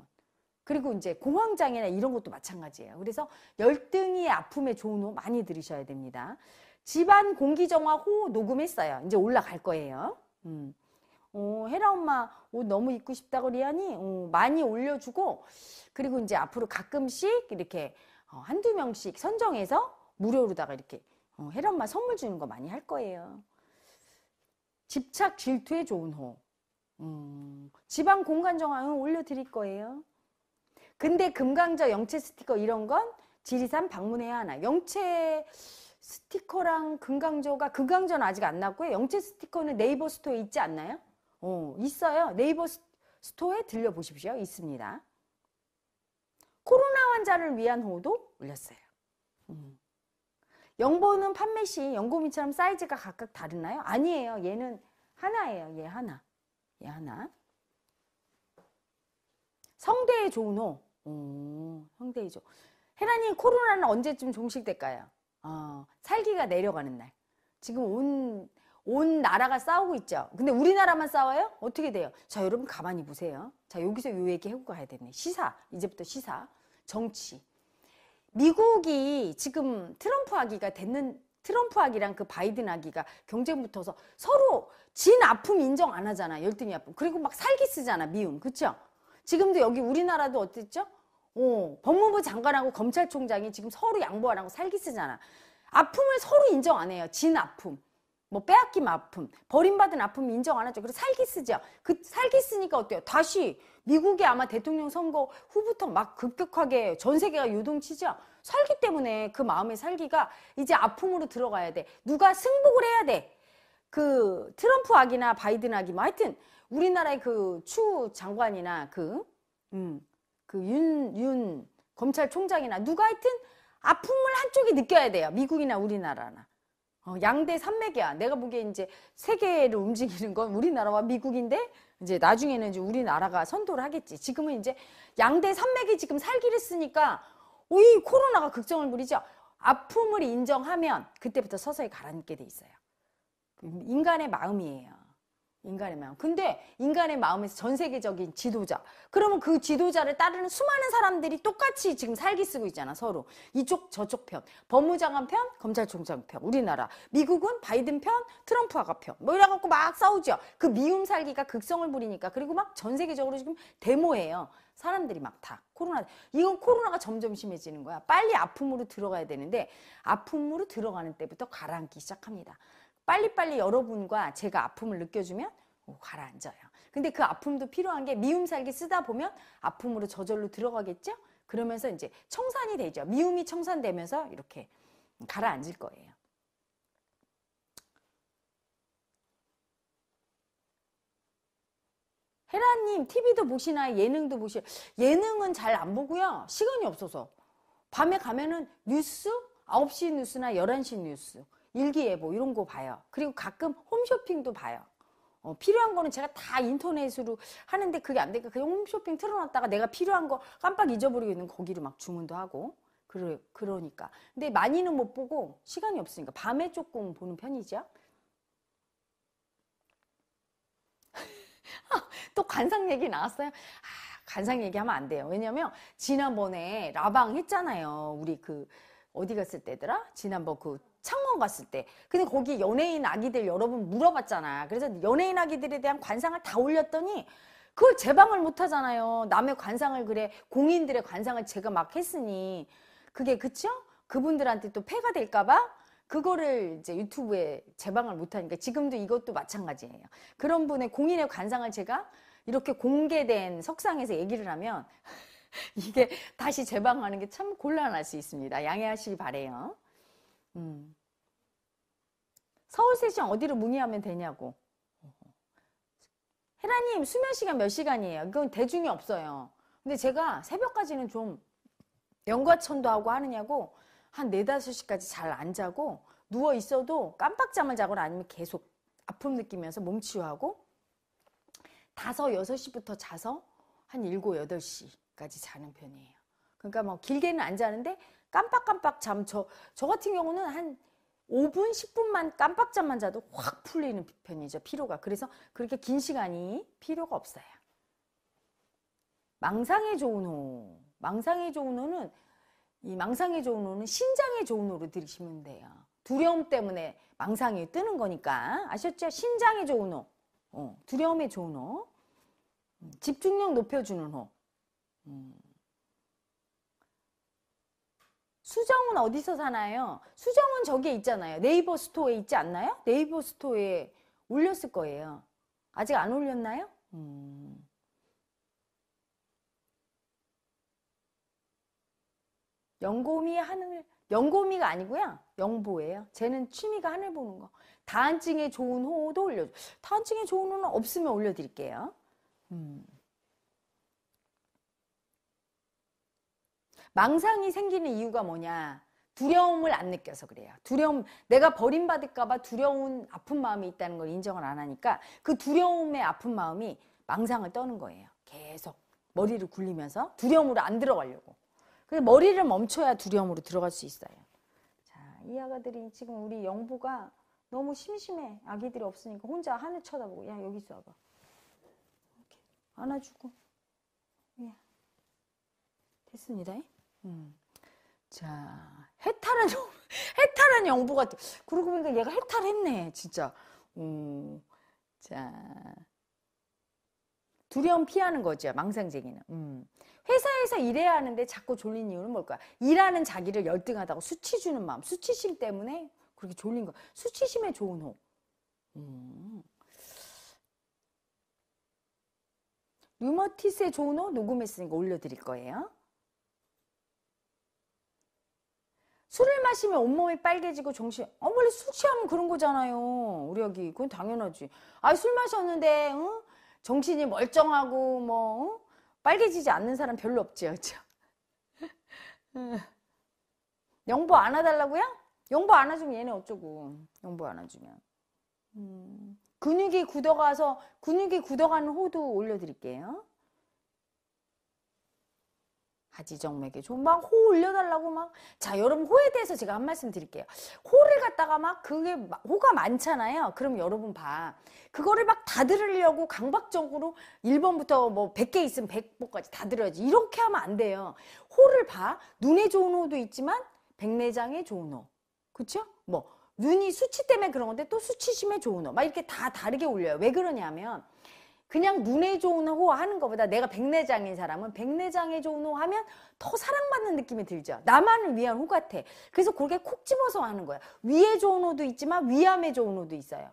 그리고 이제 공황장애나 이런 것도 마찬가지예요. 그래서 열등이 아픔에 좋은 호 많이 들으셔야 됩니다. 집안 공기정화 호 녹음했어요. 이제 올라갈 거예요. 음. 어, 헤라 엄마 옷 너무 입고 싶다고 리안이 어, 많이 올려주고 그리고 이제 앞으로 가끔씩 이렇게 어, 한두 명씩 선정해서 무료로다가 이렇게 어, 혜련마 선물 주는 거 많이 할 거예요. 집착 질투에 좋은 호. 음, 지방 공간 정화는 올려드릴 거예요. 근데 금강자 영체 스티커 이런 건 지리산 방문해야 하나. 영체 스티커랑 금강저가 금강저는 아직 안 났고요. 영체 스티커는 네이버 스토어에 있지 않나요? 어, 있어요. 네이버 스토어에 들려보십시오. 있습니다. 코로나 환자를 위한 호도 올렸어요. 음. 영보는 판매 시영고민처럼 사이즈가 각각 다르나요? 아니에요. 얘는 하나예요. 얘 하나. 얘 하나. 성대의 조은호. 오, 성대의 조. 헤라님 코로나는 언제쯤 종식될까요? 어, 살기가 내려가는 날. 지금 온, 온 나라가 싸우고 있죠. 근데 우리나라만 싸워요? 어떻게 돼요? 자, 여러분 가만히 보세요. 자, 여기서 요 얘기 하고 가야 되네. 시사. 이제부터 시사. 정치. 미국이 지금 트럼프 아기가 됐는 트럼프 아기랑그 바이든 아기가 경쟁 붙어서 서로 진 아픔 인정 안 하잖아. 열등이 아픔. 그리고 막 살기 쓰잖아. 미움. 그쵸? 지금도 여기 우리나라도 어땠죠? 어, 법무부 장관하고 검찰총장이 지금 서로 양보하라고 살기 쓰잖아. 아픔을 서로 인정 안 해요. 진 아픔. 뭐 빼앗긴 아픔, 버림받은 아픔 인정 안 하죠. 그래서 살기 쓰죠. 그 살기 쓰니까 어때요? 다시 미국이 아마 대통령 선거 후부터 막 급격하게 전 세계가 요동치죠. 살기 때문에 그 마음의 살기가 이제 아픔으로 들어가야 돼. 누가 승복을 해야 돼. 그 트럼프 악이나 바이든 악이 뭐 하여튼 우리나라의 그 추 장관이나 그 음, 그 윤, 윤 검찰총장이나 누가 하여튼 아픔을 한쪽이 느껴야 돼요. 미국이나 우리나라나. 어, 양대 산맥이야. 내가 보기에 이제 세계를 움직이는 건 우리나라와 미국인데 이제 나중에는 이제 우리나라가 선도를 하겠지. 지금은 이제 양대 산맥이 지금 살기를 쓰니까 오이 코로나가 극정을 부리죠. 아픔을 인정하면 그때부터 서서히 가라앉게 돼 있어요. 인간의 마음이에요. 인간의 마음. 근데 인간의 마음에서 전 세계적인 지도자. 그러면 그 지도자를 따르는 수많은 사람들이 똑같이 지금 살기 쓰고 있잖아, 서로. 이쪽, 저쪽 편. 법무장관 편, 검찰총장 편, 우리나라. 미국은 바이든 편, 트럼프가 화 편. 뭐 이래갖고 막 싸우죠. 그 미움 살기가 극성을 부리니까. 그리고 막 전 세계적으로 지금 데모예요. 사람들이 막 다 코로나 이건 코로나가 점점 심해지는 거야 빨리 아픔으로 들어가야 되는데 아픔으로 들어가는 때부터 가라앉기 시작합니다 빨리빨리 여러분과 제가 아픔을 느껴주면 어, 가라앉아요. 근데 그 아픔도 필요한 게 미움 살기 쓰다 보면 아픔으로 저절로 들어가겠죠? 그러면서 이제 청산이 되죠. 미움이 청산되면서 이렇게 가라앉을 거예요. 헤라님 TV도 보시나요? 예능도 보시 나요 예능은 잘 안 보고요. 시간이 없어서 밤에 가면은 뉴스 9시 뉴스나 11시 뉴스 일기예보 이런 거 봐요. 그리고 가끔 홈쇼핑도 봐요. 어, 필요한 거는 제가 다 인터넷으로 하는데 그게 안 되니까 그냥 홈쇼핑 틀어놨다가 내가 필요한 거 깜빡 잊어버리고 있는 거기를막 주문도 하고 그러, 그러니까 근데 많이는 못 보고 시간이 없으니까 밤에 조금 보는 편이죠 또 관상 얘기 나왔어요 아, 관상 얘기하면 안 돼요 왜냐면 지난번에 라방 했잖아요 우리 그 어디 갔을 때더라 지난번 그 창원 갔을 때 근데 거기 연예인 아기들 여러분 물어봤잖아 그래서 연예인 아기들에 대한 관상을 다 올렸더니 그걸 제방을 못 하잖아요 남의 관상을 그래 공인들의 관상을 제가 막 했으니 그게 그쵸? 그분들한테 또 폐가 될까봐 그거를 이제 유튜브에 제방을 못하니까 지금도 이것도 마찬가지예요 그런 분의 공인의 관상을 제가 이렇게 공개된 석상에서 얘기를 하면 이게 다시 재방하는 게 참 곤란할 수 있습니다. 양해하시기 바래요. 음. 서울 세션 어디로 문의하면 되냐고. 혜라님 수면 시간 몇 시간이에요? 그건 대중이 없어요. 근데 제가 새벽까지는 좀 연과천도 하고 하느냐고 한 4, 5시까지 잘 안 자고 누워 있어도 깜빡잠을 자거나 아니면 계속 아픔 느끼면서 몸 치유하고 5, 6시부터 자서 한 7, 8시까지 자는 편이에요. 그러니까 뭐 길게는 안 자는데 깜빡깜빡 잠, 저, 저 같은 경우는 한 5분, 10분만 깜빡잠만 자도 확 풀리는 편이죠. 피로가. 그래서 그렇게 긴 시간이 필요가 없어요. 망상에 좋은 호. 망상에 좋은 호는 이 망상에 좋은 호는 신장에 좋은 호로 들으시면 돼요. 두려움 때문에 망상이 뜨는 거니까. 아셨죠? 신장에 좋은 호. 어, 두려움에 좋은 호. 음, 집중력 높여주는 호. 음. 수정은 어디서 사나요? 수정은 저기에 있잖아요. 네이버 스토어에 있지 않나요? 네이버 스토어에 올렸을 거예요. 아직 안 올렸나요? 음. 연고미 하늘 연고미가 아니고요. 영보예요. 쟤는 취미가 하늘 보는 거. 다한증에 좋은 호도 올려줘. 다한증에 좋은 호는 없으면 올려드릴게요. 음. 망상이 생기는 이유가 뭐냐? 두려움을 안 느껴서 그래요. 두려움, 내가 버림받을까봐 두려운 아픈 마음이 있다는 걸 인정을 안 하니까 그 두려움의 아픈 마음이 망상을 떠는 거예요. 계속 머리를 굴리면서 두려움으로 안 들어가려고. 그래서 머리를 멈춰야 두려움으로 들어갈 수 있어요. 자, 이 아가들이 지금 우리 영부가 너무 심심해. 아기들이 없으니까 혼자 하늘 쳐다보고 야 여기 있어 와봐. 이렇게 안아주고 예. 됐습니다. 이? 음. 자, 해탈한, 해탈한 영부 같아. 그러고 보니까 얘가 해탈했네, 진짜. 음, 자. 두려움 피하는 거죠, 망상쟁이는. 음. 회사에서 일해야 하는데 자꾸 졸린 이유는 뭘까? 일하는 자기를 열등하다고 수치주는 마음, 수치심 때문에 그렇게 졸린 거. 수치심에 좋은 호. 음. 류머티스에 좋은 호 녹음했으니까 올려드릴 거예요. 술을 마시면 온몸이 빨개지고 정신 어, 원래 술 취하면 그런 거잖아요 우리 여기 그건 당연하지 아 술 마셨는데 응? 정신이 멀쩡하고 뭐 어? 빨개지지 않는 사람 별로 없지 그죠 영보 안 와달라고요? 영보 안 와주면 얘네 어쩌고 영보 안 와주면 음, 근육이 굳어가서 근육이 굳어가는 호두 올려드릴게요 하지정맥에 좀 막 호 올려달라고 막. 자, 여러분 호에 대해서 제가 한 말씀 드릴게요. 호를 갖다가 막 그게 호가 많잖아요. 그럼 여러분 봐. 그거를 막 다 들으려고 강박적으로 1번부터 뭐 100개 있으면 100번까지 다 들어야지. 이렇게 하면 안 돼요. 호를 봐. 눈에 좋은 호도 있지만 백내장에 좋은 호. 그쵸? 뭐 눈이 수치 때문에 그런 건데 또 수치심에 좋은 호. 막 이렇게 다 다르게 올려요. 왜 그러냐면 그냥 눈에 좋은 호 하는 것보다 내가 백내장인 사람은 백내장에 좋은 호 하면 더 사랑받는 느낌이 들죠. 나만을 위한 호 같아. 그래서 그렇게 콕 집어서 하는 거야. 위에 좋은 호도 있지만 위암에 좋은 호도 있어요.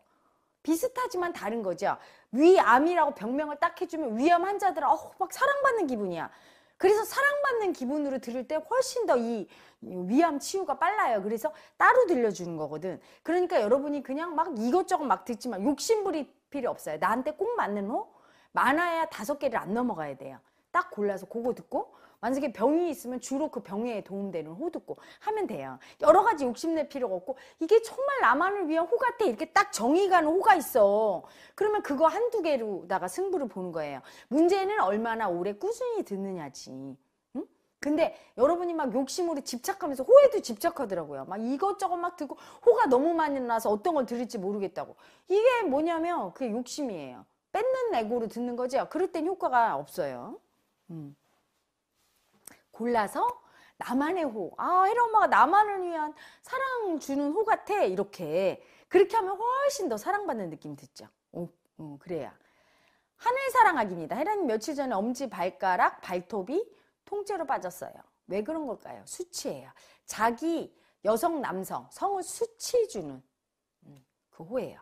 비슷하지만 다른 거죠. 위암이라고 병명을 딱 해주면 위암 환자들은 어, 막 사랑받는 기분이야. 그래서 사랑받는 기분으로 들을 때 훨씬 더 이 위암 치유가 빨라요. 그래서 따로 들려주는 거거든. 그러니까 여러분이 그냥 막 이것저것 막 듣지만 욕심부릴 필요 없어요. 나한테 꼭 맞는 호? 많아야 다섯 개를 안 넘어가야 돼요. 딱 골라서 그거 듣고 만약에 병이 있으면 주로 그 병에 도움되는 호 듣고 하면 돼요. 여러 가지 욕심낼 필요가 없고 이게 정말 나만을 위한 호 같아 이렇게 딱 정의 가는 호가 있어. 그러면 그거 한두 개로다가 승부를 보는 거예요. 문제는 얼마나 오래 꾸준히 듣느냐지. 응? 근데 여러분이 막 욕심으로 집착하면서 호에도 집착하더라고요. 막 이것저것 막 듣고 호가 너무 많이 나서 어떤 걸 들을지 모르겠다고. 이게 뭐냐면 그게 욕심이에요. 뺏는 레고로 듣는 거죠. 그럴 땐 효과가 없어요. 음. 골라서 나만의 호. 아, 이런 엄마가 나만을 위한 사랑 주는 호 같아. 이렇게. 그렇게 하면 훨씬 더 사랑받는 느낌이 듣죠. 오, 오, 그래야. 하늘 사랑하기입니다. 혜라님 며칠 전에 엄지 발가락, 발톱이 통째로 빠졌어요. 왜 그런 걸까요? 수치예요. 자기 여성, 남성, 성을 수치 주는 음, 그 호예요.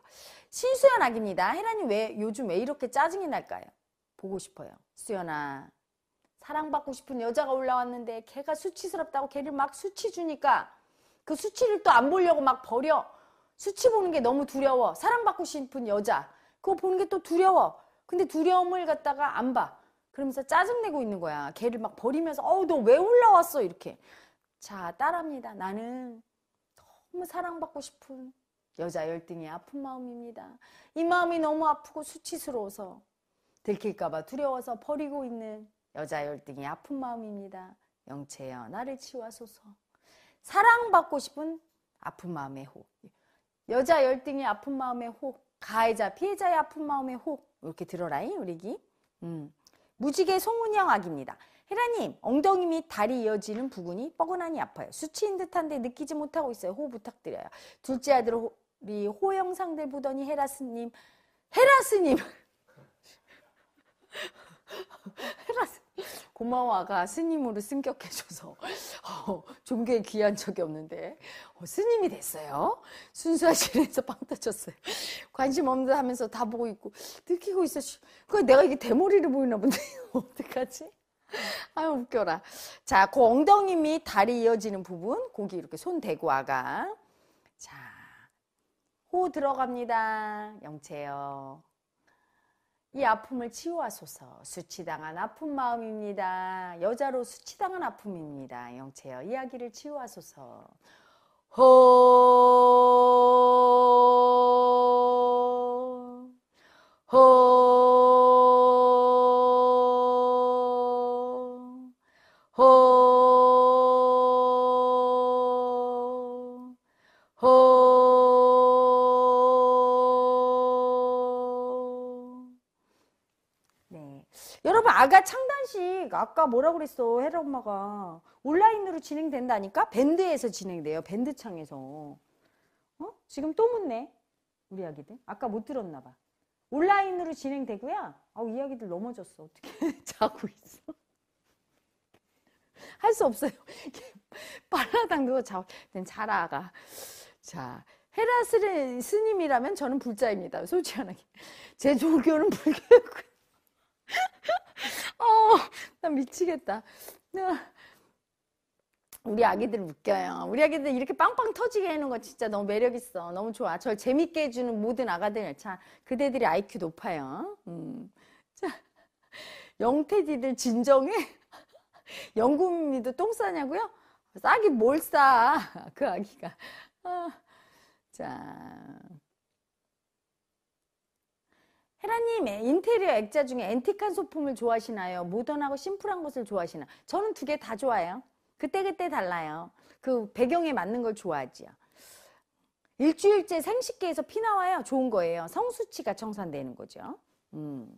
신수연 아기입니다 혜란이 왜 요즘 왜 이렇게 짜증이 날까요? 보고 싶어요. 수연아 사랑받고 싶은 여자가 올라왔는데 걔가 수치스럽다고 걔를 막 수치 주니까 그 수치를 또 안 보려고 막 버려. 수치 보는 게 너무 두려워. 사랑받고 싶은 여자. 그거 보는 게 또 두려워. 근데 두려움을 갖다가 안 봐. 그러면서 짜증내고 있는 거야. 걔를 막 버리면서 어우 너 왜 올라왔어 이렇게. 자 따라합니다. 나는 너무 사랑받고 싶은 여자 열등이 아픈 마음입니다. 이 마음이 너무 아프고 수치스러워서 들킬까봐 두려워서 버리고 있는 여자 열등이 아픈 마음입니다. 영채여 나를 치유하소서. 사랑받고 싶은 아픈 마음의 호. 여자 열등이 아픈 마음의 호. 가해자 피해자의 아픈 마음의 호. 이렇게 들어라잉 우리기. 음. 무지개 송은영 악입니다. 혜라님 엉덩이 및 다리 이어지는 부분이 뻐근하니 아파요. 수치인 듯한데 느끼지 못하고 있어요. 호 부탁드려요. 둘째 아들 호, 우리 네, 호영상들 보더니 헤라스님, 헤라스님! 헤라스 고마워 아가 스님으로 승격해줘서 어, 종교에 귀한 적이 없는데 어, 스님이 됐어요 순수하시면서 빵 터졌어요 관심 없는 하면서 다 보고 있고 느끼고 있어 었그 내가 이게 대머리를 보이나 본데 어떡하지 아유 웃겨라 자그 엉덩이 및 다리 이어지는 부분 고기 이렇게 손 대고 아가 자호 들어갑니다. 영채요이 아픔을 치유하소서 수치당한 아픈 마음입니다. 여자로 수치당한 아픔입니다. 영체여 이야기를 치유하소서 호, 호, 아까 뭐라 그랬어 헤라 엄마가 온라인으로 진행된다니까 밴드에서 진행돼요 밴드창에서 어 지금 또 묻네 우리 아기들 아까 못 들었나 봐 온라인으로 진행되고요 아우 이야기들 넘어졌어 어떻게 자고 있어 할 수 없어요 빨라당 그거 자 자라가 자 헤라 스님이라면 저는 불자입니다 솔직하게 제 종교는 불교였고요 어, 나 미치겠다. 우리 아기들 웃겨요. 우리 아기들 이렇게 빵빵 터지게 해놓은 거 진짜 너무 매력 있어. 너무 좋아. 저 재밌게 해주는 모든 아가들 참 그대들이 IQ 높아요. 음. 자, 영태디들 진정해. 영국민도 똥 싸냐고요? 싸기 뭘 싸? 그 아기가. 아, 자. 헤라님 의 인테리어 액자 중에 앤틱한 소품을 좋아하시나요? 모던하고 심플한 것을 좋아하시나? 저는 두 개 다 좋아해요. 그때그때 달라요. 그 배경에 맞는 걸 좋아하지요. 일주일째 생식기에서 피 나와요. 좋은 거예요. 성수치가 청산되는 거죠. 음.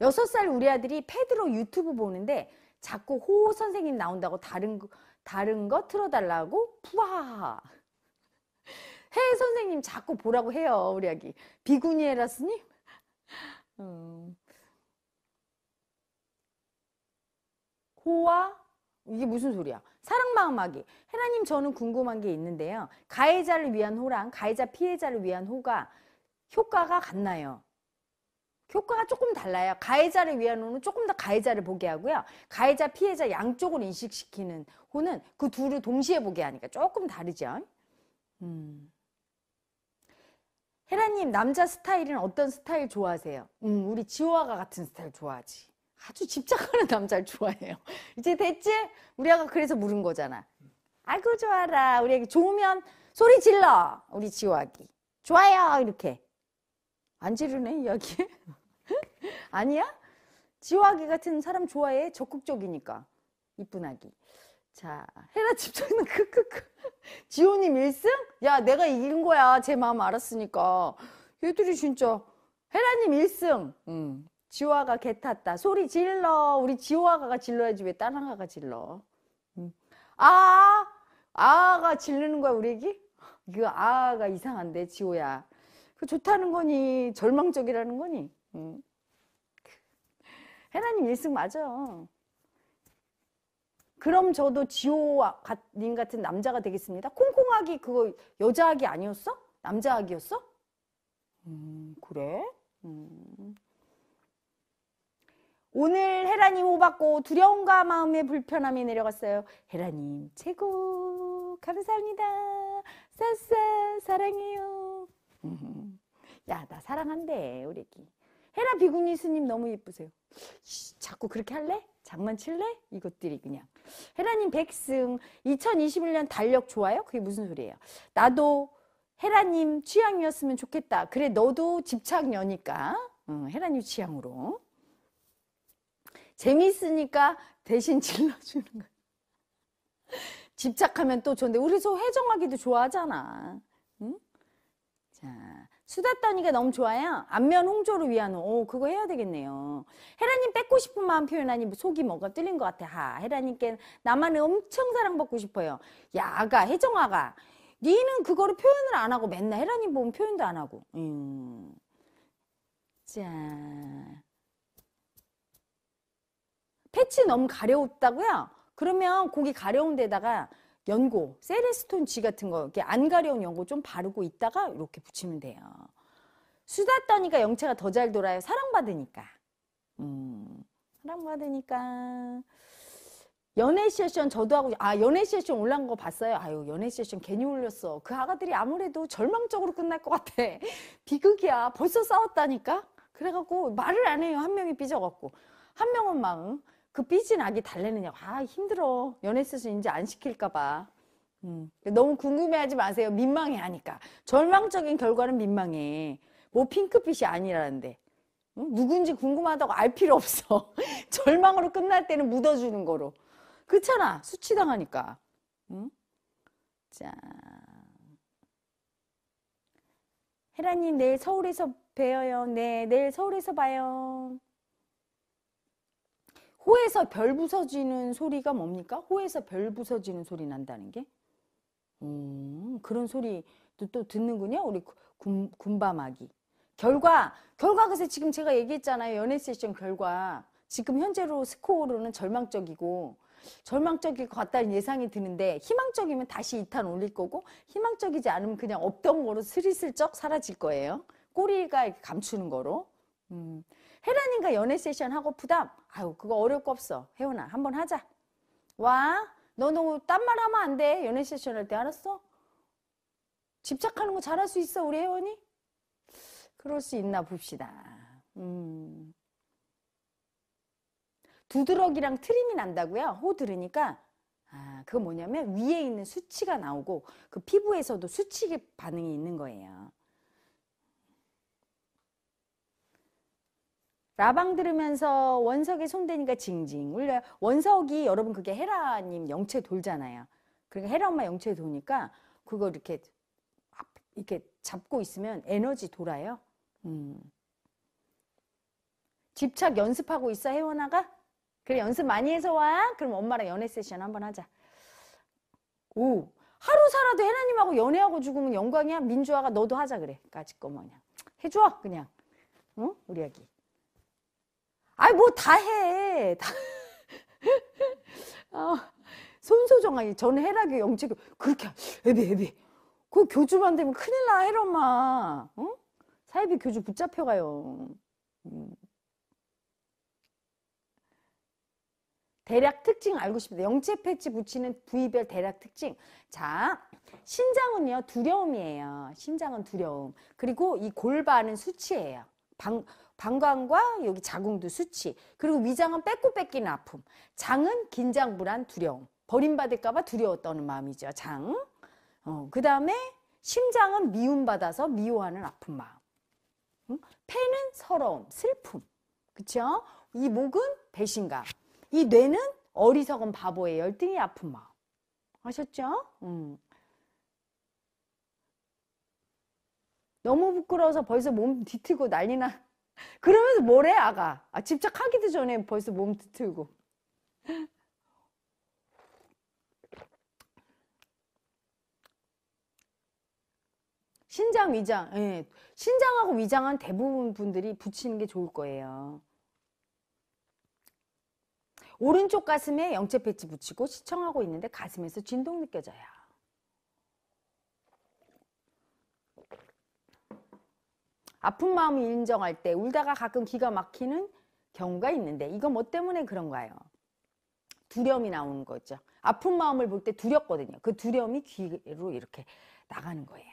6살 우리 아들이 패드로 유튜브 보는데 자꾸 호호 선생님 나온다고 다른 거, 다른 거 틀어달라고 푸하 해 선생님 자꾸 보라고 해요 우리 아기 비구니에라스님 호와 어. 이게 무슨 소리야? 사랑마음하기. 해나님 저는 궁금한 게 있는데요. 가해자를 위한 호랑 가해자 피해자를 위한 호가 효과가 같나요? 효과가 조금 달라요. 가해자를 위한 호는 조금 더 가해자를 보게 하고요. 가해자 피해자 양쪽을 인식시키는 호는 그 둘을 동시에 보게 하니까 조금 다르죠. 음. 헤라님 남자 스타일은 어떤 스타일 좋아하세요? 음, 우리 지호아가 같은 스타일 좋아하지. 아주 집착하는 남자를 좋아해요. 이제 됐지? 우리 아가 그래서 물은 거잖아. 아이고 좋아라. 우리 아기 좋으면 소리 질러. 우리 지호아기. 좋아요 이렇게. 안 지르네 이야기. 아니야? 지호아기 같은 사람 좋아해. 적극적이니까. 이쁜 아기. 자, 헤라 집착은 크크크. 지호님 1승? 야, 내가 이긴 거야. 제 마음 알았으니까. 얘들이 진짜. 헤라님 1승. 음. 지호아가 개 탔다. 소리 질러. 우리 지호아가 질러야지. 왜 다른 아가 질러? 아! 아가 질르는 거야, 우리 애기? 그 아가 이상한데, 지호야. 그 좋다는 거니? 절망적이라는 거니? 음. 헤라님 1승 맞아. 그럼 저도 지호 님 같은 남자가 되겠습니다. 콩콩하기 그거 여자하기 아니었어? 남자하기였어? 음, 그래? 음. 오늘 헤라님 호받고 두려움과 마음의 불편함이 내려갔어요. 헤라님 최고 감사합니다. 싸싸 사랑해요. 야 나 사랑한대 우리 애기. 헤라 비구니 스님 너무 예쁘세요. 자꾸 그렇게 할래? 장만칠래? 이것들이 그냥. 헤라님 백승 2021년 달력 좋아요? 그게 무슨 소리예요? 나도 헤라님 취향이었으면 좋겠다. 그래 너도 집착녀니까 응, 헤라님 취향으로. 재밌으니까 대신 질러주는 거야. 집착하면 또 좋은데 우리 소회정하기도 좋아하잖아. 수다 떠니까 너무 좋아요. 안면 홍조를 위한 오 그거 해야 되겠네요. 헤라님 뺏고 싶은 마음 표현하니 뭐 속이 뭐가 뚫린 것 같아. 하 헤라님께 나만은 엄청 사랑받고 싶어요. 야 아가 혜정아가 니는 그거를 표현을 안 하고 맨날 헤라님 보면 표현도 안 하고. 음. 자 패치 너무 가려웠다고요? 그러면 고기 가려운 데다가 연고, 세레스톤 G 같은 거, 이렇게 안 가려운 연고 좀 바르고 있다가 이렇게 붙이면 돼요. 수다 떠니까 영체가 더 잘 돌아요. 사랑받으니까. 음, 사랑받으니까. 연애 세션 저도 하고 아 연애 세션 올라온 거 봤어요. 아유 연애 세션 괜히 올렸어. 그 아가들이 아무래도 절망적으로 끝날 것 같아. 비극이야. 벌써 싸웠다니까. 그래갖고 말을 안 해요. 한 명이 삐져갖고 한 명은 마음. 그 삐진 아기 달래느냐아 힘들어 연애 수술 이제 안 시킬까봐 음. 너무 궁금해하지 마세요 민망해 하니까 절망적인 결과는 민망해 뭐 핑크빛이 아니라는데 음? 누군지 궁금하다고 알 필요 없어 절망으로 끝날 때는 묻어주는 거로 그렇잖아 수치당하니까 음? 자혜라님 내일 서울에서 뵈어요 네 내일 서울에서 봐요 호에서 별 부서지는 소리가 뭡니까? 호에서 별 부서지는 소리 난다는 게? 음, 그런 소리도 또 듣는군요. 우리 군, 군밤아기. 결과, 결과 그래서 지금 제가 얘기했잖아요. 연애 세션 결과. 지금 현재로 스코어로는 절망적이고, 절망적일 것 같다는 예상이 드는데, 희망적이면 다시 2탄 올릴 거고, 희망적이지 않으면 그냥 없던 거로 스리슬쩍 사라질 거예요. 꼬리가 감추는 거로. 음. 헤라님과 연애 세션 하고 부담 아유 그거 어려울 거 없어. 혜원아 한번 하자. 와너너무딴 말 하면 안 돼. 연애 세션 할 때 알았어? 집착하는 거 잘할 수 있어 우리 혜원이? 그럴 수 있나 봅시다. 음. 두드러기랑 트림이 난다고요? 호 들으니까 아, 그거 뭐냐면 위에 있는 수치가 나오고 그 피부에서도 수치 반응이 있는 거예요. 라방 들으면서 원석이 손대니까 징징 울려요. 원석이 여러분 그게 헤라님 영체 돌잖아요. 그러니까 헤라 엄마 영체 도니까 그거 이렇게 이렇게 잡고 있으면 에너지 돌아요. 음. 집착 연습하고 있어 혜원아가? 그래 연습 많이 해서 와. 그럼 엄마랑 연애 세션 한번 하자. 오 하루 살아도 헤라님하고 연애하고 죽으면 영광이야. 민주화가 너도 하자 그래. 까짓 거 뭐냐. 해줘 그냥. 응? 우리 아기. 아이 뭐 다 해. 다. 아, 손소정아니 전해라기 영치교 그렇게 애비 애비. 그 교주만 되면 큰일 나 해럼마. 응? 사이비 교주 붙잡혀가요. 음. 대략 특징 알고 싶다. 영체 패치 붙이는 부위별 대략 특징. 자, 신장은요, 두려움이에요. 신장은 두려움. 그리고 이 골반은 수치예요. 방, 방광과 여기 자궁도 수치, 그리고 위장은 뺏고 뺏기는 아픔, 장은 긴장, 불안, 두려움, 버림받을까봐 두려웠다는 마음이죠, 장. 어, 그 다음에 심장은 미움받아서 미워하는 아픈 마음. 응? 폐는 서러움, 슬픔. 그쵸? 이 목은 배신감. 이 뇌는 어리석은 바보의 열등이 아픈 마음. 아셨죠? 음. 너무 부끄러워서 벌써 몸뒤틀고 난리나 그러면서 뭐래 아가 아, 집착하기도 전에 벌써 몸 틀고 신장 위장 예. 신장하고 위장은 대부분 분들이 붙이는 게 좋을 거예요 오른쪽 가슴에 영체 패치 붙이고 시청하고 있는데 가슴에서 진동 느껴져요 아픈 마음을 인정할 때 울다가 가끔 기가 막히는 경우가 있는데 이건 뭐 때문에 그런가요? 두려움이 나오는 거죠. 아픈 마음을 볼 때 두렵거든요. 그 두려움이 귀로 이렇게 나가는 거예요.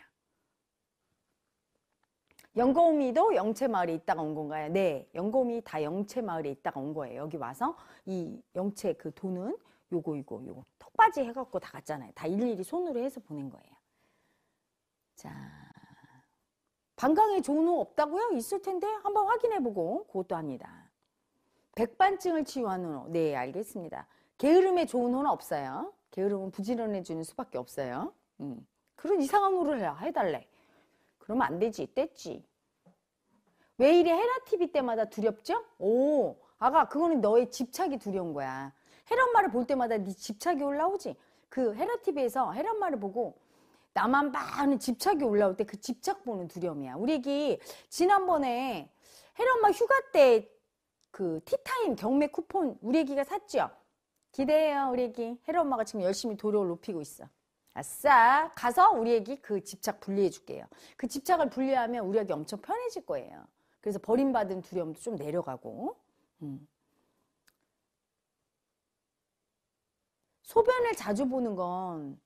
영거우미도 영채 마을에 있다가 온 건가요? 네, 영거우미 다 영채 마을에 있다가 온 거예요. 여기 와서 이 영채 그 돈은 요거 이거 요거 턱받이 해갖고 다 갔잖아요. 다 일일이 손으로 해서 보낸 거예요. 자. 관광에 좋은 옷 없다고요? 있을 텐데 한번 확인해보고 그것도 합니다. 백반증을 치유하는 옷. 네, 알겠습니다. 게으름에 좋은 옷은 없어요. 게으름은 부지런해지는 수밖에 없어요. 음. 그런 이상한 옷을 해달래. 해 그러면 안 되지. 뗐지. 왜 이래 헤라TV 때마다 두렵죠? 오, 아가 그거는 너의 집착이 두려운 거야. 헤란마를볼 때마다 네 집착이 올라오지. 그 헤라TV에서 헤란마를 보고 나만 많은 집착이 올라올 때 그 집착 보는 두려움이야. 우리 애기 지난번에 헤엄마 휴가 때 그 티타임 경매 쿠폰 우리 애기가 샀죠? 기대해요 우리 애기. 헤라 엄마가 지금 열심히 도력를 높이고 있어. 아싸 가서 우리 애기 그 집착 분리해 줄게요. 그 집착을 분리하면 우리 애기 엄청 편해질 거예요. 그래서 버림받은 두려움도 좀 내려가고 음. 소변을 자주 보는 건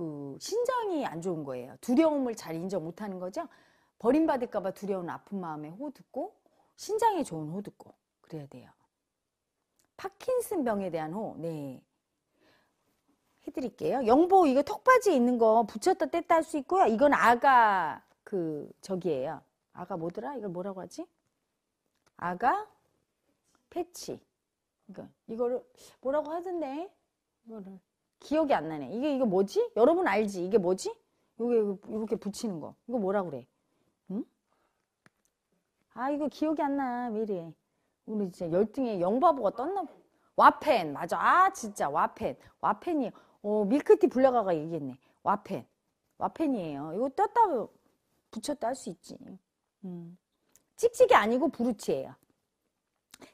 그 신장이 안 좋은 거예요. 두려움을 잘 인정 못 하는 거죠. 버림받을까봐 두려운 아픈 마음에 호듣고 신장에 좋은 호듣고 그래야 돼요. 파킨슨 병에 대한 호, 네. 해드릴게요. 영보 이거 턱받이 있는 거 붙였다 뗐다 할 수 있고요. 이건 아가 그 저기예요. 아가 뭐더라? 이걸 뭐라고 하지? 아가 패치. 그러니까 이거를 뭐라고 하던데? 이거를 기억이 안 나네. 이게 이거 뭐지? 여러분 알지? 이게 뭐지? 요게 이렇게 붙이는 거. 이거 뭐라 그래? 응? 아 이거 기억이 안 나. 미리. 우리 늘 진짜 열등에 영바보가 떴나? 와펜 맞아. 아 진짜 와펜. 와펜이 어 밀크티 불려가가 얘기했네. 와펜. 와펜이에요. 이거 떴다 붙였다 할 수 있지. 음. 찍찍이 아니고 부르치예요.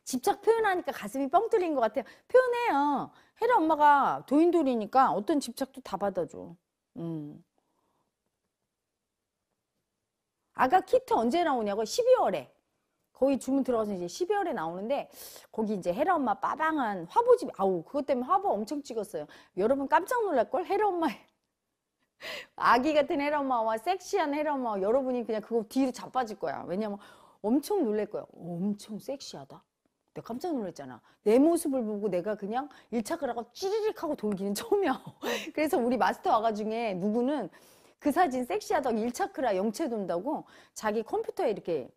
집착 표현하니까 가슴이 뻥 뚫린 것 같아요. 표현해요. 혜라 엄마가 도인돌이니까 어떤 집착도 다 받아줘. 음. 아가 키트 언제 나오냐고 12월에 거의 주문 들어가서 이제 12월에 나오는데 거기 이제 헤라 엄마 빠방한 화보집 아우 그것 때문에 화보 엄청 찍었어요 여러분 깜짝 놀랄걸 헤라 엄마의 아기 같은 헤라 엄마와 섹시한 헤라 엄마 여러분이 그냥 그거 뒤로 자빠질 거야 왜냐면 엄청 놀랄 거야 엄청 섹시하다 내가 깜짝 놀랐잖아. 내 모습을 보고 내가 그냥 일착을 하고 찌리릭 하고 돌기는 처음이야. 그래서 우리 마스터 아가 중에 누구는 그 사진 섹시하다고 일차크라 영체 돈다고 자기 컴퓨터에 이렇게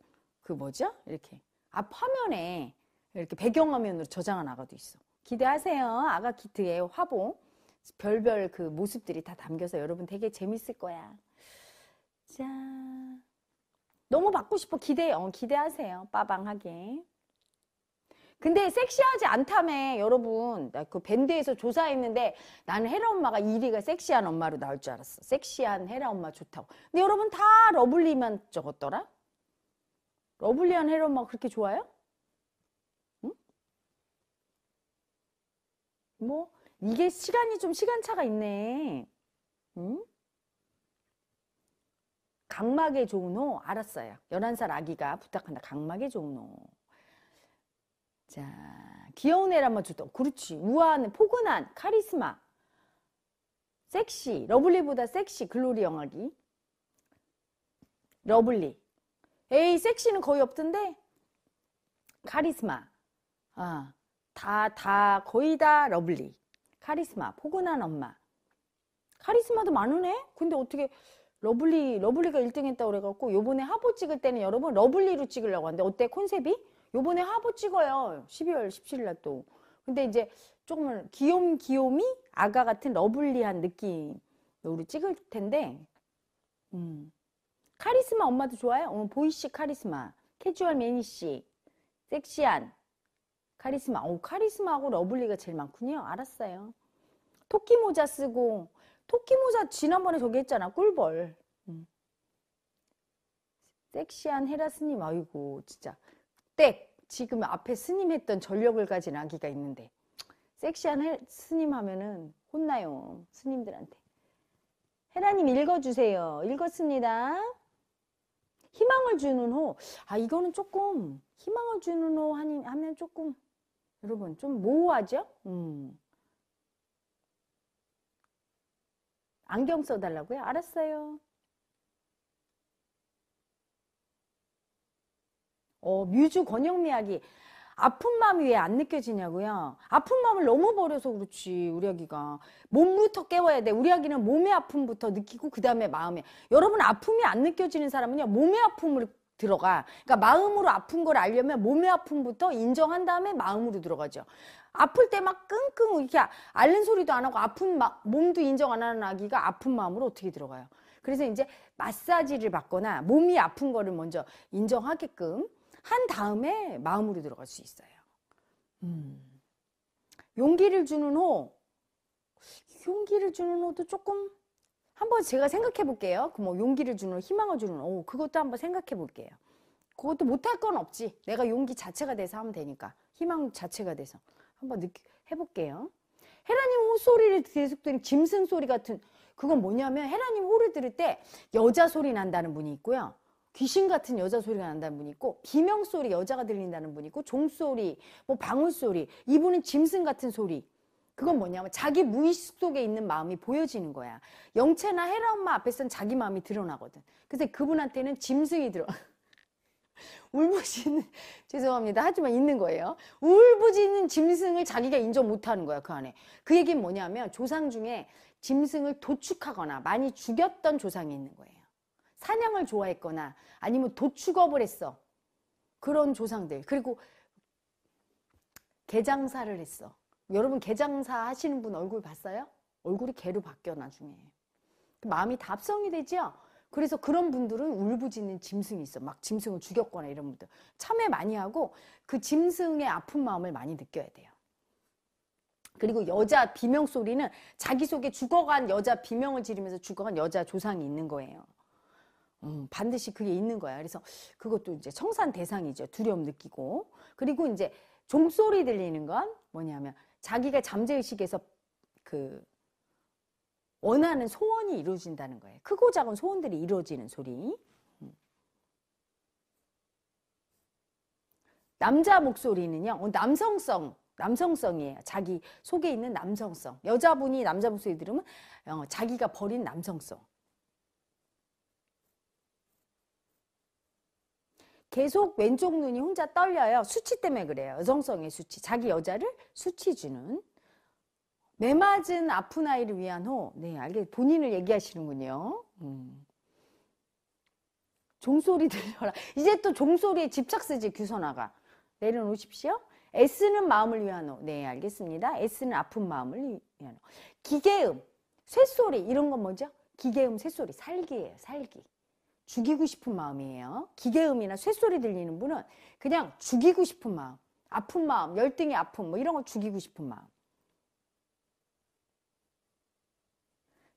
그 뭐죠? 이렇게 앞 화면에 이렇게 배경화면으로 저장한 아가도 있어. 기대하세요. 아가 키트의 화보. 별별 그 모습들이 다 담겨서 여러분 되게 재밌을 거야. 자. 너무 받고 싶어. 기대, 어, 기대하세요. 빠방하게. 근데 섹시하지 않다며 여러분 나 그 밴드에서 조사했는데 나는 헤라 엄마가 1위가 섹시한 엄마로 나올 줄 알았어 섹시한 헤라 엄마 좋다고 근데 여러분 다 러블리만 적었더라 러블리한 헤라 엄마 그렇게 좋아요? 응? 뭐 이게 시간이 좀 시간차가 있네 응? 각막에 좋은 호 알았어요 11살 아기가 부탁한다 각막에 좋은 호 자, 귀여운 애를 한번 주던 그렇지. 우아한, 포근한, 카리스마. 섹시. 러블리보다 섹시. 글로리 영화기. 러블리. 에이, 섹시는 거의 없던데? 카리스마. 아, 다, 다, 거의 다 러블리. 카리스마. 포근한 엄마. 카리스마도 많으네? 근데 어떻게 러블리, 러블리가 1등 했다고 그래갖고 요번에 하보 찍을 때는 여러분 러블리로 찍으려고 하는데 어때 콘셉이? 요번에 하보 찍어요. 12월 17일 날 또. 근데 이제 조금 귀염귀염이 아가 같은 러블리한 느낌으로 찍을 텐데 음. 카리스마 엄마도 좋아요? 어, 보이씨 카리스마 캐주얼 매니씨 섹시한 카리스마 오 어, 카리스마하고 러블리가 제일 많군요 알았어요 토끼 모자 쓰고 토끼 모자 지난번에 저기 했잖아 꿀벌 음. 섹시한 헤라스님 아이고 진짜 땡! 지금 앞에 스님 했던 전력을 가진 아기가 있는데 섹시한 해, 스님 하면은 혼나요. 스님들한테. 헤라님 읽어주세요. 읽었습니다. 희망을 주는 호. 아, 이거는 조금, 희망을 주는 호하면 조금, 여러분, 좀 모호하죠? 음. 안경 써달라고요? 알았어요. 어, 뮤즈 권영미학이 아픈 마음이 왜 안 느껴지냐고요? 아픈 마음을 너무 버려서 그렇지, 우리 아기가. 몸부터 깨워야 돼. 우리 아기는 몸의 아픔부터 느끼고, 그 다음에 마음에. 여러분, 아픔이 안 느껴지는 사람은요, 몸의 아픔을 들어가. 그러니까 마음으로 아픈 걸 알려면 몸의 아픔부터 인정한 다음에 마음으로 들어가죠. 아플 때 막 끙끙 이렇게 앓는 소리도 안 하고 아픈 마, 몸도 인정 안 하는 아기가 아픈 마음으로 어떻게 들어가요? 그래서 이제 마사지를 받거나 몸이 아픈 거를 먼저 인정하게끔 한 다음에 마음으로 들어갈 수 있어요. 음. 용기를 주는 호. 용기를 주는 호도 조금 한번 제가 생각해 볼게요. 그 뭐 용기를 주는 희망을 주는 호. 그것도 한번 생각해 볼게요. 그것도 못할 건 없지. 내가 용기 자체가 돼서 하면 되니까. 희망 자체가 돼서. 한번 느끼, 해볼게요. 헤라님 호 소리를 계속 들은 짐승 소리 같은 그건 뭐냐면 헤라님 호를 들을 때 여자 소리 난다는 분이 있고요. 귀신 같은 여자 소리가 난다는 분이 있고 비명 소리 여자가 들린다는 분이 있고 종소리 뭐 방울 소리 이분은 짐승 같은 소리 그건 뭐냐면 자기 무의식 속에 있는 마음이 보여지는 거야 영채나 헤라 엄마 앞에선 자기 마음이 드러나거든 근데 그분한테는 짐승이 들어 울부짖는 죄송합니다 하지만 있는 거예요 울부짖는 짐승을 자기가 인정 못하는 거야 그 안에 그 얘기는 뭐냐면 조상 중에 짐승을 도축하거나 많이 죽였던 조상이 있는 거예요 사냥을 좋아했거나 아니면 도축업을 했어. 그런 조상들. 그리고 개장사를 했어. 여러분 개장사 하시는 분 얼굴 봤어요? 얼굴이 개로 바뀌어 나중에. 그 마음이 답성이 되죠? 그래서 그런 분들은 울부짖는 짐승이 있어. 막 짐승을 죽였거나 이런 분들. 참회 많이 하고 그 짐승의 아픈 마음을 많이 느껴야 돼요. 그리고 여자 비명 소리는 자기 속에 죽어간 여자 비명을 지르면서 죽어간 여자 조상이 있는 거예요. 음, 반드시 그게 있는 거야. 그래서 그것도 이제 청산 대상이죠. 두려움 느끼고. 그리고 이제 종소리 들리는 건 뭐냐면 자기가 잠재의식에서 그 원하는 소원이 이루어진다는 거예요. 크고 작은 소원들이 이루어지는 소리. 음. 남자 목소리는요, 어, 남성성, 남성성이에요. 자기 속에 있는 남성성. 여자분이 남자 목소리 들으면 어, 자기가 버린 남성성. 계속 왼쪽 눈이 혼자 떨려요. 수치 때문에 그래요. 여성성의 수치. 자기 여자를 수치 주는. 매 맞은 아픈 아이를 위한 호. 네, 알게 본인을 얘기하시는군요. 음. 종소리 들려라. 이제 또 종소리에 집착 쓰지 규선아가. 내려놓으십시오. S는 마음을 위한 호. 네, 알겠습니다. S는 아픈 마음을 위한 호. 기계음, 쇳소리 이런 건 뭐죠? 기계음, 쇳소리, 살기예요, 살기. 죽이고 싶은 마음이에요. 기계음이나 쇳소리 들리는 분은 그냥 죽이고 싶은 마음, 아픈 마음, 열등의 아픔 뭐 이런 거 죽이고 싶은 마음.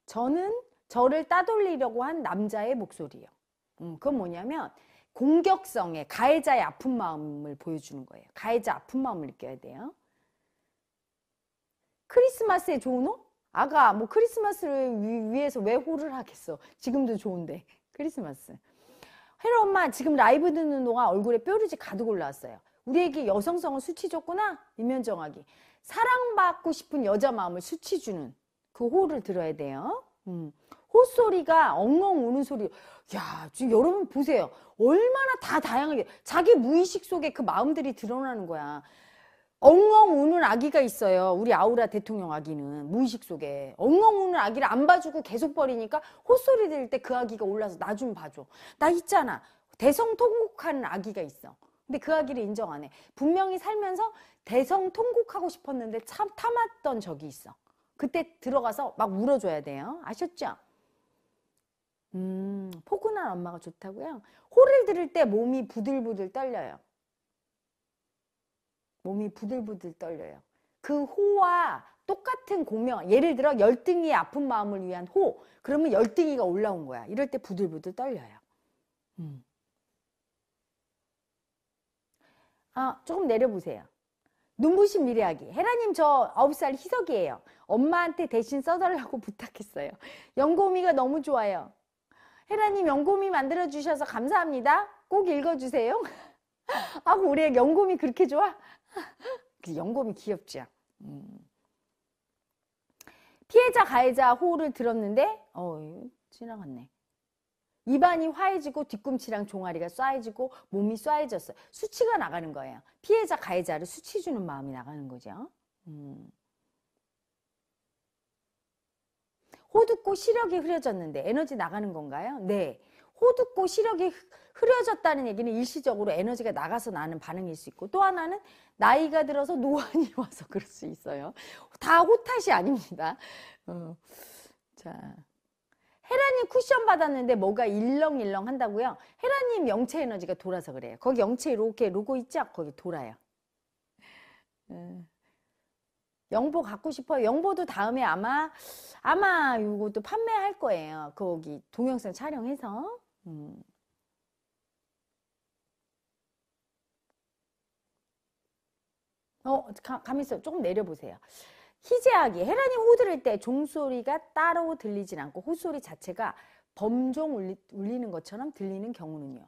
저는 저를 따돌리려고 한 남자의 목소리예요. 음, 그건 뭐냐면 공격성의 가해자의 아픈 마음을 보여주는 거예요. 가해자 아픈 마음을 느껴야 돼요. 크리스마스에 좋은 옷? 아가 뭐 크리스마스를 위, 위해서 왜 호를 하겠어? 지금도 좋은데. 크리스마스. 헤로 엄마 지금 라이브 듣는 동안 얼굴에 뾰루지 가득 올라왔어요. 우리에게 여성성은 수치 줬구나 이면정하기. 사랑받고 싶은 여자 마음을 수치 주는 그 호를 들어야 돼요. 음. 호소리가 엉엉 우는 소리. 야, 지금 여러분 보세요. 얼마나 다 다양하게 자기 무의식 속에 그 마음들이 드러나는 거야. 엉엉 우는 아기가 있어요. 우리 아우라 대통령 아기는 무의식 속에 엉엉 우는 아기를 안 봐주고 계속 버리니까 호소리 들릴 때그 아기가 올라서 나 좀 봐줘. 나 있잖아. 대성통곡하는 아기가 있어. 근데 그 아기를 인정 안 해. 분명히 살면서 대성통곡하고 싶었는데 참탐았던 적이 있어. 그때 들어가서 막 울어줘야 돼요. 아셨죠? 음, 포근한 엄마가 좋다고요? 호를 들을 때 몸이 부들부들 떨려요. 몸이 부들부들 떨려요. 그 호와 똑같은 공명, 예를 들어 열등이의 아픈 마음을 위한 호, 그러면 열등이가 올라온 거야. 이럴 때 부들부들 떨려요. 음. 아, 조금 내려보세요. 눈부신 미래하기. 헤라님 저 9살 희석이에요. 엄마한테 대신 써달라고 부탁했어요. 연고미가 너무 좋아요. 헤라님 연고미 만들어주셔서 감사합니다. 꼭 읽어주세요. 아, 우리 연고미 그렇게 좋아? 영검이 귀엽죠. 음. 피해자 가해자 호흡을 들었는데 어 지나갔네. 입안이 화해지고 뒤꿈치랑 종아리가 쏴해지고 몸이 쏴해졌어요. 수치가 나가는 거예요. 피해자 가해자를 수치 주는 마음이 나가는 거죠. 음. 호듣고 시력이 흐려졌는데 에너지 나가는 건가요? 네. 호듣고 시력이 흐려졌다는 얘기는 일시적으로 에너지가 나가서 나는 반응일 수 있고 또 하나는 나이가 들어서 노안이 와서 그럴 수 있어요. 다 호탓이 아닙니다. 어. 자. 헤라님 쿠션 받았는데 뭐가 일렁일렁 한다고요? 헤라님 영체 에너지가 돌아서 그래요. 거기 영체 이렇게 로고 있죠? 거기 돌아요. 어. 영보 갖고 싶어요. 영보도 다음에 아마 아마 이것도 판매할 거예요. 거기 동영상 촬영해서. 음. 어, 가, 가만히 있어. 조금 내려보세요. 희재하기. 헤란이 호들일때 종소리가 따로 들리진 않고 호소리 자체가 범종 울리, 울리는 것처럼 들리는 경우는요.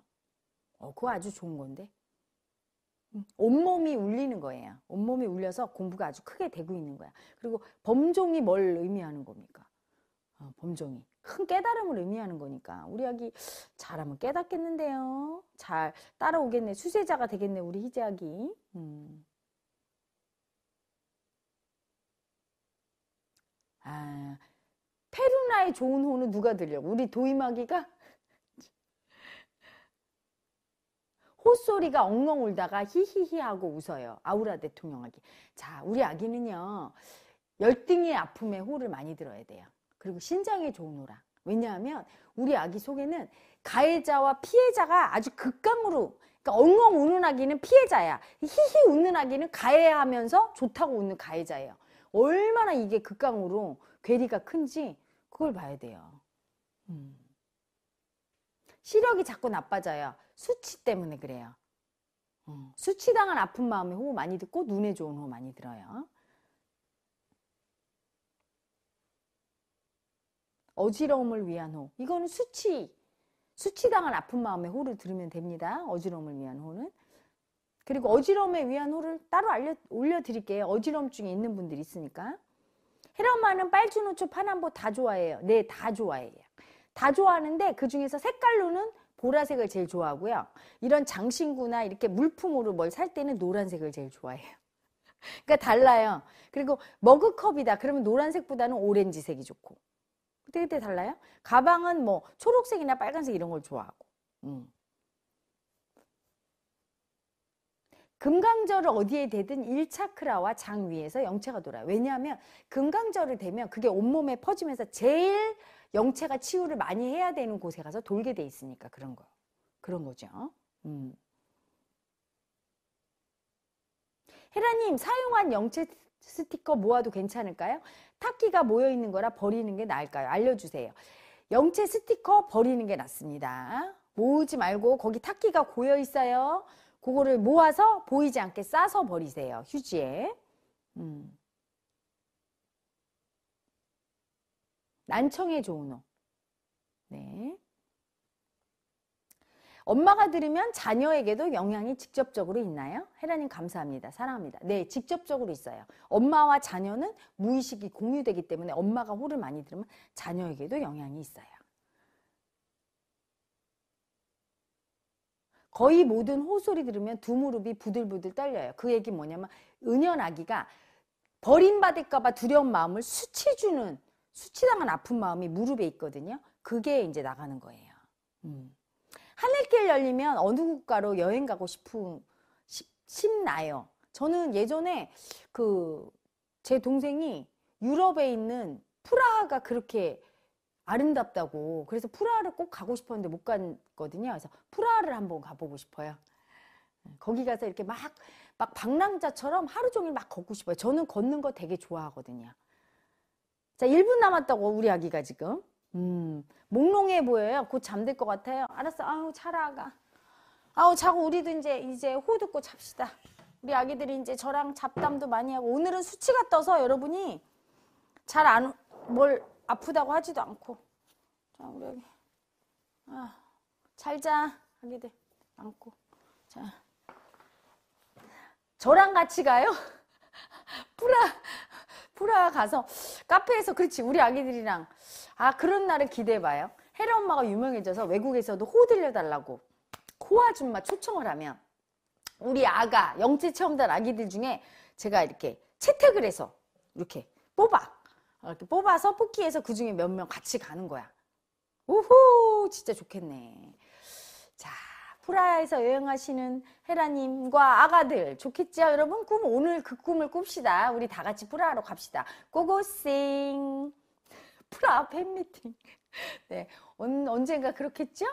어, 그거 아주 좋은 건데. 음, 온몸이 울리는 거예요. 온몸이 울려서 공부가 아주 크게 되고 있는 거야. 그리고 범종이 뭘 의미하는 겁니까? 어, 범종이. 큰 깨달음을 의미하는 거니까. 우리 아기 잘하면 깨닫겠는데요. 잘 따라오겠네. 수세자가 되겠네. 우리 희재하기 음. 아, 페루나의 좋은 호는 누가 들려 우리 도이마기가? 호소리가 엉엉 울다가 히히히 하고 웃어요. 아우라 대통령 아기. 자, 우리 아기는요. 열등의 아픔에 호를 많이 들어야 돼요. 그리고 신장에 좋은 호랑. 왜냐하면 우리 아기 속에는 가해자와 피해자가 아주 극강으로 그러니까 엉엉 우는 아기는 피해자야. 히히 웃는 아기는 가해하면서 좋다고 웃는 가해자예요. 얼마나 이게 극강으로 괴리가 큰지 그걸 봐야 돼요. 음. 시력이 자꾸 나빠져요. 수치 때문에 그래요. 음. 수치당한 아픈 마음에 호흡 많이 듣고 눈에 좋은 호흡 많이 들어요. 어지러움을 위한 호. 이거는 수치. 수치당한 아픈 마음에 호를 들으면 됩니다. 어지러움을 위한 호는. 그리고 어지럼에 위한 호를 따로 알려, 올려드릴게요. 어지럼증이 있는 분들이 있으니까. 헤라마는 빨주노초, 파남보 다 좋아해요. 네, 다 좋아해요. 다 좋아하는데 그 중에서 색깔로는 보라색을 제일 좋아하고요. 이런 장신구나 이렇게 물품으로 뭘 살 때는 노란색을 제일 좋아해요. 그러니까 달라요. 그리고 머그컵이다. 그러면 노란색보다는 오렌지색이 좋고. 그때그때 달라요. 가방은 뭐 초록색이나 빨간색 이런 걸 좋아하고. 음. 금강절을 어디에 대든 1차크라와 장 위에서 영체가 돌아요. 왜냐하면 금강절을 대면 그게 온몸에 퍼지면서 제일 영체가 치유를 많이 해야 되는 곳에 가서 돌게 돼 있으니까 그런 거. 그런 거죠. 음. 헤라님 사용한 영체 스티커 모아도 괜찮을까요? 탁기가 모여 있는 거라 버리는 게 나을까요? 알려주세요. 영체 스티커 버리는 게 낫습니다. 모으지 말고 거기 탁기가 고여 있어요. 그거를 모아서 보이지 않게 싸서 버리세요. 휴지에. 음. 난청에 좋은 옷. 네. 엄마가 들으면 자녀에게도 영향이 직접적으로 있나요? 헤라님 감사합니다. 사랑합니다. 네, 직접적으로 있어요. 엄마와 자녀는 무의식이 공유되기 때문에 엄마가 호를 많이 들으면 자녀에게도 영향이 있어요. 거의 모든 호소리 들으면 두 무릎이 부들부들 떨려요. 그 얘기 뭐냐면 은연아기가 버림받을까봐 두려운 마음을 수치주는 수치당한 아픈 마음이 무릎에 있거든요. 그게 이제 나가는 거예요. 음. 하늘길 열리면 어느 국가로 여행 가고 싶은 싶나요? 저는 예전에 그 제 동생이 유럽에 있는 프라하가 그렇게 아름답다고 그래서 프라하를 꼭 가고 싶었는데 못 갔거든요. 그래서 프라하를 한번 가보고 싶어요. 네, 거기 가서 이렇게 막, 막 방랑자처럼 하루 종일 막 걷고 싶어요. 저는 걷는 거 되게 좋아하거든요. 자, 1분 남았다고, 우리 아기가 지금. 음, 몽롱해 보여요. 곧 잠들 것 같아요. 알았어. 아우, 자라가. 아우, 자고 우리도 이제, 이제 호 듣고 잡시다. 우리 아기들이 이제 저랑 잡담도 많이 하고, 오늘은 수치가 떠서 여러분이 잘 안, 뭘 아프다고 하지도 않고. 자, 우리 여기. 아, 잘 자. 아기들. 안고. 자. 저랑 같이 가요? 프라, 프라 가서 카페에서, 그렇지. 우리 아기들이랑. 아, 그런 날을 기대해봐요. 헤라 엄마가 유명해져서 외국에서도 호 들려달라고. 코 아줌마 초청을 하면. 우리 아가, 영체 체험단 아기들 중에 제가 이렇게 채택을 해서 이렇게 뽑아. 어, 이렇게 뽑아서 뽑기에서그 중에 몇 명 같이 가는 거야. 우후, 진짜 좋겠네. 자, 프라하에서 여행하시는 헤라님과 아가들 좋겠지요 여러분 꿈 오늘 그 꿈을 꿉시다 우리 다 같이 프라하로 갑시다 고고싱 프라하 팬미팅 네 언, 언젠가 그렇겠죠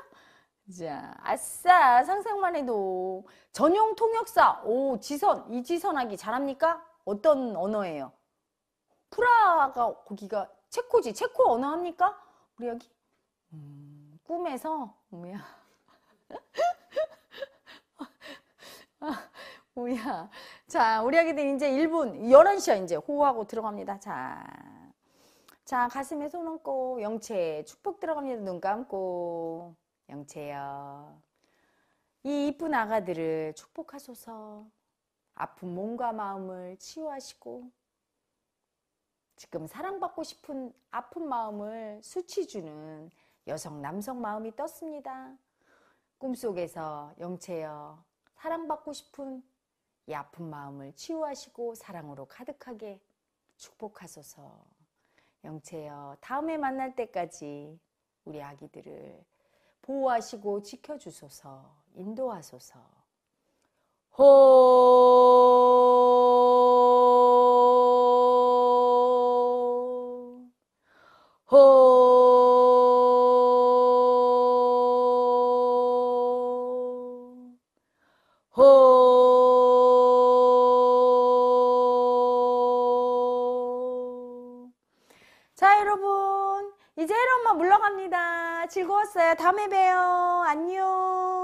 자 아싸 상상만 해도 전용 통역사 오 지선 이지선하기 잘합니까 어떤 언어예요 프라가 하 거기가 체코지. 체코 언어 합니까? 우리 여기? 음, 꿈에서 뭐야? 뭐야? 자, 우리 아기들 이제 1분 11시야 이제 호하고 들어갑니다. 자. 자, 가슴에 손 얹고 영체 축복 들어갑니다. 눈 감고 영체요. 이 이쁜 아가들을 축복하소서. 아픈 몸과 마음을 치유하시고 지금 사랑받고 싶은 아픈 마음을 수치주는 여성, 남성 마음이 떴습니다. 꿈속에서 영체여 사랑받고 싶은 이 아픈 마음을 치유하시고 사랑으로 가득하게 축복하소서. 영체여 다음에 만날 때까지 우리 아기들을 보호하시고 지켜주소서 인도하소서. 호 호, 호. 자, 여러분. 이제 혜리 엄마 물러갑니다. 즐거웠어요. 다음에 봬요. 안녕.